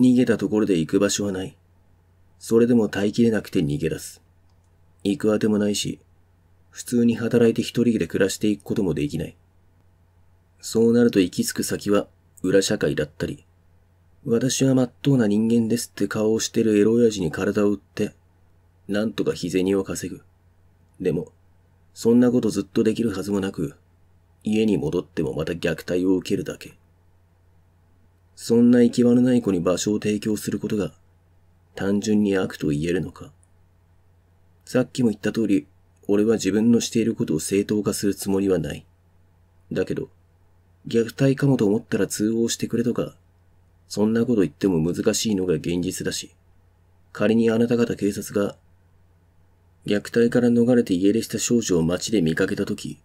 逃げたところで行く場所はない。それでも耐えきれなくて逃げ出す。行くあてもないし、普通に働いて一人で暮らしていくこともできない。そうなると行き着く先は裏社会だったり、私は真っ当な人間ですって顔をしてるエロ親父に体を売って、なんとか日銭を稼ぐ。でも、そんなことずっとできるはずもなく、家に戻ってもまた虐待を受けるだけ。そんな行き場のない子に場所を提供することが、単純に悪と言えるのか。さっきも言った通り、俺は自分のしていることを正当化するつもりはない。だけど、虐待かもと思ったら通報してくれとか、そんなこと言っても難しいのが現実だし、仮にあなた方警察が、虐待から逃れて家出した少女を街で見かけたとき、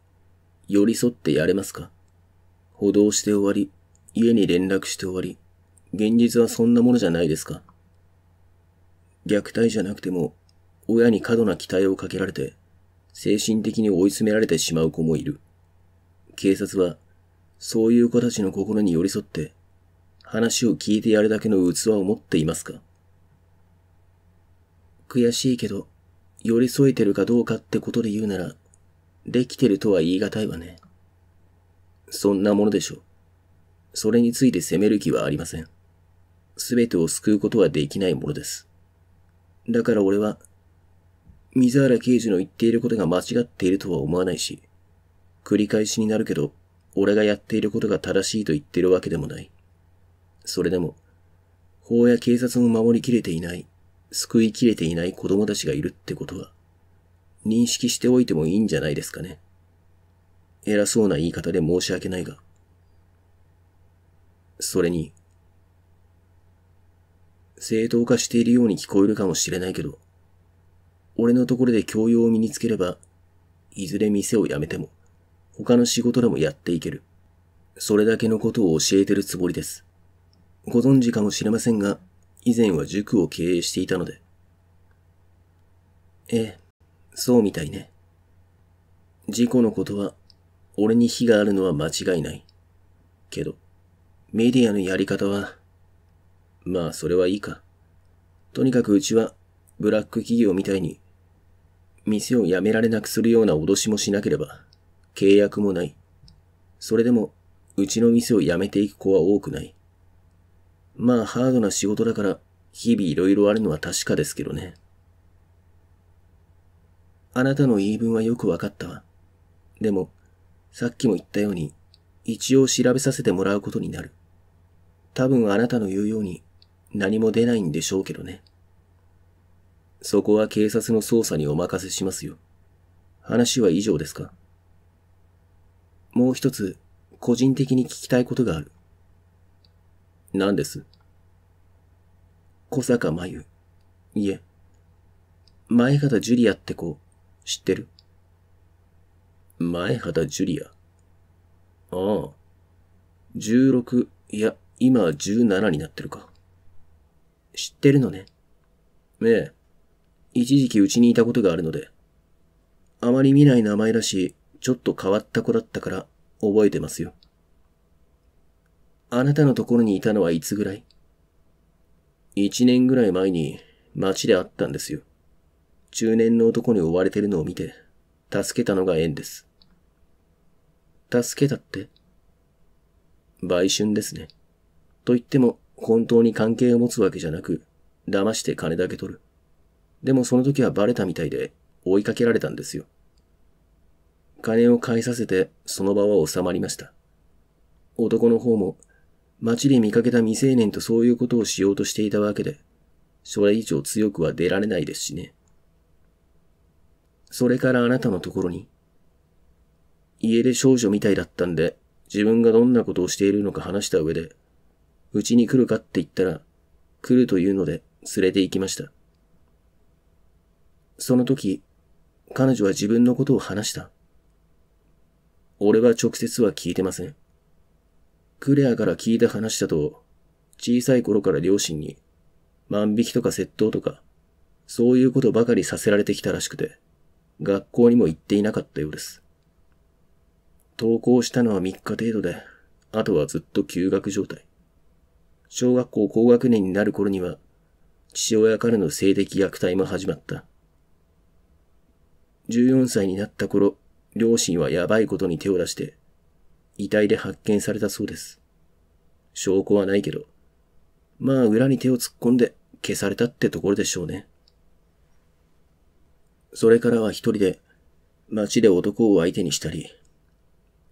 寄り添ってやれますか補導して終わり、家に連絡して終わり、現実はそんなものじゃないですか。虐待じゃなくても、親に過度な期待をかけられて、精神的に追い詰められてしまう子もいる。警察は、そういう子たちの心に寄り添って、話を聞いてやるだけの器を持っていますか悔しいけど、寄り添えてるかどうかってことで言うなら、できてるとは言い難いわね。そんなものでしょう。それについて責める気はありません。すべてを救うことはできないものです。だから俺は、水原刑事の言っていることが間違っているとは思わないし、繰り返しになるけど、俺がやっていることが正しいと言ってるわけでもない。それでも、法や警察も守りきれていない、救いきれていない子供たちがいるってことは、認識しておいてもいいんじゃないですかね。偉そうな言い方で申し訳ないが。それに、正当化しているように聞こえるかもしれないけど、俺のところで教養を身につければ、いずれ店を辞めても、他の仕事でもやっていける。それだけのことを教えてるつもりです。ご存知かもしれませんが、以前は塾を経営していたので。ええ、そうみたいね。事故のことは、俺に非があるのは間違いない。けど、メディアのやり方は、まあそれはいいか。とにかくうちはブラック企業みたいに、店を辞められなくするような脅しもしなければ、契約もない。それでも、うちの店を辞めていく子は多くない。まあ、ハードな仕事だから、日々いろいろあるのは確かですけどね。あなたの言い分はよくわかったわ。でも、さっきも言ったように、一応調べさせてもらうことになる。多分あなたの言うように、何も出ないんでしょうけどね。そこは警察の捜査にお任せしますよ。話は以上ですかもう一つ、個人的に聞きたいことがある。何です小坂真由。いえ。前畑ジュリアって子、知ってる前畑ジュリア。ああ。16、いや、今17になってるか。知ってるのね。ねえ。一時期うちにいたことがあるので、あまり見ない名前らし、ちょっと変わった子だったから覚えてますよ。あなたのところにいたのはいつぐらい一年ぐらい前に街で会ったんですよ。中年の男に追われてるのを見て、助けたのが縁です。助けたって売春ですね。と言っても、本当に関係を持つわけじゃなく、騙して金だけ取る。でもその時はバレたみたいで追いかけられたんですよ。金を返させてその場は収まりました。男の方も街で見かけた未成年とそういうことをしようとしていたわけで、それ以上強くは出られないですしね。それからあなたのところに、家で少女みたいだったんで、自分がどんなことをしているのか話した上で、うちに来るかって言ったら、来るというので連れて行きました。その時、彼女は自分のことを話した。俺は直接は聞いてません。クレアから聞いた話だと、小さい頃から両親に万引きとか窃盗とか、そういうことばかりさせられてきたらしくて、学校にも行っていなかったようです。登校したのは3日程度で、あとはずっと休学状態。小学校高学年になる頃には、父親からの性的虐待も始まった。14歳になった頃、両親はやばいことに手を出して、遺体で発見されたそうです。証拠はないけど、まあ裏に手を突っ込んで消されたってところでしょうね。それからは一人で街で男を相手にしたり、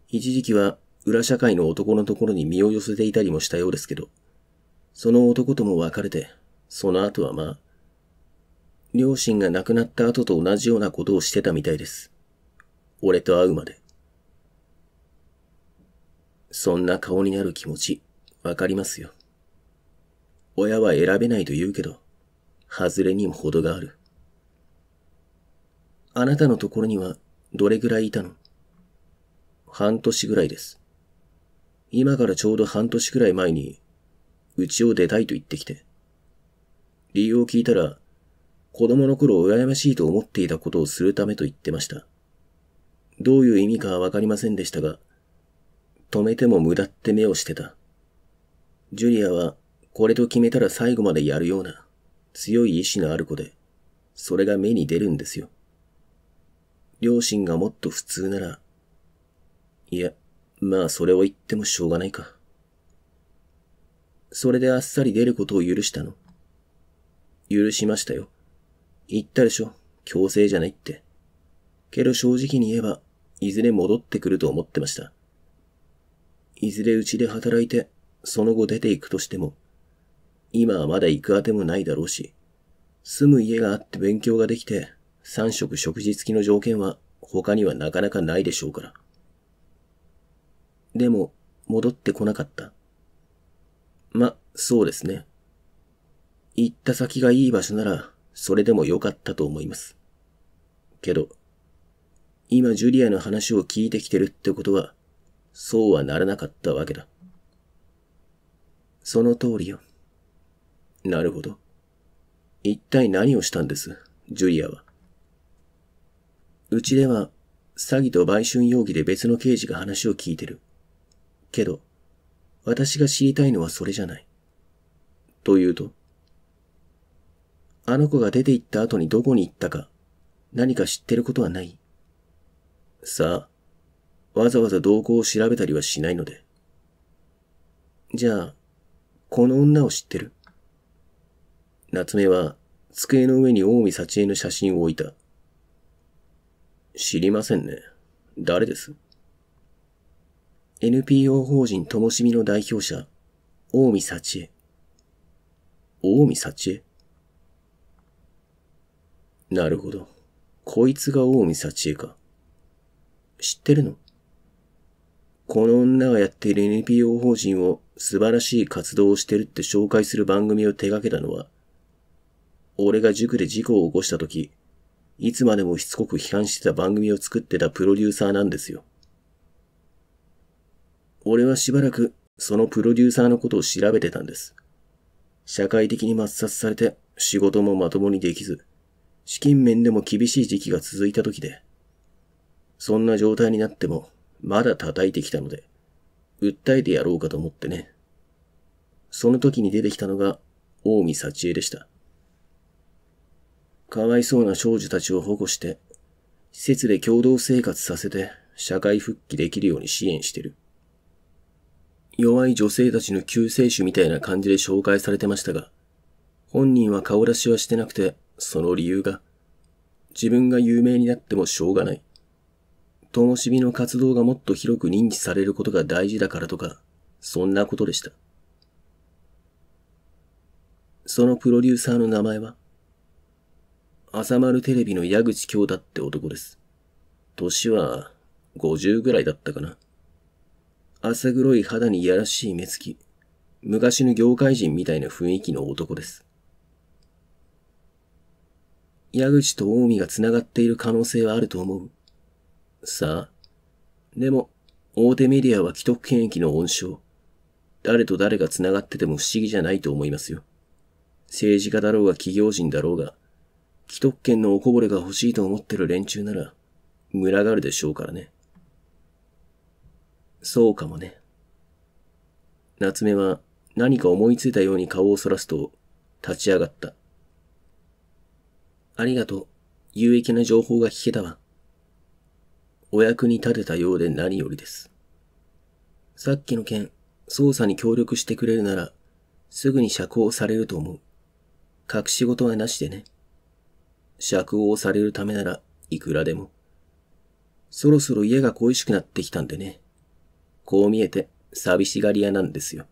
一時期は裏社会の男のところに身を寄せていたりもしたようですけど、その男とも別れて、その後はまあ、両親が亡くなった後と同じようなことをしてたみたいです。俺と会うまで。そんな顔になる気持ち、わかりますよ。親は選べないと言うけど、外れにも程がある。あなたのところにはどれぐらいいたの半年ぐらいです。今からちょうど半年くらい前に、うちを出たいと言ってきて。理由を聞いたら、子供の頃羨ましいと思っていたことをするためと言ってました。どういう意味かはわかりませんでしたが、止めても無駄って目をしてた。ジュリアは、これと決めたら最後までやるような、強い意志のある子で、それが目に出るんですよ。両親がもっと普通なら、いや、まあそれを言ってもしょうがないか。それであっさり出ることを許したの。許しましたよ。言ったでしょ。強制じゃないって。けど正直に言えば、いずれ戻ってくると思ってました。いずれうちで働いて、その後出ていくとしても、今はまだ行くあてもないだろうし、住む家があって勉強ができて、3食食事付きの条件は他にはなかなかないでしょうから。でも、戻ってこなかった。ま、そうですね。行った先がいい場所なら、それでも良かったと思います。けど、今ジュリアの話を聞いてきてるってことは、そうはならなかったわけだ。その通りよ。なるほど。一体何をしたんです、ジュリアは。うちでは、詐欺と売春容疑で別の刑事が話を聞いてる。けど、私が知りたいのはそれじゃない。というとあの子が出て行った後にどこに行ったか、何か知ってることはないさあ、わざわざ動向を調べたりはしないので。じゃあ、この女を知ってる夏目は机の上に大見幸恵の写真を置いた。知りませんね。誰です ?NPO 法人ともしみの代表者、大見幸恵。大見幸恵なるほど。こいつが大見幸恵か。知ってるのこの女がやっている NPO 法人を素晴らしい活動をしてるって紹介する番組を手掛けたのは、俺が塾で事故を起こした時、いつまでもしつこく批判してた番組を作ってたプロデューサーなんですよ。俺はしばらくそのプロデューサーのことを調べてたんです。社会的に抹殺されて仕事もまともにできず、資金面でも厳しい時期が続いた時で、そんな状態になっても、まだ叩いてきたので、訴えてやろうかと思ってね。その時に出てきたのが、大見幸恵でした。かわいそうな少女たちを保護して、施設で共同生活させて、社会復帰できるように支援してる。弱い女性たちの救世主みたいな感じで紹介されてましたが、本人は顔出しはしてなくて、その理由が、自分が有名になってもしょうがない。灯火の活動がもっと広く認知されることが大事だからとか、そんなことでした。そのプロデューサーの名前は、朝丸テレビの矢口京太って男です。年は50ぐらいだったかな。浅黒い肌にいやらしい目つき、昔の業界人みたいな雰囲気の男です。矢口と近江が繋がっている可能性はあると思う。さあ。でも、大手メディアは既得権益の温床。誰と誰が繋がってても不思議じゃないと思いますよ。政治家だろうが企業人だろうが、既得権のおこぼれが欲しいと思ってる連中なら、群がるでしょうからね。そうかもね。夏目は何か思いついたように顔をそらすと、立ち上がった。ありがとう。有益な情報が聞けたわ。お役に立てたようで何よりです。さっきの件、捜査に協力してくれるなら、すぐに釈放されると思う。隠し事はなしでね。釈放されるためならいくらでも。そろそろ家が恋しくなってきたんでね。こう見えて寂しがり屋なんですよ。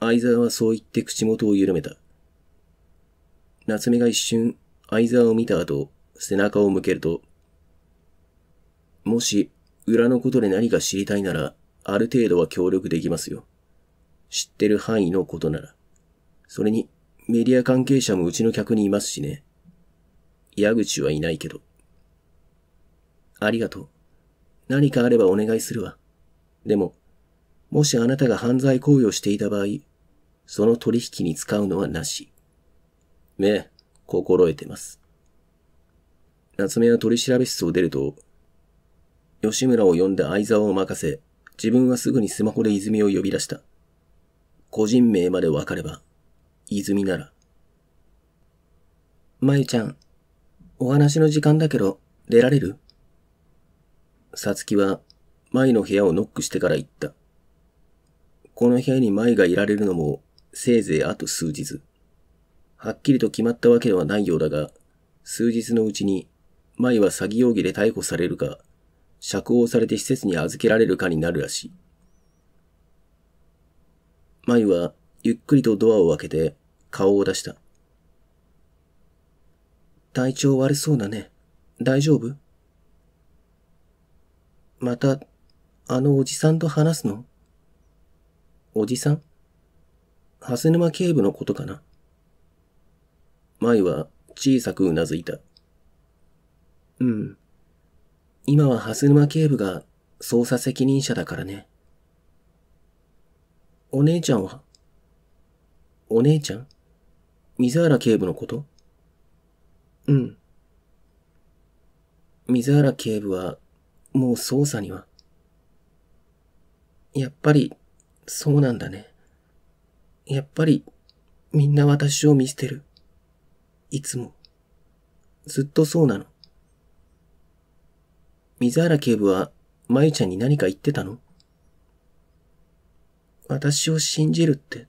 相沢はそう言って口元を緩めた。夏目が一瞬、相沢を見た後、背中を向けると、もし、裏のことで何か知りたいなら、ある程度は協力できますよ。知ってる範囲のことなら。それに、メディア関係者もうちの客にいますしね。矢口はいないけど。ありがとう。何かあればお願いするわ。でも、もしあなたが犯罪行為をしていた場合、その取引に使うのはなし。ね、心得てます。夏目は取調室を出ると、吉村を呼んで相沢を任せ、自分はすぐにスマホで泉を呼び出した。個人名までわかれば、泉なら。まゆちゃん、お話の時間だけど、出られるさつきは、舞の部屋をノックしてから行った。この部屋に舞がいられるのも、せいぜいあと数日。はっきりと決まったわけではないようだが、数日のうちに、舞は詐欺容疑で逮捕されるか、釈放されて施設に預けられるかになるらしい。舞はゆっくりとドアを開けて顔を出した。体調悪そうだね。大丈夫また、あのおじさんと話すのおじさん蓮沼警部のことかな舞は小さくうなずいた。うん。今は蓮沼警部が捜査責任者だからね。お姉ちゃんはお姉ちゃん水原警部のことうん。水原警部は、もう捜査には。やっぱり、そうなんだね。やっぱり、みんな私を見捨てる。いつも。ずっとそうなの。水原警部は、舞ちゃんに何か言ってたの私を信じるって。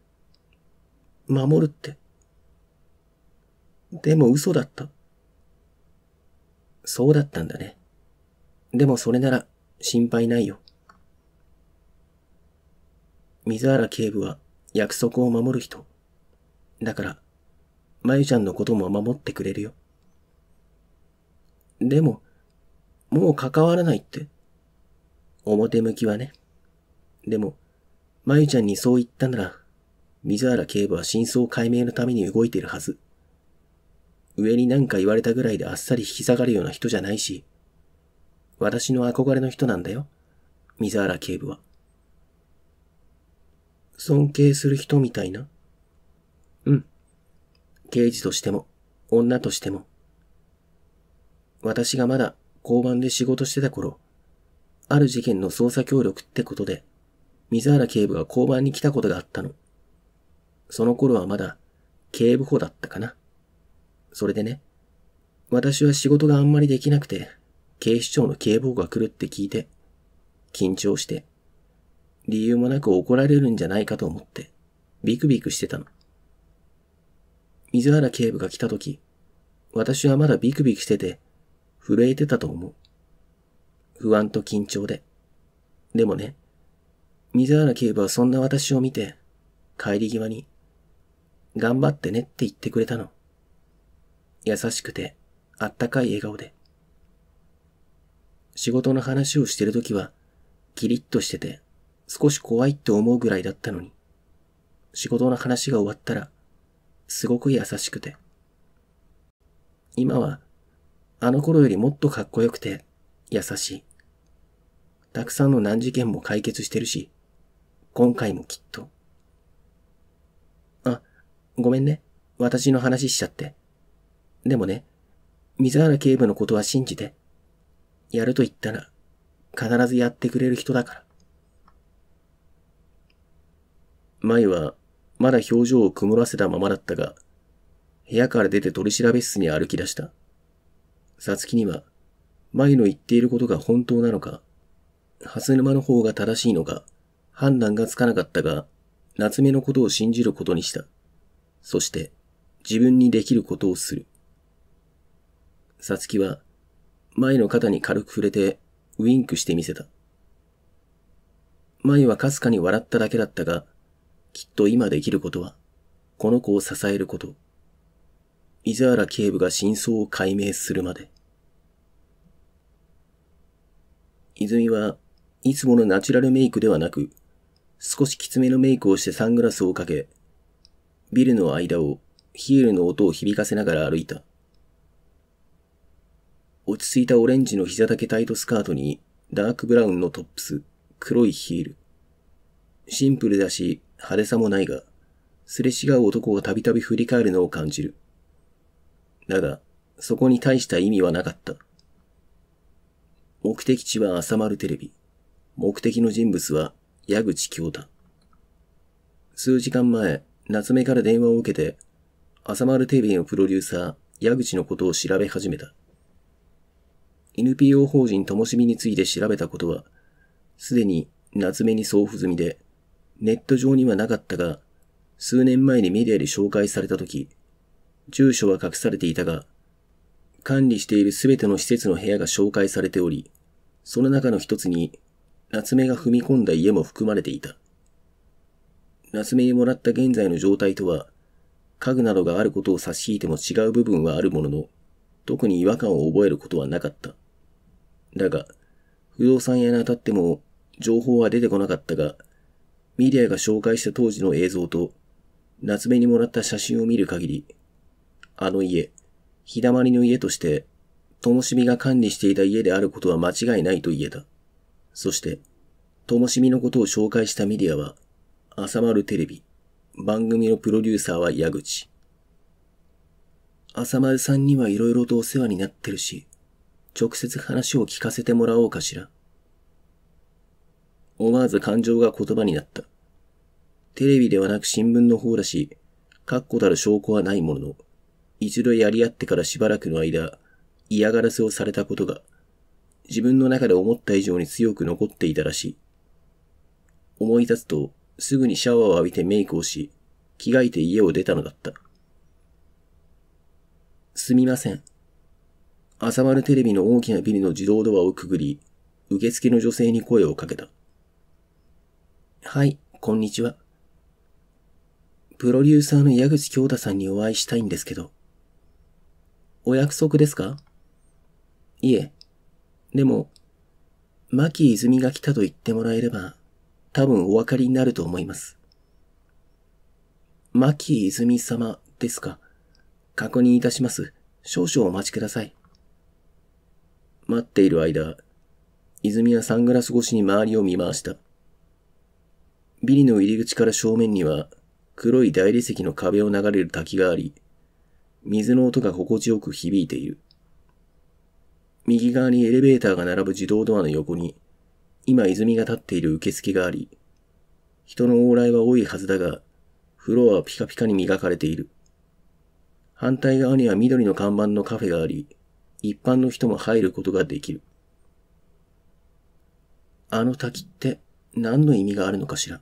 守るって。でも嘘だった。そうだったんだね。でもそれなら心配ないよ。水原警部は約束を守る人。だからまゆちゃんのことも守ってくれるよ。でも、もう関わらないって。表向きはね。でも、まゆちゃんにそう言ったなら、水原警部は真相解明のために動いてるはず。上に何か言われたぐらいであっさり引き下がるような人じゃないし、私の憧れの人なんだよ、水原警部は。尊敬する人みたいな刑事としても、女としても。私がまだ交番で仕事してた頃、ある事件の捜査協力ってことで、水原警部が交番に来たことがあったの。その頃はまだ警部補だったかな。それでね、私は仕事があんまりできなくて、警視庁の警部補が来るって聞いて、緊張して、理由もなく怒られるんじゃないかと思って、ビクビクしてたの。水原警部が来た時、私はまだビクビクしてて、震えてたと思う。不安と緊張で。でもね、水原警部はそんな私を見て、帰り際に、頑張ってねって言ってくれたの。優しくて、あったかい笑顔で。仕事の話をしてるときは、キリッとしてて、少し怖いって思うぐらいだったのに、仕事の話が終わったら、すごく優しくて。今は、あの頃よりもっとかっこよくて、優しい。たくさんの難事件も解決してるし、今回もきっと。あ、ごめんね。私の話しちゃって。でもね、水原警部のことは信じて。やると言ったら、必ずやってくれる人だから。舞はまだ表情を曇らせたままだったが、部屋から出て取り調べ室に歩き出した。さつきには、前の言っていることが本当なのか、蓮沼の方が正しいのか、判断がつかなかったが、夏目のことを信じることにした。そして、自分にできることをする。さつきは、前の肩に軽く触れて、ウインクしてみせた。前はかすかに笑っただけだったが、きっと今できることは、この子を支えること。伊沢原警部が真相を解明するまで。泉はいつものナチュラルメイクではなく、少しきつめのメイクをしてサングラスをかけ、ビルの間をヒールの音を響かせながら歩いた。落ち着いたオレンジの膝丈タイトスカートにダークブラウンのトップス、黒いヒール。シンプルだし、派手さもないが、すれ違う男がたびたび振り返るのを感じる。だが、そこに大した意味はなかった。目的地は朝丸テレビ。目的の人物は矢口京太。数時間前、夏目から電話を受けて、朝丸テレビのプロデューサー、矢口のことを調べ始めた。NPO 法人ともしみについて調べたことは、すでに夏目に送付済みで、ネット上にはなかったが、数年前にメディアで紹介された時、住所は隠されていたが、管理している全ての施設の部屋が紹介されており、その中の一つに、夏目が踏み込んだ家も含まれていた。夏目にもらった現在の状態とは、家具などがあることを差し引いても違う部分はあるものの、特に違和感を覚えることはなかった。だが、不動産屋に当たっても情報は出てこなかったが、メディアが紹介した当時の映像と、夏目にもらった写真を見る限り、あの家、日だまりの家として、ともしみが管理していた家であることは間違いないと言えた。そして、ともしみのことを紹介したメディアは、朝丸テレビ、番組のプロデューサーは矢口。朝丸さんには色々とお世話になってるし、直接話を聞かせてもらおうかしら。思わず感情が言葉になった。テレビではなく新聞の方だし、確固たる証拠はないものの、一度やり合ってからしばらくの間、嫌がらせをされたことが、自分の中で思った以上に強く残っていたらしい。思い立つと、すぐにシャワーを浴びてメイクをし、着替えて家を出たのだった。すみません。朝丸テレビの大きなビルの自動ドアをくぐり、受付の女性に声をかけた。はい、こんにちは。プロデューサーの矢口京太さんにお会いしたいんですけど。お約束ですかいえ。でも、牧泉が来たと言ってもらえれば、多分お分かりになると思います。牧泉様ですか確認いたします。少々お待ちください。待っている間、泉はサングラス越しに周りを見回した。ビリの入り口から正面には黒い大理石の壁を流れる滝があり、水の音が心地よく響いている。右側にエレベーターが並ぶ自動ドアの横に、今泉が立っている受付があり、人の往来は多いはずだが、フロアはピカピカに磨かれている。反対側には緑の看板のカフェがあり、一般の人も入ることができる。あの滝って何の意味があるのかしら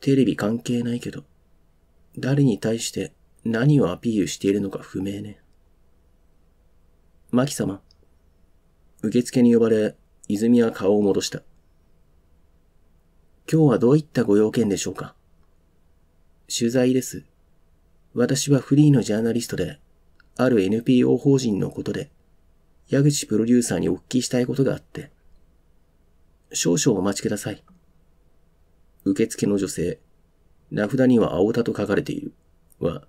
テレビ関係ないけど、誰に対して何をアピールしているのか不明ね。マキ様、受付に呼ばれ、泉は顔を戻した。今日はどういったご用件でしょうか取材です。私はフリーのジャーナリストで、ある NPO 法人のことで、矢口プロデューサーにお聞きしたいことがあって。少々お待ちください。受付の女性、名札には青田と書かれている、は、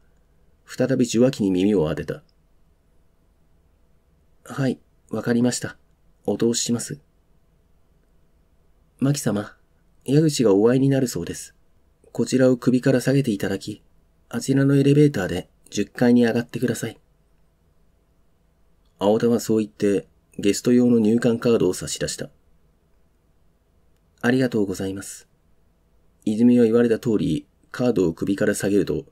再び受話器に耳を当てた。はい、わかりました。お通しします。マキ様、矢口がお会いになるそうです。こちらを首から下げていただき、あちらのエレベーターで10階に上がってください。青田はそう言って、ゲスト用の入館カードを差し出した。ありがとうございます。泉は言われた通り、カードを首から下げると、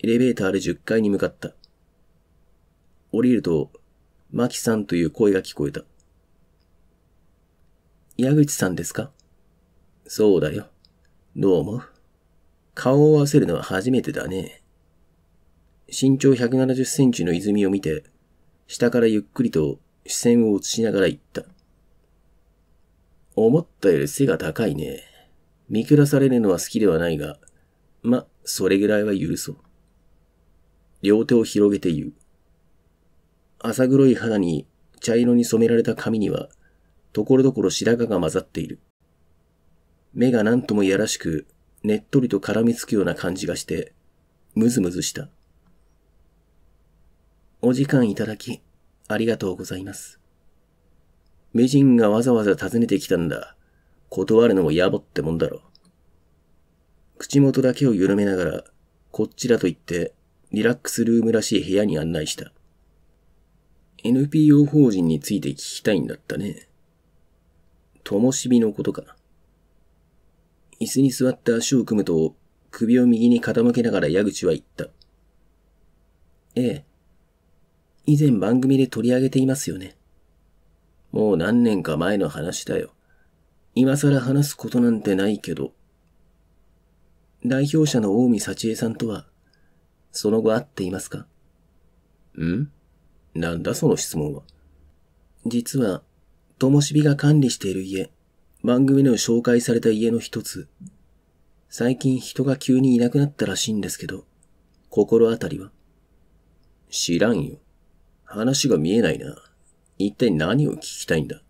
エレベーターで10階に向かった。降りると、マキさんという声が聞こえた。矢口さんですかそうだよ。どう思う顔を合わせるのは初めてだね。身長170センチの泉を見て、下からゆっくりと視線を移しながら言った。思ったより背が高いね。見下されるのは好きではないが、ま、それぐらいは許そう。両手を広げて言う。浅黒い肌に茶色に染められた髪には、ところどころ白髪が混ざっている。目が何ともいやらしく、ねっとりと絡みつくような感じがして、むずむずした。お時間いただき、ありがとうございます。名人がわざわざ訪ねてきたんだ。断るのも野暮ってもんだろ。口元だけを緩めながら、こっちだと言って、リラックスルームらしい部屋に案内した。NPO 法人について聞きたいんだったね。ともしびのことかな。椅子に座って足を組むと、首を右に傾けながら矢口は言った。ええ。以前番組で取り上げていますよね。もう何年か前の話だよ。今更話すことなんてないけど、代表者の近江幸恵さんとは、その後会っていますかんなんだその質問は。実は、ともしびが管理している家、番組の紹介された家の一つ、最近人が急にいなくなったらしいんですけど、心当たりは知らんよ。話が見えないな。一体何を聞きたいんだ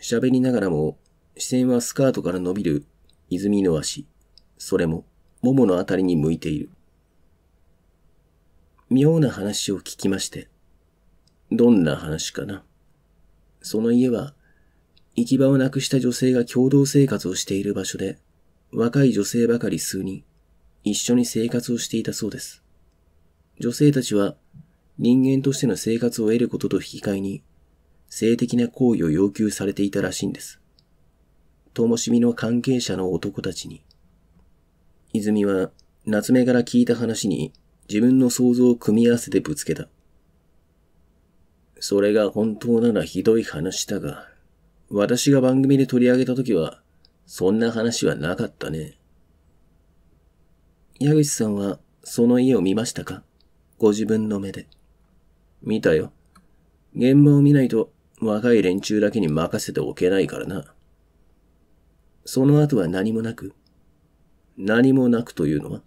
喋りながらも視線はスカートから伸びる泉の足、それも、桃のあたりに向いている。妙な話を聞きまして、どんな話かな。その家は、行き場をなくした女性が共同生活をしている場所で、若い女性ばかり数人、一緒に生活をしていたそうです。女性たちは、人間としての生活を得ることと引き換えに、性的な行為を要求されていたらしいんです。灯火の関係者の男たちに。泉は、夏目から聞いた話に、自分の想像を組み合わせてぶつけた。それが本当ならひどい話だが、私が番組で取り上げた時は、そんな話はなかったね。矢口さんは、その家を見ましたかご自分の目で。見たよ。現場を見ないと、若い連中だけに任せておけないからな。その後は何もなく。何もなくというのは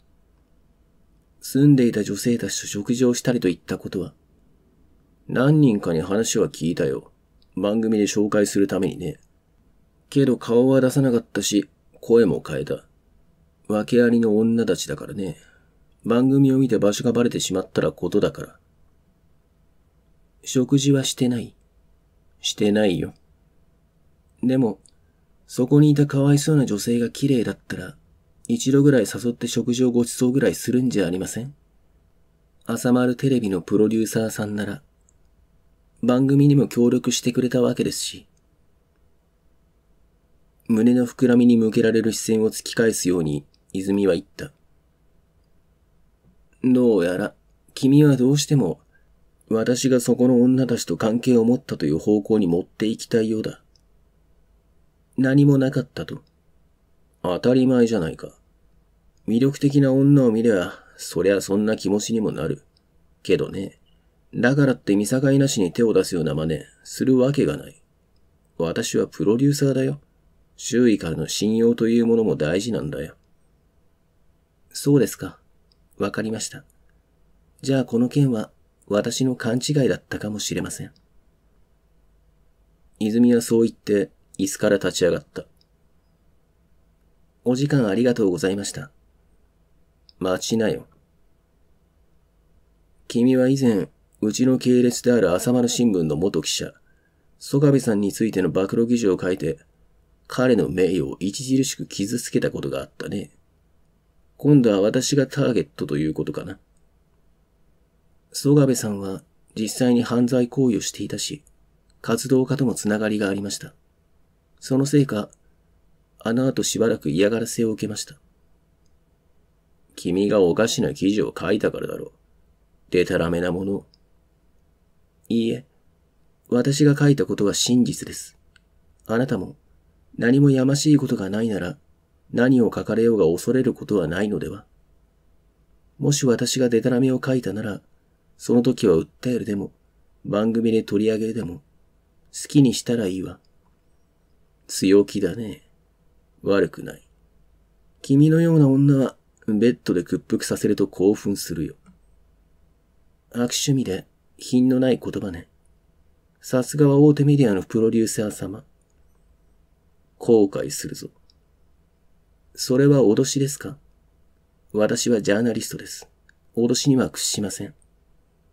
住んでいた女性たちと食事をしたりといったことは何人かに話は聞いたよ。番組で紹介するためにね。けど顔は出さなかったし、声も変えた。訳ありの女たちだからね。番組を見て場所がバレてしまったらことだから。食事はしてない。してないよ。でも、そこにいたかわいそうな女性が綺麗だったら、一度ぐらい誘って食事をごちそうぐらいするんじゃありません朝丸テレビのプロデューサーさんなら、番組にも協力してくれたわけですし、胸の膨らみに向けられる視線を突き返すように泉は言った。どうやら、君はどうしても、私がそこの女たちと関係を持ったという方向に持っていきたいようだ。何もなかったと。当たり前じゃないか。魅力的な女を見りゃ、そりゃそんな気持ちにもなる。けどね、だからって見境なしに手を出すような真似、するわけがない。私はプロデューサーだよ。周囲からの信用というものも大事なんだよ。そうですか。わかりました。じゃあこの件は私の勘違いだったかもしれません。泉はそう言って椅子から立ち上がった。お時間ありがとうございました。待ちなよ。君は以前、うちの系列である朝丸新聞の元記者、曽我部さんについての暴露記事を書いて、彼の名誉を著しく傷つけたことがあったね。今度は私がターゲットということかな。曽我部さんは実際に犯罪行為をしていたし、活動家ともつながりがありました。そのせいか、あの後しばらく嫌がらせを受けました。君がおかしな記事を書いたからだろう。でたらめなもの。いいえ、私が書いたことは真実です。あなたも何もやましいことがないなら何を書かれようが恐れることはないのでは。もし私がでたらめを書いたなら、その時は訴えるでも、番組で取り上げるでも、好きにしたらいいわ。強気だね。悪くない。君のような女は、ベッドで屈服させると興奮するよ。悪趣味で、品のない言葉ね。さすがは大手メディアのプロデューサー様。後悔するぞ。それは脅しですか私はジャーナリストです。脅しには屈しません。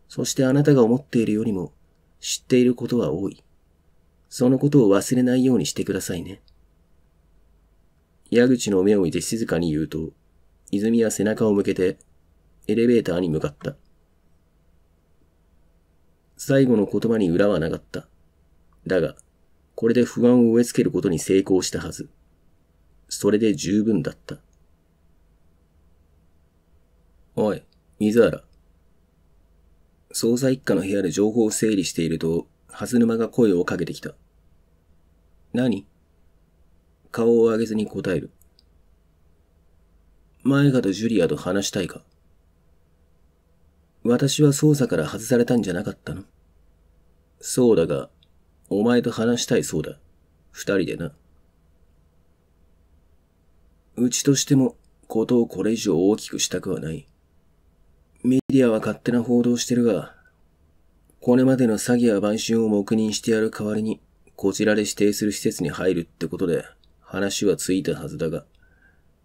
そしてあなたが思っているよりも知っていることは多い。そのことを忘れないようにしてくださいね。矢口の目を見て静かに言うと、泉は背中を向けて、エレベーターに向かった。最後の言葉に裏はなかった。だが、これで不安を植え付けることに成功したはず。それで十分だった。おい、水原。捜査一課の部屋で情報を整理していると、蓮沼が声をかけてきた。何顔を上げずに答える。前川とジュリアと話したいか私は捜査から外されたんじゃなかったのそうだが、お前と話したいそうだ。二人でな。うちとしても、ことをこれ以上大きくしたくはない。メディアは勝手な報道してるが、これまでの詐欺や売春を黙認してやる代わりに、こちらで指定する施設に入るってことで、話はついたはずだが、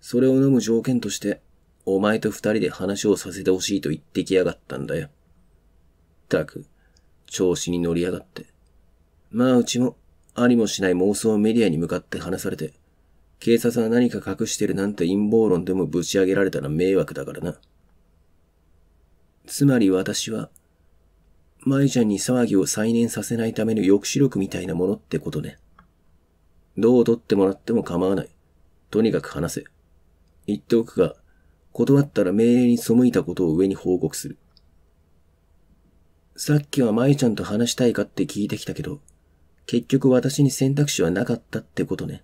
それを飲む条件として、お前と二人で話をさせてほしいと言ってきやがったんだよ。ったく、調子に乗りやがって。まあうちも、ありもしない妄想メディアに向かって話されて、警察は何か隠してるなんて陰謀論でもぶち上げられたら迷惑だからな。つまり私は、舞ちゃんに騒ぎを再燃させないための抑止力みたいなものってことね。どう取ってもらっても構わない。とにかく話せ。言っておくが、断ったら命令に背いたことを上に報告する。さっきは舞ちゃんと話したいかって聞いてきたけど、結局私に選択肢はなかったってことね。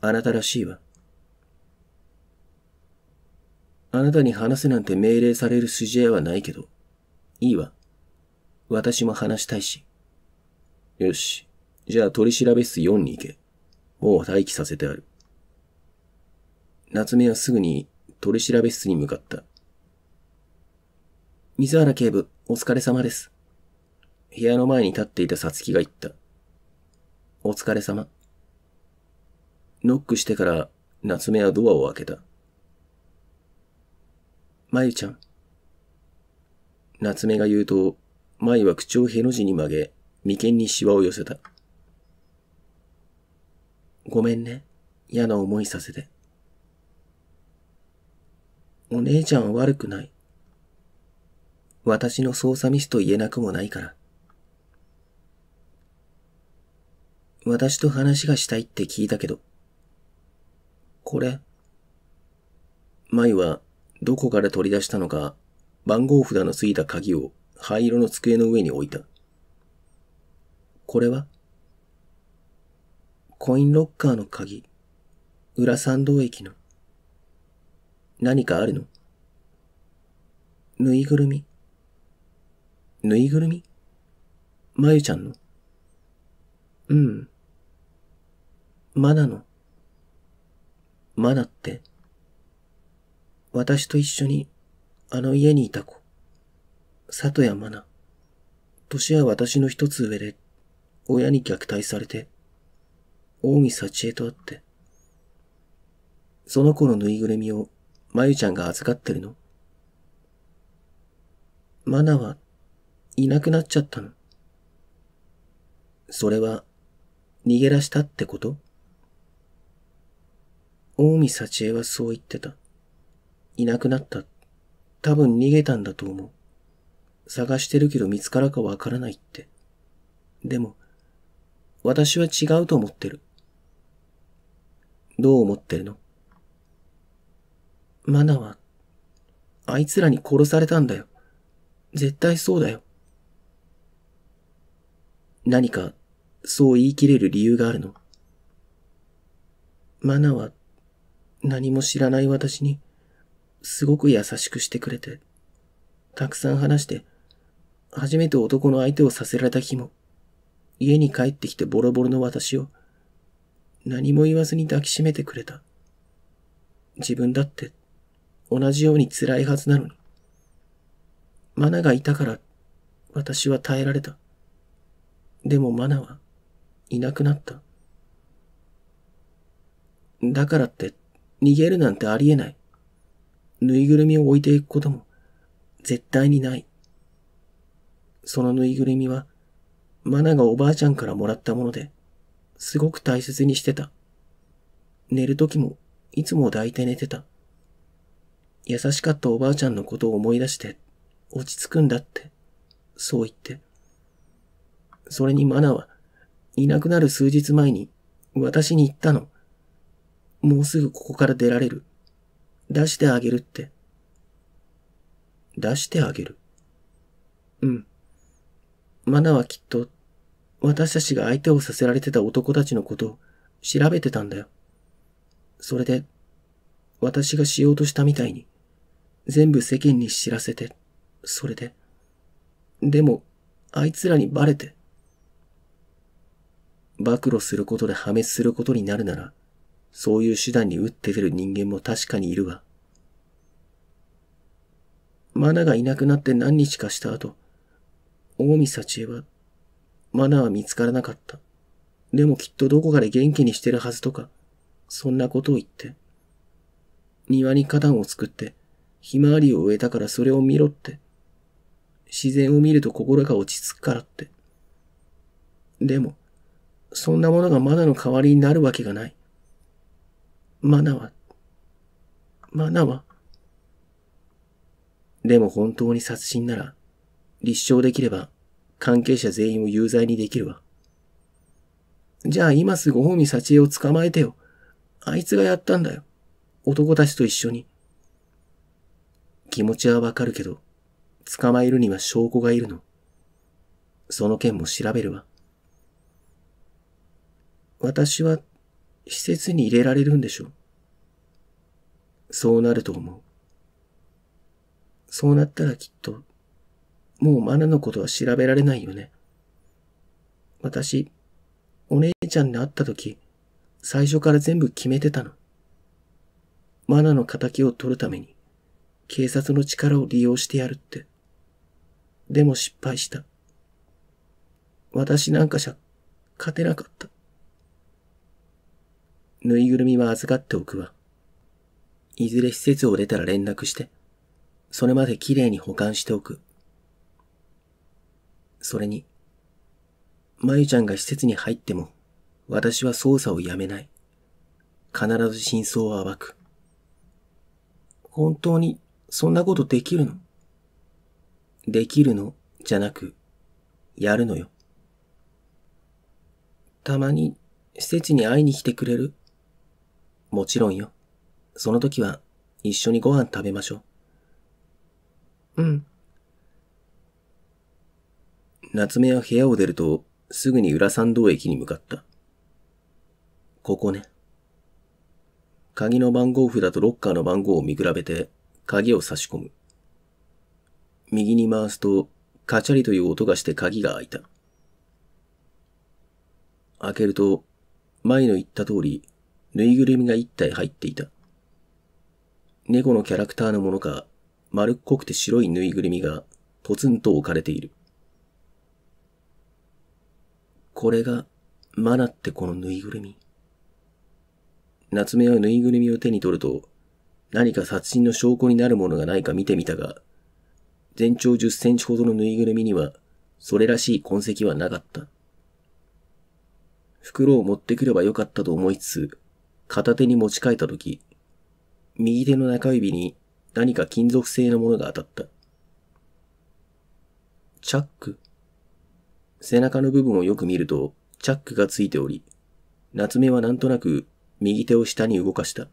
あなたらしいわ。あなたに話せなんて命令される筋合いはないけど、いいわ。私も話したいし。よし。じゃあ取り調べ室4に行け。もう待機させてある。夏目はすぐに取り調べ室に向かった。水原警部、お疲れ様です。部屋の前に立っていたさつきが言った。お疲れ様。ノックしてから夏目はドアを開けた。まゆちゃん。夏目が言うと、舞は口をへの字に曲げ、眉間にしわを寄せた。ごめんね。嫌な思いさせて。お姉ちゃんは悪くない。私の操作ミスと言えなくもないから。私と話がしたいって聞いたけど。これ。舞はどこから取り出したのか番号札のついた鍵を灰色の机の上に置いた。これはコインロッカーの鍵、裏参道駅の。何かあるのぬいぐるみ。ぬいぐるみまゆちゃんのうん。まなの。まなって、私と一緒にあの家にいた子。里谷真奈。年は私の一つ上で、親に虐待されて、近江幸恵と会って、その子のぬいぐるみを、まゆちゃんが預かってるの。マナはいなくなっちゃったの。それは逃げ出したってこと大見幸恵はそう言ってた。いなくなった。多分逃げたんだと思う。探してるけど見つからかわからないって。でも、私は違うと思ってる。どう思ってるのマナは、あいつらに殺されたんだよ。絶対そうだよ。何か、そう言い切れる理由があるのマナは、何も知らない私に、すごく優しくしてくれて、たくさん話して、初めて男の相手をさせられた日も、家に帰ってきてボロボロの私を、何も言わずに抱きしめてくれた。自分だって、同じように辛いはずなのに。マナがいたから、私は耐えられた。でもマナは、いなくなった。だからって、逃げるなんてありえない。ぬいぐるみを置いていくことも、絶対にない。そのぬいぐるみは、マナがおばあちゃんからもらったもので、すごく大切にしてた。寝る時も、いつも抱いて寝てた。優しかったおばあちゃんのことを思い出して、落ち着くんだって、そう言って。それにマナは、いなくなる数日前に、私に言ったの。もうすぐここから出られる。出してあげるって。出してあげる。うん。マナはきっと、私たちが相手をさせられてた男たちのことを調べてたんだよ。それで、私がしようとしたみたいに、全部世間に知らせて、それで。でも、あいつらにバレて。暴露することで破滅することになるなら、そういう手段に打って出る人間も確かにいるわ。マナがいなくなって何日かした後、大見幸恵は、マナは見つからなかった。でもきっとどこかで元気にしてるはずとか、そんなことを言って。庭に花壇を作って、ひまわりを植えたからそれを見ろって。自然を見ると心が落ち着くからって。でも、そんなものがマナの代わりになるわけがない。マナは、マナは。でも本当に殺人なら、立証できれば、関係者全員を有罪にできるわ。じゃあ今すぐ大見幸恵を捕まえてよ。あいつがやったんだよ。男たちと一緒に。気持ちはわかるけど、捕まえるには証拠がいるの。その件も調べるわ。私は施設に入れられるんでしょう。そうなると思う。そうなったらきっともうマナのことは調べられないよね。私、お姉ちゃんに会った時、最初から全部決めてたの。マナの仇を取るために、警察の力を利用してやるって。でも失敗した。私なんかじゃ、勝てなかった。ぬいぐるみは預かっておくわ。いずれ施設を出たら連絡して、それまで綺麗に保管しておく。それに、まゆちゃんが施設に入っても、私は捜査をやめない。必ず真相を暴く。本当に、そんなことできるのできるの、じゃなく、やるのよ。たまに、施設に会いに来てくれるもちろんよ。その時は、一緒にご飯食べましょう。うん。夏目は部屋を出ると、すぐに裏山道駅に向かった。ここね。鍵の番号札とロッカーの番号を見比べて、鍵を差し込む。右に回すと、カチャリという音がして鍵が開いた。開けると、前の言った通り、ぬいぐるみが一体入っていた。猫のキャラクターのものか、丸っこくて白いぬいぐるみがポツンと置かれている。これがマナってこのぬいぐるみ。夏目はぬいぐるみを手に取ると、何か殺人の証拠になるものがないか見てみたが、全長10センチほどのぬいぐるみには、それらしい痕跡はなかった。袋を持ってくればよかったと思いつつ、片手に持ち替えたとき、右手の中指に何か金属製のものが当たった。チャック背中の部分をよく見ると、チャックがついており、夏目はなんとなく右手を下に動かした。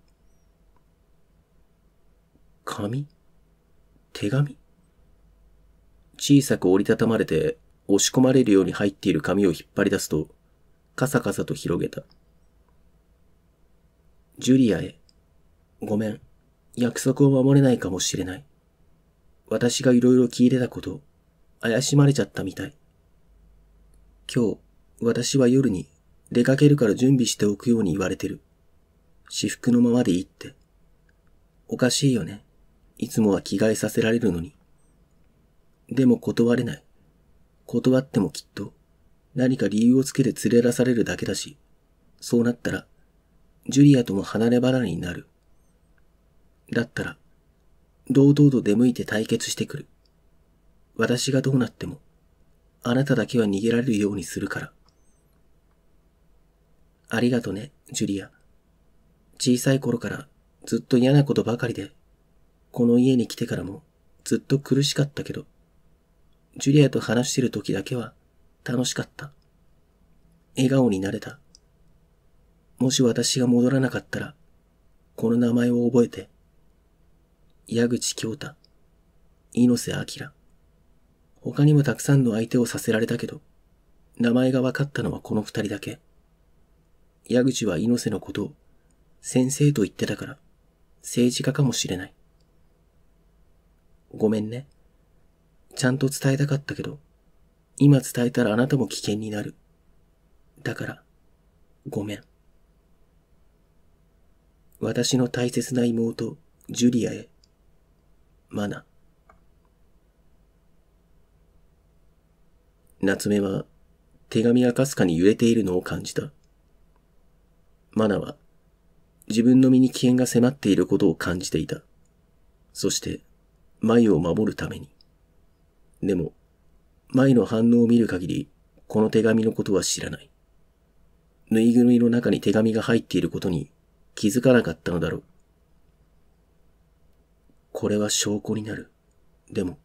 紙手紙小さく折りたたまれて押し込まれるように入っている紙を引っ張り出すと、カサカサと広げた。ジュリアへ。ごめん。約束を守れないかもしれない。私が色々聞いてたこと、怪しまれちゃったみたい。今日、私は夜に出かけるから準備しておくように言われてる。私服のままでいいって。おかしいよね。いつもは着替えさせられるのに。でも断れない。断ってもきっと何か理由をつけて連れ出されるだけだし、そうなったら、ジュリアとも離れ離れになる。だったら、堂々と出向いて対決してくる。私がどうなっても。あなただけは逃げられるようにするから。ありがとね、ジュリア。小さい頃からずっと嫌なことばかりで、この家に来てからもずっと苦しかったけど、ジュリアと話してる時だけは楽しかった。笑顔になれた。もし私が戻らなかったら、この名前を覚えて、矢口京太、猪瀬明。他にもたくさんの相手をさせられたけど、名前が分かったのはこの二人だけ。矢口は猪瀬のことを、先生と言ってたから、政治家かもしれない。ごめんね。ちゃんと伝えたかったけど、今伝えたらあなたも危険になる。だから、ごめん。私の大切な妹、ジュリアへ。マナ。夏目は手紙がかすかに揺れているのを感じた。マナは自分の身に危険が迫っていることを感じていた。そして、舞を守るために。でも、舞の反応を見る限り、この手紙のことは知らない。ぬいぐるみの中に手紙が入っていることに気づかなかったのだろう。これは証拠になる。でも、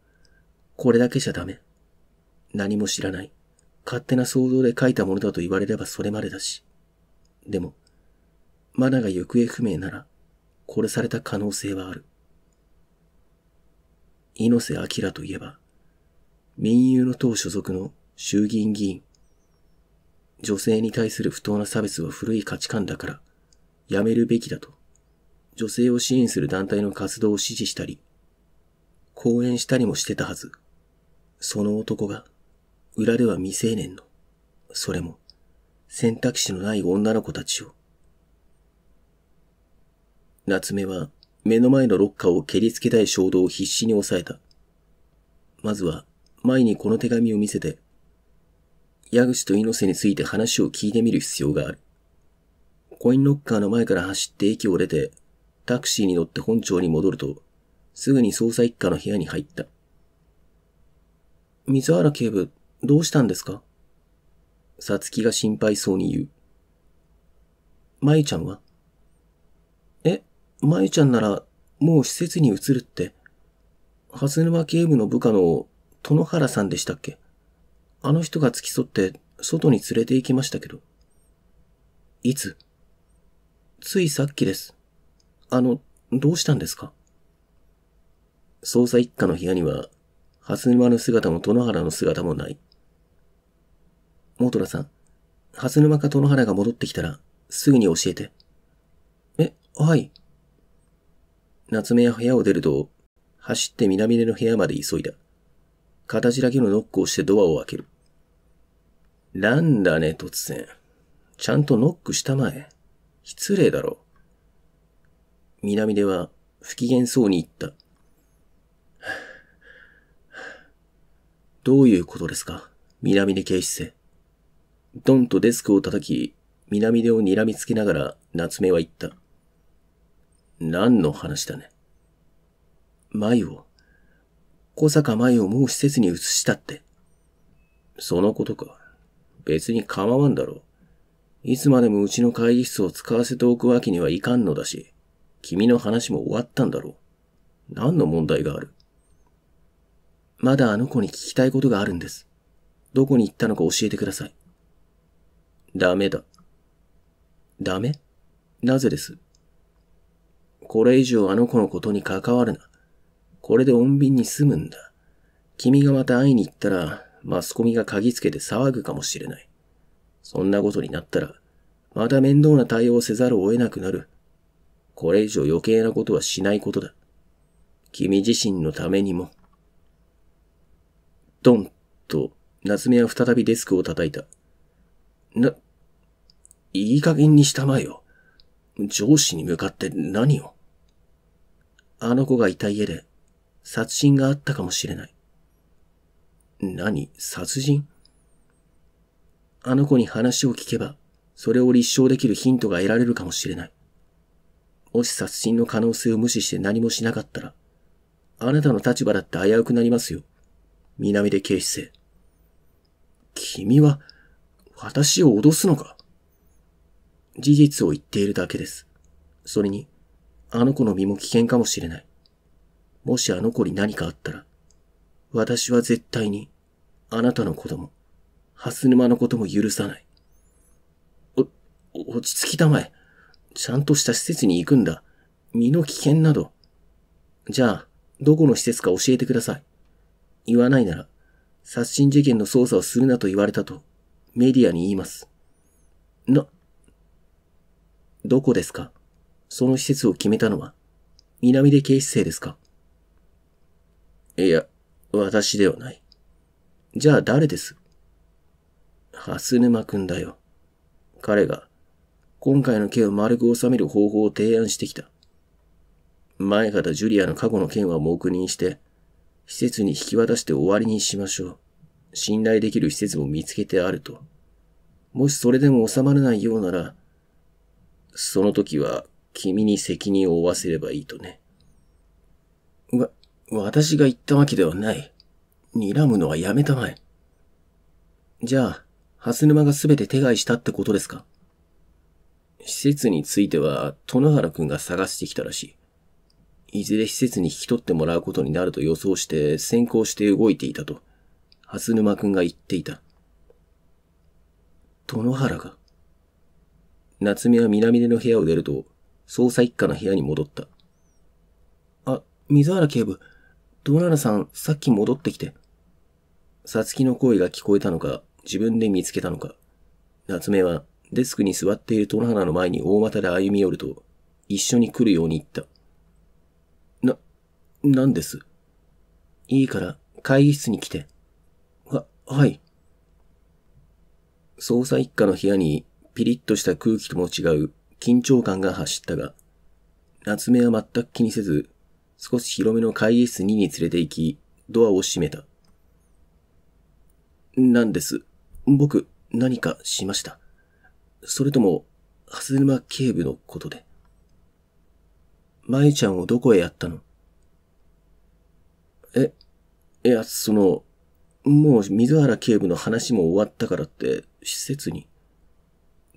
これだけじゃダメ。何も知らない。勝手な想像で書いたものだと言われればそれまでだし。でも、マナが行方不明なら、殺された可能性はある。猪瀬明といえば、民友の党所属の衆議院議員。女性に対する不当な差別は古い価値観だから、やめるべきだと、女性を支援する団体の活動を支持したり、講演したりもしてたはず。その男が、裏では未成年の、それも選択肢のない女の子たちを。夏目は目の前のロッカーを蹴りつけたい衝動を必死に抑えた。まずは前にこの手紙を見せて、矢口と猪瀬について話を聞いてみる必要がある。コインロッカーの前から走って駅を出て、タクシーに乗って本庁に戻ると、すぐに捜査一課の部屋に入った。水原警部、どうしたんですかさつきが心配そうに言う。まゆちゃんはえ、まゆちゃんなら、もう施設に移るって、蓮沼警部の部下の、殿原さんでしたっけあの人が付き添って、外に連れて行きましたけど。いつついさっきです。あの、どうしたんですか捜査一課の部屋には、蓮沼の姿も殿原の姿もない。トラさん、初沼か殿原が戻ってきたら、すぐに教えて。え、はい。夏目は部屋を出ると、走って南根の部屋まで急いだ。形だけのノックをしてドアを開ける。なんだね、突然。ちゃんとノックしたまえ。失礼だろ。南出は不機嫌そうに言った。どういうことですか南出警視正。ドンとデスクを叩き、南出を睨みつけながら夏目は言った。何の話だね。舞を、小坂舞をもう施設に移したって。そのことか。別に構わんだろう。いつまでもうちの会議室を使わせておくわけにはいかんのだし、君の話も終わったんだろう。何の問題があるまだあの子に聞きたいことがあるんです。どこに行ったのか教えてください。ダメだ。ダメなぜですこれ以上あの子のことに関わるな。これで穏便に済むんだ。君がまた会いに行ったら、マスコミが鍵つけて騒ぐかもしれない。そんなことになったら、また面倒な対応せざるを得なくなる。これ以上余計なことはしないことだ。君自身のためにも。ドンと、夏目は再びデスクを叩いた。な、いい加減にしたまえよ。上司に向かって何をあの子がいた家で殺人があったかもしれない。何殺人あの子に話を聞けば、それを立証できるヒントが得られるかもしれない。もし殺人の可能性を無視して何もしなかったら、あなたの立場だって危うくなりますよ。南で警視正。君は、私を脅すのか事実を言っているだけです。それに、あの子の身も危険かもしれない。もしあの子に何かあったら、私は絶対に、あなたの子供、蓮沼のことも許さない。お、落ち着きたまえ。ちゃんとした施設に行くんだ。身の危険など。じゃあ、どこの施設か教えてください。言わないなら、殺人事件の捜査をするなと言われたと、メディアに言います。な、どこですかその施設を決めたのは、南出警視正ですかいや、私ではない。じゃあ誰です蓮沼くんだよ。彼が、今回の件を丸く収める方法を提案してきた。前方ジュリアの過去の件は黙認して、施設に引き渡して終わりにしましょう。信頼できる施設を見つけてあると。もしそれでも収まらないようなら、その時は君に責任を負わせればいいとね。わ、私が言ったわけではない。睨むのはやめたまえ。じゃあ、蓮沼が全て手配したってことですか施設については、殿原くんが探してきたらしい。いずれ施設に引き取ってもらうことになると予想して先行して動いていたと、蓮沼くんが言っていた。殿原が夏目は南出の部屋を出ると、捜査一課の部屋に戻った。あ、水原警部、ドナルさん、さっき戻ってきて。さつきの声が聞こえたのか、自分で見つけたのか。夏目は、デスクに座っている戸花の前に大股で歩み寄ると、一緒に来るように言った。な、なんですいいから、会議室に来て。は、はい。捜査一課の部屋にピリッとした空気とも違う緊張感が走ったが、夏目は全く気にせず、少し広めの会議室2に連れて行き、ドアを閉めた。なんです。僕、何かしました。それとも、蓮沼警部のことで。舞ちゃんをどこへやったのえ、いや、その、もう水原警部の話も終わったからって、施設に。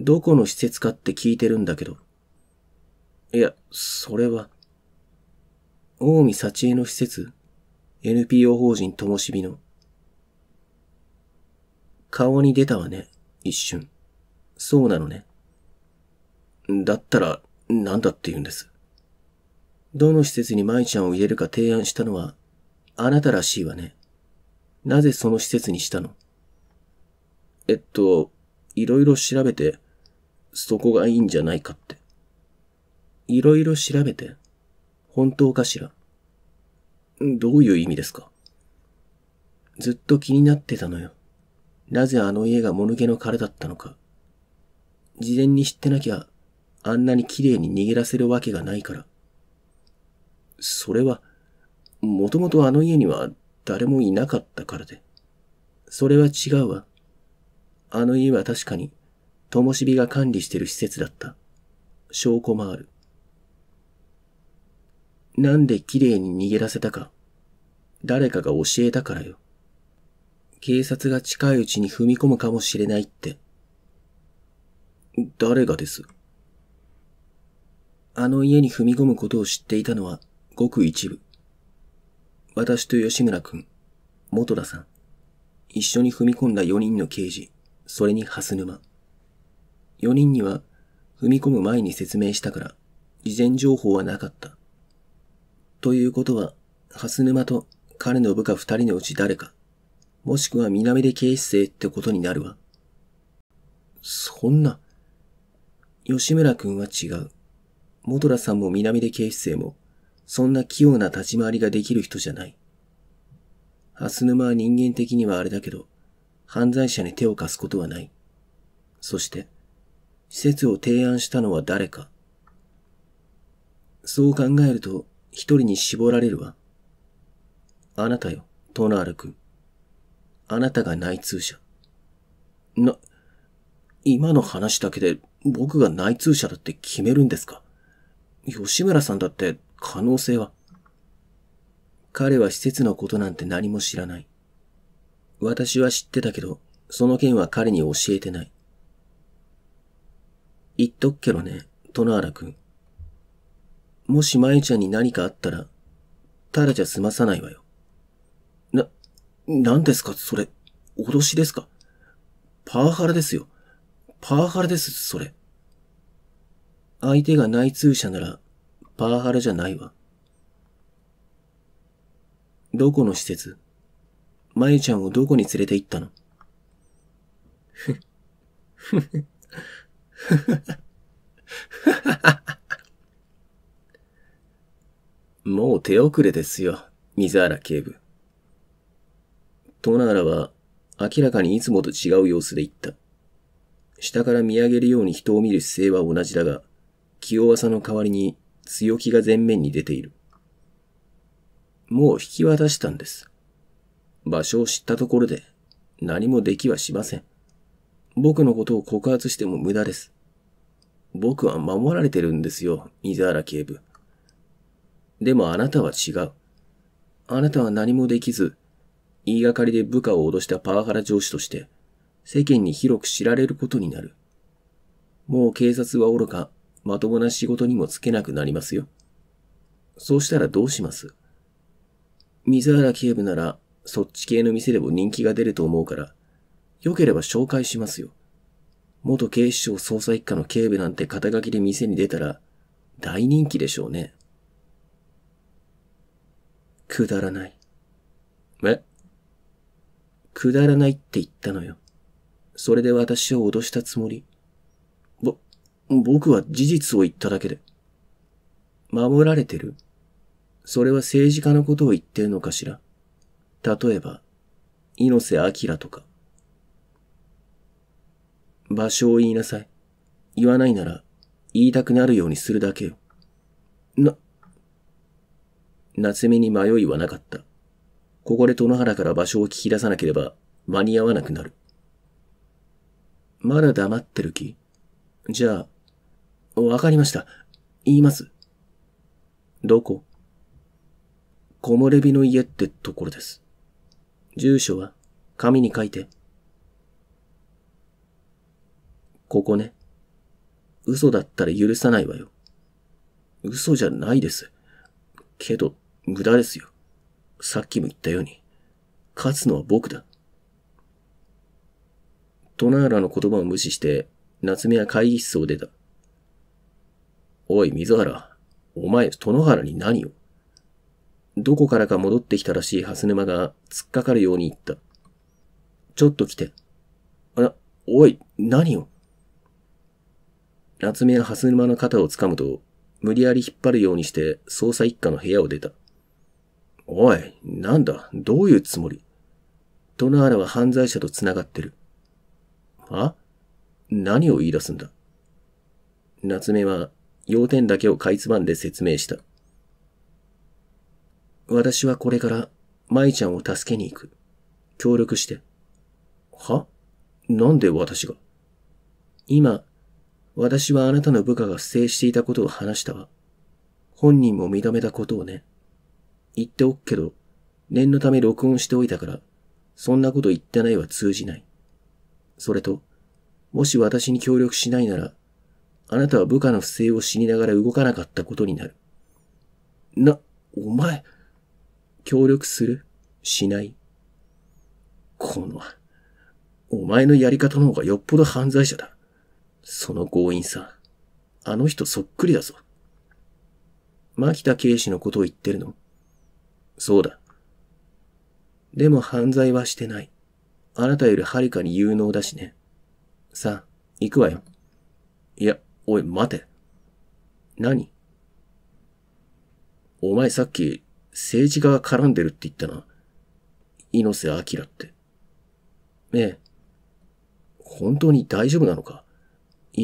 どこの施設かって聞いてるんだけど。いや、それは。大見幸恵の施設 ?NPO 法人ともしびの。顔に出たわね、一瞬。そうなのね。だったら、なんだって言うんです。どの施設に舞ちゃんを入れるか提案したのは、あなたらしいわね。なぜその施設にしたのえっと、いろいろ調べて、そこがいいんじゃないかって。いろいろ調べて、本当かしらどういう意味ですかずっと気になってたのよ。なぜあの家がもぬけの殻だったのか。事前に知ってなきゃ、あんなに綺麗に逃げ出せるわけがないから。それは、もともとあの家には誰もいなかったからで。それは違うわ。あの家は確かに灯火が管理してる施設だった。証拠もある。なんで綺麗に逃げ出せたか。誰かが教えたからよ。警察が近いうちに踏み込むかもしれないって。誰がですあの家に踏み込むことを知っていたのはごく一部。私と吉村くん、元田さん、一緒に踏み込んだ4人の刑事、それに蓮沼。4人には踏み込む前に説明したから、事前情報はなかった。ということは、蓮沼と彼の部下二人のうち誰か、もしくは南で警視正ってことになるわ。そんな。吉村くんは違う。トラさんも南で警視正も、そんな器用な立ち回りができる人じゃない。蓮沼は人間的にはあれだけど、犯罪者に手を貸すことはない。そして、施設を提案したのは誰か。そう考えると一人に絞られるわ。あなたよ、トナール君。あなたが内通者。な、今の話だけで僕が内通者だって決めるんですか吉村さんだって可能性は彼は施設のことなんて何も知らない。私は知ってたけど、その件は彼に教えてない。言っとくけどね、トナーラ君。もし舞ちゃんに何かあったら、ただじゃ済まさないわよ。な、何ですかそれ。脅しですかパワハラですよ。パワハラです、それ。相手が内通者なら、パワハラじゃないわ。どこの施設マゆちゃんをどこに連れて行ったのふ、ふふ。もう手遅れですよ、水原警部。トナーラは明らかにいつもと違う様子で言った。下から見上げるように人を見る姿勢は同じだが、清和さの代わりに強気が前面に出ている。もう引き渡したんです。場所を知ったところで何もできはしません。僕のことを告発しても無駄です。僕は守られてるんですよ、水原警部。でもあなたは違う。あなたは何もできず、言いがかりで部下を脅したパワハラ上司として、世間に広く知られることになる。もう警察は愚か、まともな仕事にもつけなくなりますよ。そうしたらどうします水原警部なら、そっち系の店でも人気が出ると思うから、良ければ紹介しますよ。元警視庁捜査一課の警部なんて肩書きで店に出たら大人気でしょうね。くだらない。えくだらないって言ったのよ。それで私を脅したつもり。ぼ、僕は事実を言っただけで。守られてるそれは政治家のことを言ってるのかしら例えば、猪瀬明とか。場所を言いなさい。言わないなら、言いたくなるようにするだけよ。な、夏目に迷いはなかった。ここで殿原から場所を聞き出さなければ間に合わなくなる。まだ黙ってる気じゃあ、わかりました。言います。どこ木漏れ日の家ってところです。住所は紙に書いて。ここね。嘘だったら許さないわよ。嘘じゃないです。けど、無駄ですよ。さっきも言ったように、勝つのは僕だ。トナーラの言葉を無視して、夏目は会議室を出た。おい、水原。お前、殿原に何をどこからか戻ってきたらしい蓮沼が突っかかるように言った。ちょっと来て。あら、おい、何を夏目は蓮沼の肩を掴むと、無理やり引っ張るようにして捜査一課の部屋を出た。おい、なんだ、どういうつもり殿原は犯罪者と繋がってる。は何を言い出すんだ夏目は要点だけをかいつまんで説明した。私はこれから舞ちゃんを助けに行く。協力して。はなんで私が今、私はあなたの部下が不正していたことを話したわ。本人も認めたことをね。言っておくけど、念のため録音しておいたから、そんなこと言ってないは通じない。それと、もし私に協力しないなら、あなたは部下の不正を知りながら動かなかったことになる。な、お前、協力するしないこの、お前のやり方の方がよっぽど犯罪者だ。その強引さ。あの人そっくりだぞ。牧田警視のことを言ってるのそうだ。でも犯罪はしてない。あなたよりはるかに有能だしね。さあ、行くわよ。いや、おい、待て。何お前さっき、政治家が絡んでるって言ったな。猪瀬明って。ねえ、本当に大丈夫なのか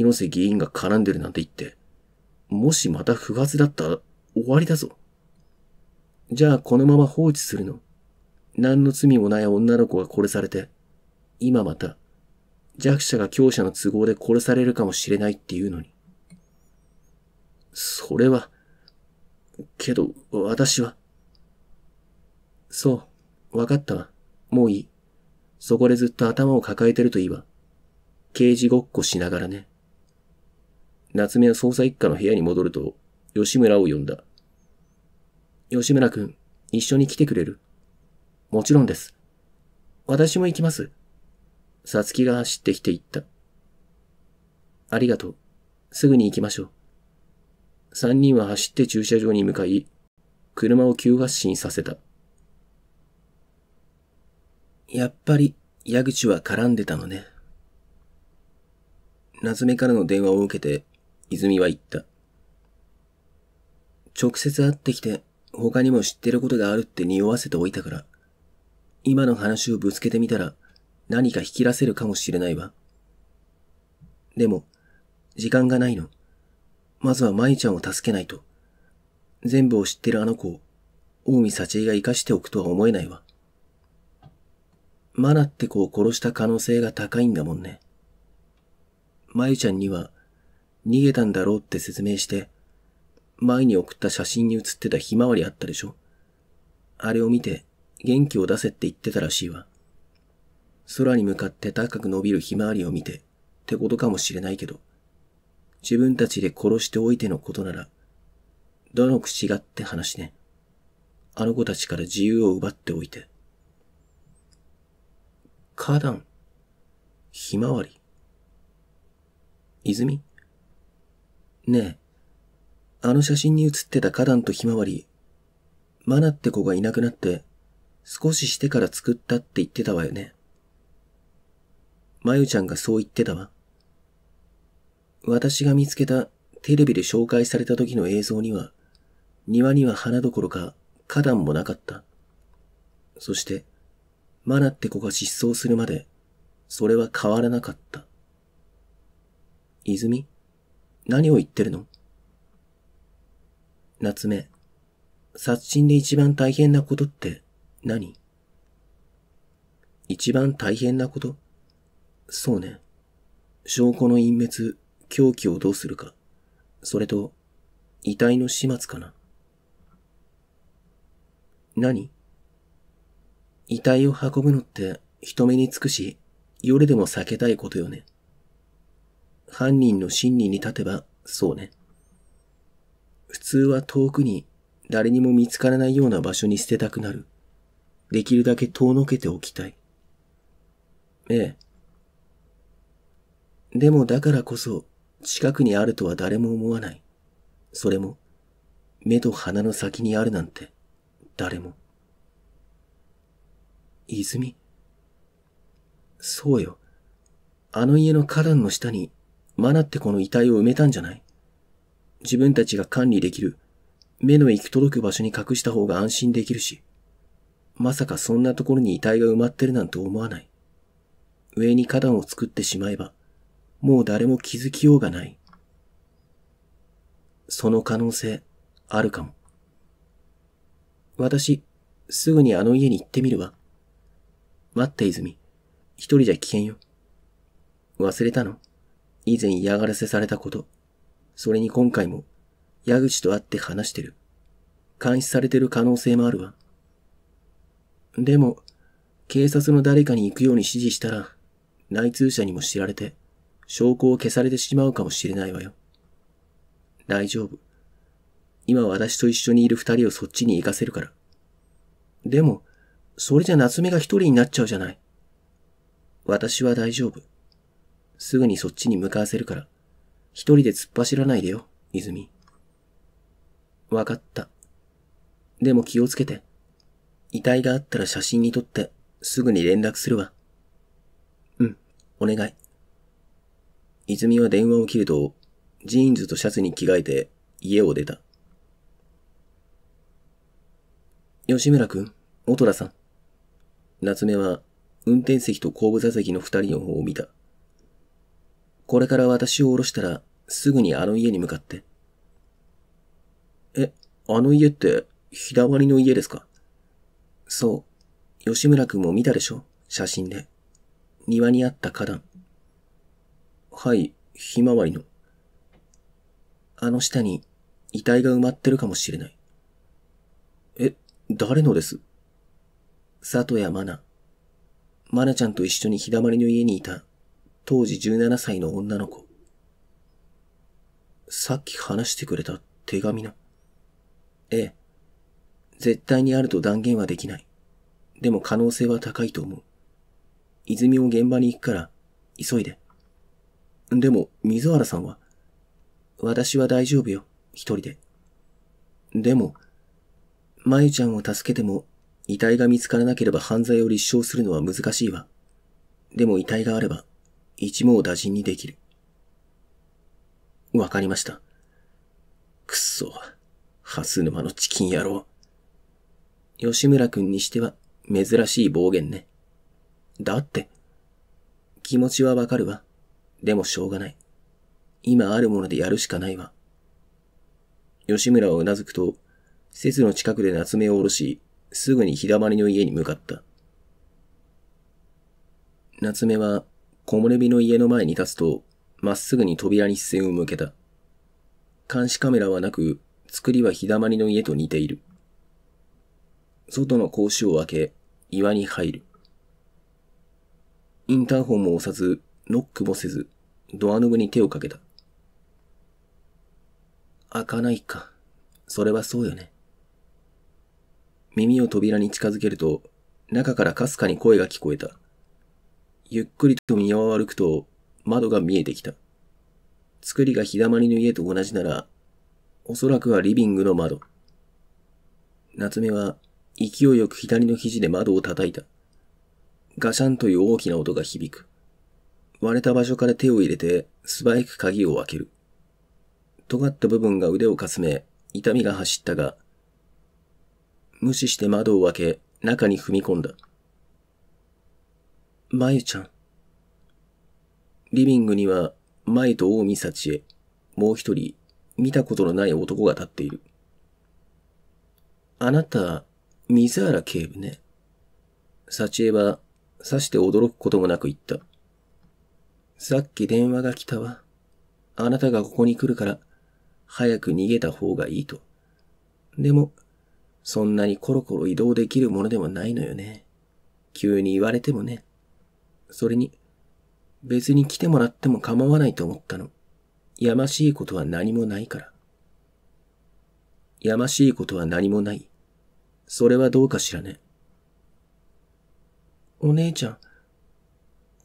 猪瀬議員が絡んでるなんて言って、もしまた不発だったら終わりだぞ。じゃあこのまま放置するの。何の罪もない女の子が殺されて、今また弱者が強者の都合で殺されるかもしれないっていうのに。それは、けど、私は。そう、わかったわ。もういい。そこでずっと頭を抱えてるといいわ。刑事ごっこしながらね。夏目は捜査一課の部屋に戻ると、吉村を呼んだ。吉村くん、一緒に来てくれるもちろんです。私も行きます。さつきが走ってきて言った。ありがとう。すぐに行きましょう。三人は走って駐車場に向かい、車を急発進させた。やっぱり、矢口は絡んでたのね。夏目からの電話を受けて、泉は言った。直接会ってきて、他にも知ってることがあるって匂わせておいたから、今の話をぶつけてみたら、何か引き出せるかもしれないわ。でも、時間がないの。まずは舞ちゃんを助けないと。全部を知ってるあの子を、大見幸恵が生かしておくとは思えないわ。マナって子を殺した可能性が高いんだもんね。舞ちゃんには、逃げたんだろうって説明して、前に送った写真に写ってたひまわりあったでしょあれを見て、元気を出せって言ってたらしいわ。空に向かって高く伸びるひまわりを見て、ってことかもしれないけど、自分たちで殺しておいてのことなら、どの口がって話ね。あの子たちから自由を奪っておいて。花壇、ひまわり、泉ねえ、あの写真に写ってた花壇とひまわり、マナって子がいなくなって、少ししてから作ったって言ってたわよね。まゆちゃんがそう言ってたわ。私が見つけたテレビで紹介された時の映像には、庭には花どころか花壇もなかった。そして、マナって子が失踪するまで、それは変わらなかった。泉何を言ってるの夏目、殺人で一番大変なことって何一番大変なことそうね。証拠の隠滅、狂気をどうするか。それと、遺体の始末かな。何遺体を運ぶのって人目につくし、夜でも避けたいことよね。犯人の真理に立てば、そうね。普通は遠くに誰にも見つからないような場所に捨てたくなる。できるだけ遠のけておきたい。ええ。でもだからこそ、近くにあるとは誰も思わない。それも、目と鼻の先にあるなんて、誰も。泉そうよ。あの家の花壇の下にマナってこの遺体を埋めたんじゃない自分たちが管理できる、目の行き届く場所に隠した方が安心できるし、まさかそんなところに遺体が埋まってるなんて思わない。上に花壇を作ってしまえば、もう誰も気づきようがない。その可能性、あるかも。私、すぐにあの家に行ってみるわ。待って、泉。一人じゃ危険よ。忘れたの以前嫌がらせされたこと、それに今回も矢口と会って話してる。監視されてる可能性もあるわ。でも、警察の誰かに行くように指示したら、内通者にも知られて、証拠を消されてしまうかもしれないわよ。大丈夫。今私と一緒にいる二人をそっちに行かせるから。でも、それじゃ夏目が一人になっちゃうじゃない。私は大丈夫。すぐにそっちに向かわせるから。一人で突っ走らないでよ、泉。わかった。でも気をつけて。遺体があったら写真に撮って、すぐに連絡するわ。うん、お願い。泉は電話を切ると、ジーンズとシャツに着替えて家を出た。吉村くん、小虎さん。夏目は運転席と後部座席の二人の方を見た。これから私を降ろしたら、すぐにあの家に向かって。え、あの家って、日だまりの家ですかそう。吉村くんも見たでしょ写真で。庭にあった花壇。はい、ひまわりの。あの下に遺体が埋まってるかもしれない。え、誰のです佐藤やマナ。マナちゃんと一緒に日だまりの家にいた当時17歳の女の子。さっき話してくれた手紙な。ええ。絶対にあると断言はできない。でも可能性は高いと思う。泉を現場に行くから、急いで。でも、水原さんは私は大丈夫よ、一人で。でも、まゆちゃんを助けても、遺体が見つからなければ犯罪を立証するのは難しいわ。でも遺体があれば、一網打尽にできる。わかりました。くっそ、ハス沼のチキン野郎。吉村くんにしては珍しい暴言ね。だって、気持ちはわかるわ。でもしょうがない。今あるものでやるしかないわ。吉村はうなずくと、施設の近くで夏目を下ろし、すぐに日だまりの家に向かった。夏目は木漏れ日の家の前に立つと、まっすぐに扉に視線を向けた。監視カメラはなく、作りは日だまりの家と似ている。外の格子を開け、岩に入る。インターホンも押さず、ノックもせず、ドアノブに手をかけた。開かないか。それはそうよね。耳を扉に近づけると、中からかすかに声が聞こえた。ゆっくりと見を歩くと窓が見えてきた。作りが日だまりの家と同じなら、おそらくはリビングの窓。夏目は勢いよく左の肘で窓を叩いた。ガシャンという大きな音が響く。割れた場所から手を入れて素早く鍵を開ける。尖った部分が腕をかすめ、痛みが走ったが、無視して窓を開け、中に踏み込んだ。まゆちゃん。リビングには、まゆと大見幸恵、もう一人、見たことのない男が立っている。あなた、水原警部ね。幸恵は、さして驚くこともなく言った。さっき電話が来たわ。あなたがここに来るから、早く逃げた方がいいと。でも、そんなにコロコロ移動できるものでもないのよね。急に言われてもね。それに、別に来てもらっても構わないと思ったの。やましいことは何もないから。やましいことは何もない。それはどうかしらね。お姉ちゃん、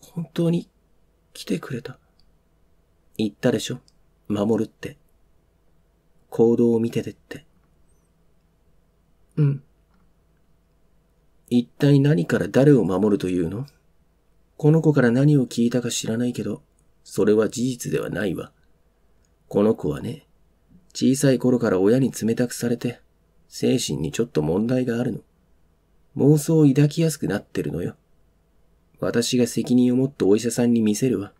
本当に来てくれた。言ったでしょ。守るって。行動を見ててって。うん。一体何から誰を守るというのこの子から何を聞いたか知らないけど、それは事実ではないわ。この子はね、小さい頃から親に冷たくされて、精神にちょっと問題があるの。妄想を抱きやすくなってるのよ。私が責任を持ってお医者さんに見せるわ。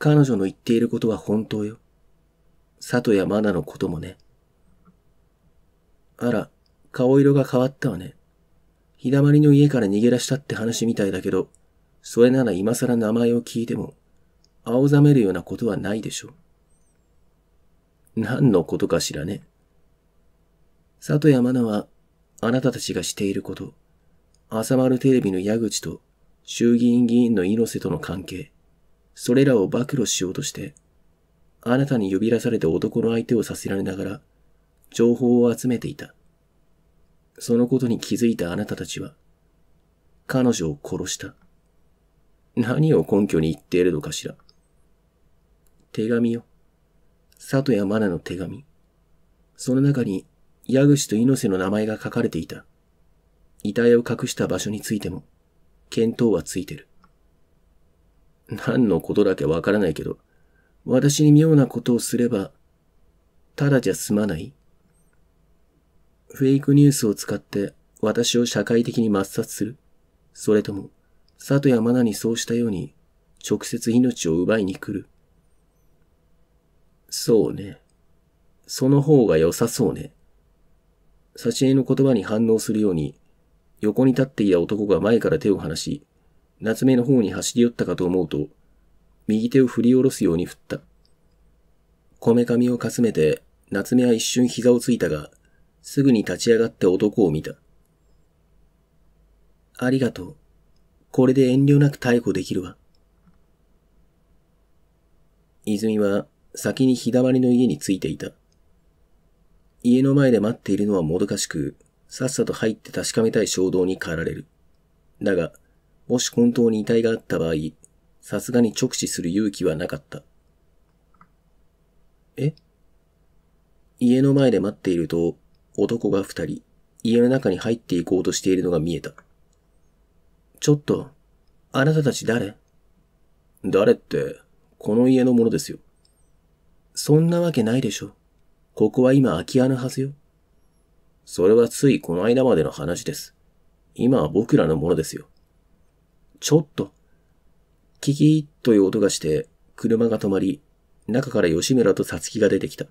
彼女の言っていることは本当よ。里やマナのこともね。あら、顔色が変わったわね。日だまりの家から逃げ出したって話みたいだけど、それなら今更名前を聞いても、青ざめるようなことはないでしょう。何のことかしらね。里山菜は、あなたたちがしていること、朝丸テレビの矢口と衆議院議員の猪瀬との関係、それらを暴露しようとして、あなたに呼び出されて男の相手をさせられながら、情報を集めていた。そのことに気づいたあなたたちは、彼女を殺した。何を根拠に言っているのかしら。手紙よ。里谷真奈の手紙。その中に、矢口と猪瀬の名前が書かれていた。遺体を隠した場所についても、見当はついてる。何のことだけわからないけど、私に妙なことをすれば、ただじゃ済まないフェイクニュースを使って私を社会的に抹殺するそれとも、里山なにそうしたように、直接命を奪いに来るそうね。その方が良さそうね。幸絵の言葉に反応するように、横に立っていた男が前から手を離し、夏目の方に走り寄ったかと思うと、右手を振り下ろすように振った。こめかみをかすめて、夏目は一瞬膝をついたが、すぐに立ち上がって男を見た。ありがとう。これで遠慮なく逮捕できるわ。泉は先に日だまりの家に着いていた。家の前で待っているのはもどかしく、さっさと入って確かめたい衝動に駆られる。だが、もし本当に遺体があった場合、さすがに直視する勇気はなかった。え家の前で待っていると、男が二人、家の中に入っていこうとしているのが見えた。ちょっと、あなたたち誰誰って、この家のものですよ。そんなわけないでしょ。ここは今空き家のはずよ。それはついこの間までの話です。今は僕らのものですよ。ちょっと。キキーという音がして、車が止まり、中から吉村とさつきが出てきた。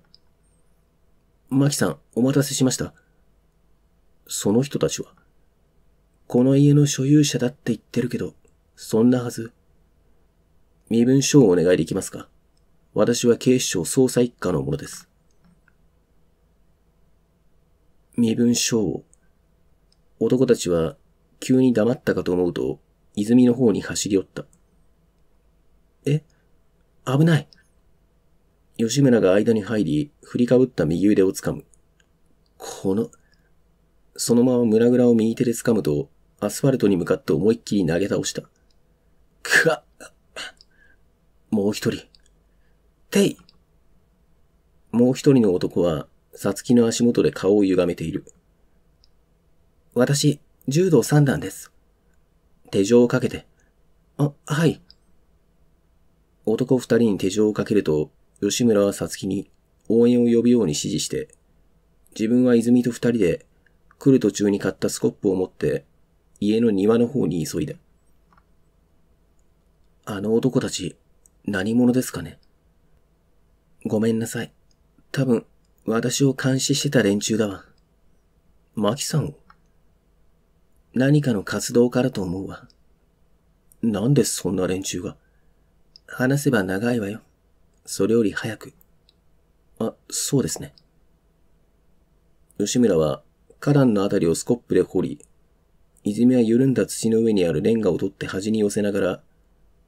マキさん、お待たせしました。その人たちは、この家の所有者だって言ってるけど、そんなはず。身分証をお願いできますか私は警視庁捜査一課の者です。身分証を。男たちは急に黙ったかと思うと、泉の方に走り寄った。え危ない。吉村が間に入り、振りかぶった右腕を掴む。この、そのまま胸ぐらを右手で掴むと、アスファルトに向かって思いっきり投げ倒した。くわもう一人。ていもう一人の男は、さつきの足元で顔を歪めている。私、柔道三段です。手錠をかけて。あ、はい。男二人に手錠をかけると、吉村はさつきに応援を呼ぶように指示して、自分は泉と二人で来る途中に買ったスコップを持って家の庭の方に急いだ。あの男たち何者ですかねごめんなさい。多分私を監視してた連中だわ。マキさんを何かの活動からと思うわ。なんでそんな連中が話せば長いわよ。それより早く。あ、そうですね。吉村は、花壇のあたりをスコップで掘り、泉は緩んだ土の上にあるレンガを取って端に寄せながら、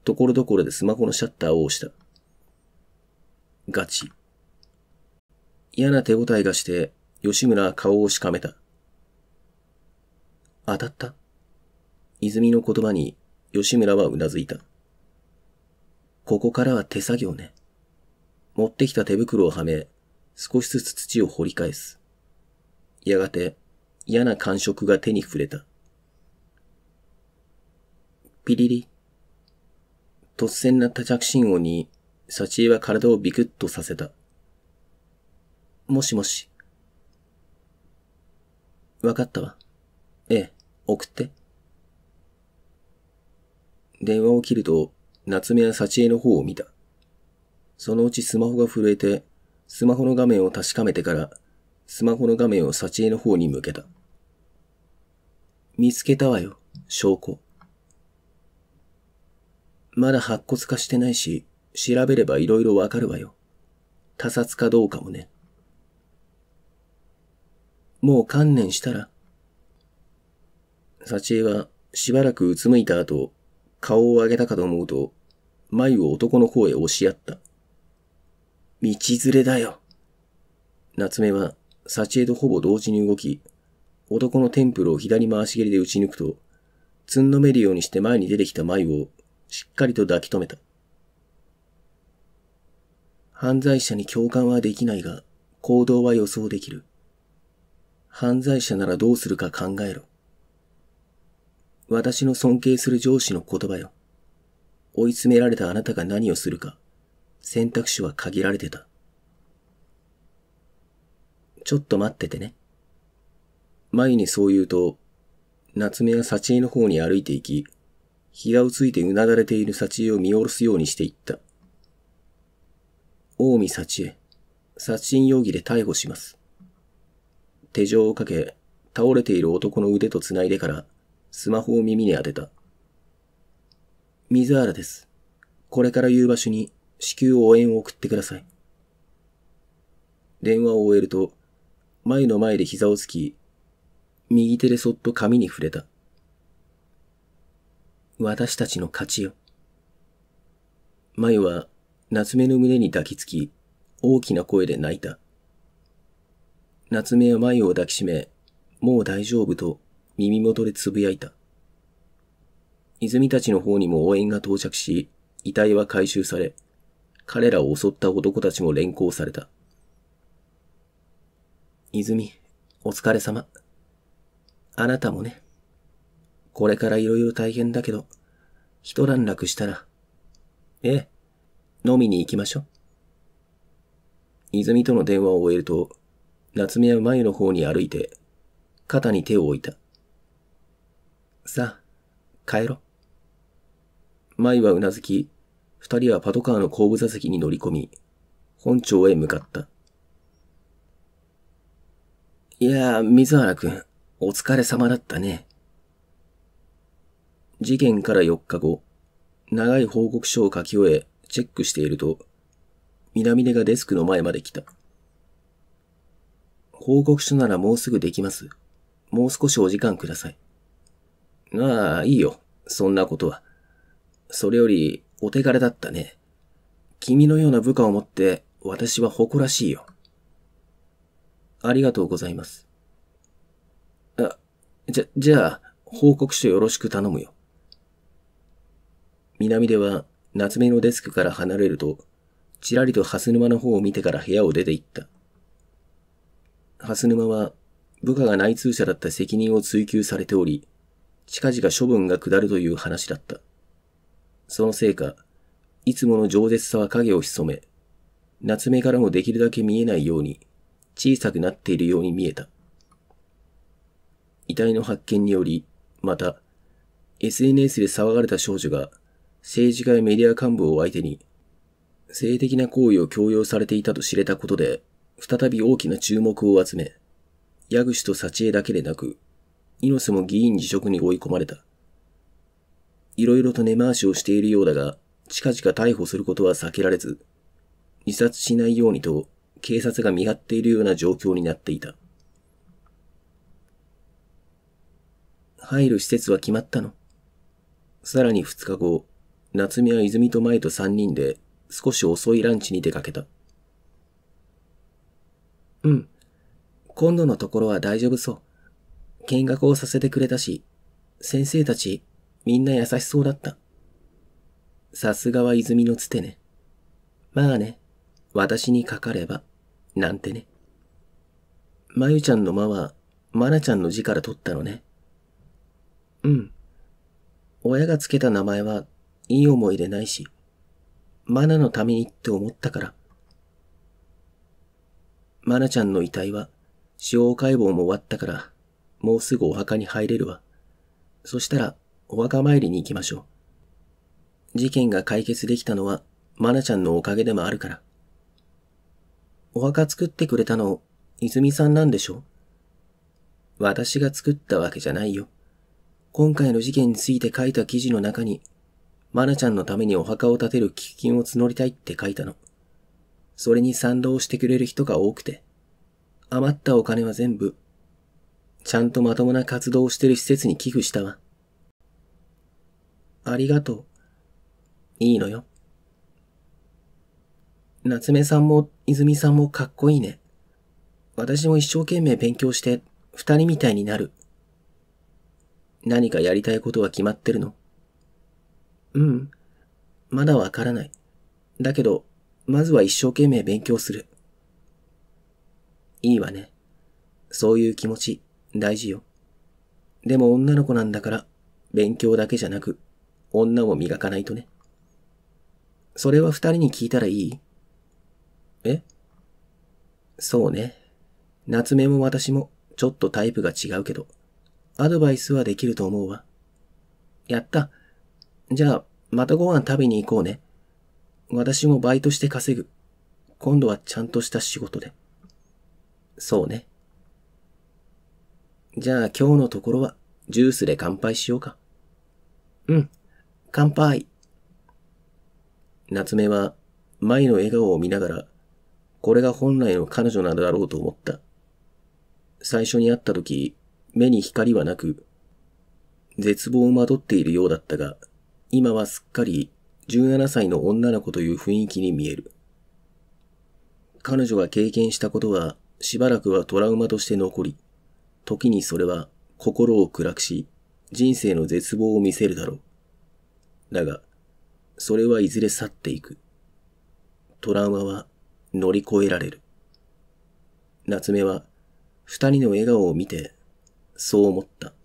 ところどころでスマホのシャッターを押した。ガチ。嫌な手応えがして、吉村は顔をしかめた。当たった泉の言葉に吉村はうなずいた。ここからは手作業ね。持ってきた手袋をはめ、少しずつ土を掘り返す。やがて嫌な感触が手に触れた。ピリリ。突然なた着信音に、サチエは体をビクッとさせた。もしもし。わかったわ。ええ、送って。電話を切ると、夏目はサチエの方を見た。そのうちスマホが震えて、スマホの画面を確かめてから、スマホの画面を幸江の方に向けた。見つけたわよ、証拠。まだ白骨化してないし、調べれば色々わかるわよ。他殺かどうかもね。もう観念したら。幸江はしばらくうつむいた後、顔を上げたかと思うと、眉を男の方へ押しやった。道連れだよ。夏目は、幸エとほぼ同時に動き、男のテンプルを左回し蹴りで打ち抜くと、つんのめるようにして前に出てきた舞を、しっかりと抱き留めた。犯罪者に共感はできないが、行動は予想できる。犯罪者ならどうするか考えろ。私の尊敬する上司の言葉よ。追い詰められたあなたが何をするか。選択肢は限られてた。ちょっと待っててね。前にそう言うと、夏目は幸江の方に歩いて行き、膝をついてうなだれている幸江を見下ろすようにしていった。近江幸江、殺人容疑で逮捕します。手錠をかけ、倒れている男の腕と繋いでから、スマホを耳に当てた。水原です。これから言う場所に至急応援を送ってください。電話を終えると、前の前で膝をつき、右手でそっと髪に触れた。私たちの勝ちよ。前は夏目の胸に抱きつき、大きな声で泣いた。夏目は眉を抱きしめ、もう大丈夫と耳元で呟いた。泉たちの方にも応援が到着し、遺体は回収され、彼らを襲った男たちも連行された。泉、お疲れ様。あなたもね。これから色々大変だけど、一段落したら、ええ、飲みに行きましょう。泉との電話を終えると、夏目は眉の方に歩いて、肩に手を置いた。さあ、帰ろ。舞はうなずき、二人はパトカーの後部座席に乗り込み、本庁へ向かった。いや、水原くん、お疲れ様だったね。事件から4日後、長い報告書を書き終え、チェックしていると、南出がデスクの前まで来た。報告書ならもうすぐできます。もう少しお時間ください。ああ、いいよ。そんなことは。それより、お手柄だったね。君のような部下を持って私は誇らしいよ。ありがとうございます。あ、じゃ、じゃあ、報告書よろしく頼むよ。南では、夏目のデスクから離れると、ちらりと蓮沼の方を見てから部屋を出て行った。蓮沼は、部下が内通者だった責任を追及されており、近々処分が下るという話だった。そのせいか、いつもの饒舌さは影を潜め、夏目からもできるだけ見えないように、小さくなっているように見えた。遺体の発見により、また、SNS で騒がれた少女が、政治家やメディア幹部を相手に、性的な行為を強要されていたと知れたことで、再び大きな注目を集め、矢口と幸恵だけでなく、猪瀬も議員辞職に追い込まれた。いろいろと根回しをしているようだが、近々逮捕することは避けられず、自殺しないようにと警察が見張っているような状況になっていた。入る施設は決まったの。さらに二日後、夏美は泉と舞と三人で少し遅いランチに出かけた。うん。今度のところは大丈夫そう。見学をさせてくれたし、先生たちみんな優しそうだった。さすがは泉のつてね。まあね、私にかかれば、なんてね。まゆちゃんの間は、まなちゃんの字から取ったのね。うん。親がつけた名前は、いい思い出ないし、まなのためにって思ったから。まなちゃんの遺体は、司法解剖も終わったから、もうすぐお墓に入れるわ。そしたら、お墓参りに行きましょう。事件が解決できたのは、まなちゃんのおかげでもあるから。お墓作ってくれたの、泉さんなんでしょ私が作ったわけじゃないよ。今回の事件について書いた記事の中に、まなちゃんのためにお墓を建てる寄付金を募りたいって書いたの。それに賛同してくれる人が多くて、余ったお金は全部、ちゃんとまともな活動をしてる施設に寄付したわ。ありがとう。いいのよ。夏目さんも泉さんもかっこいいね。私も一生懸命勉強して二人みたいになる。何かやりたいことは決まってるのうん。まだわからない。だけど、まずは一生懸命勉強する。いいわね。そういう気持ち、大事よ。でも女の子なんだから、勉強だけじゃなく、女を磨かないとね。それは二人に聞いたらいいえそうね。夏目も私もちょっとタイプが違うけど、アドバイスはできると思うわ。やった。じゃあ、またご飯食べに行こうね。私もバイトして稼ぐ。今度はちゃんとした仕事で。そうね。じゃあ今日のところはジュースで乾杯しようか。うん。乾杯夏目は、舞の笑顔を見ながら、これが本来の彼女なのだろうと思った。最初に会った時、目に光はなく、絶望をまとっているようだったが、今はすっかり17歳の女の子という雰囲気に見える。彼女が経験したことはしばらくはトラウマとして残り、時にそれは心を暗くし、人生の絶望を見せるだろう。だが、それはいずれ去っていく。トラウマは乗り越えられる。夏目は二人の笑顔を見て、そう思った。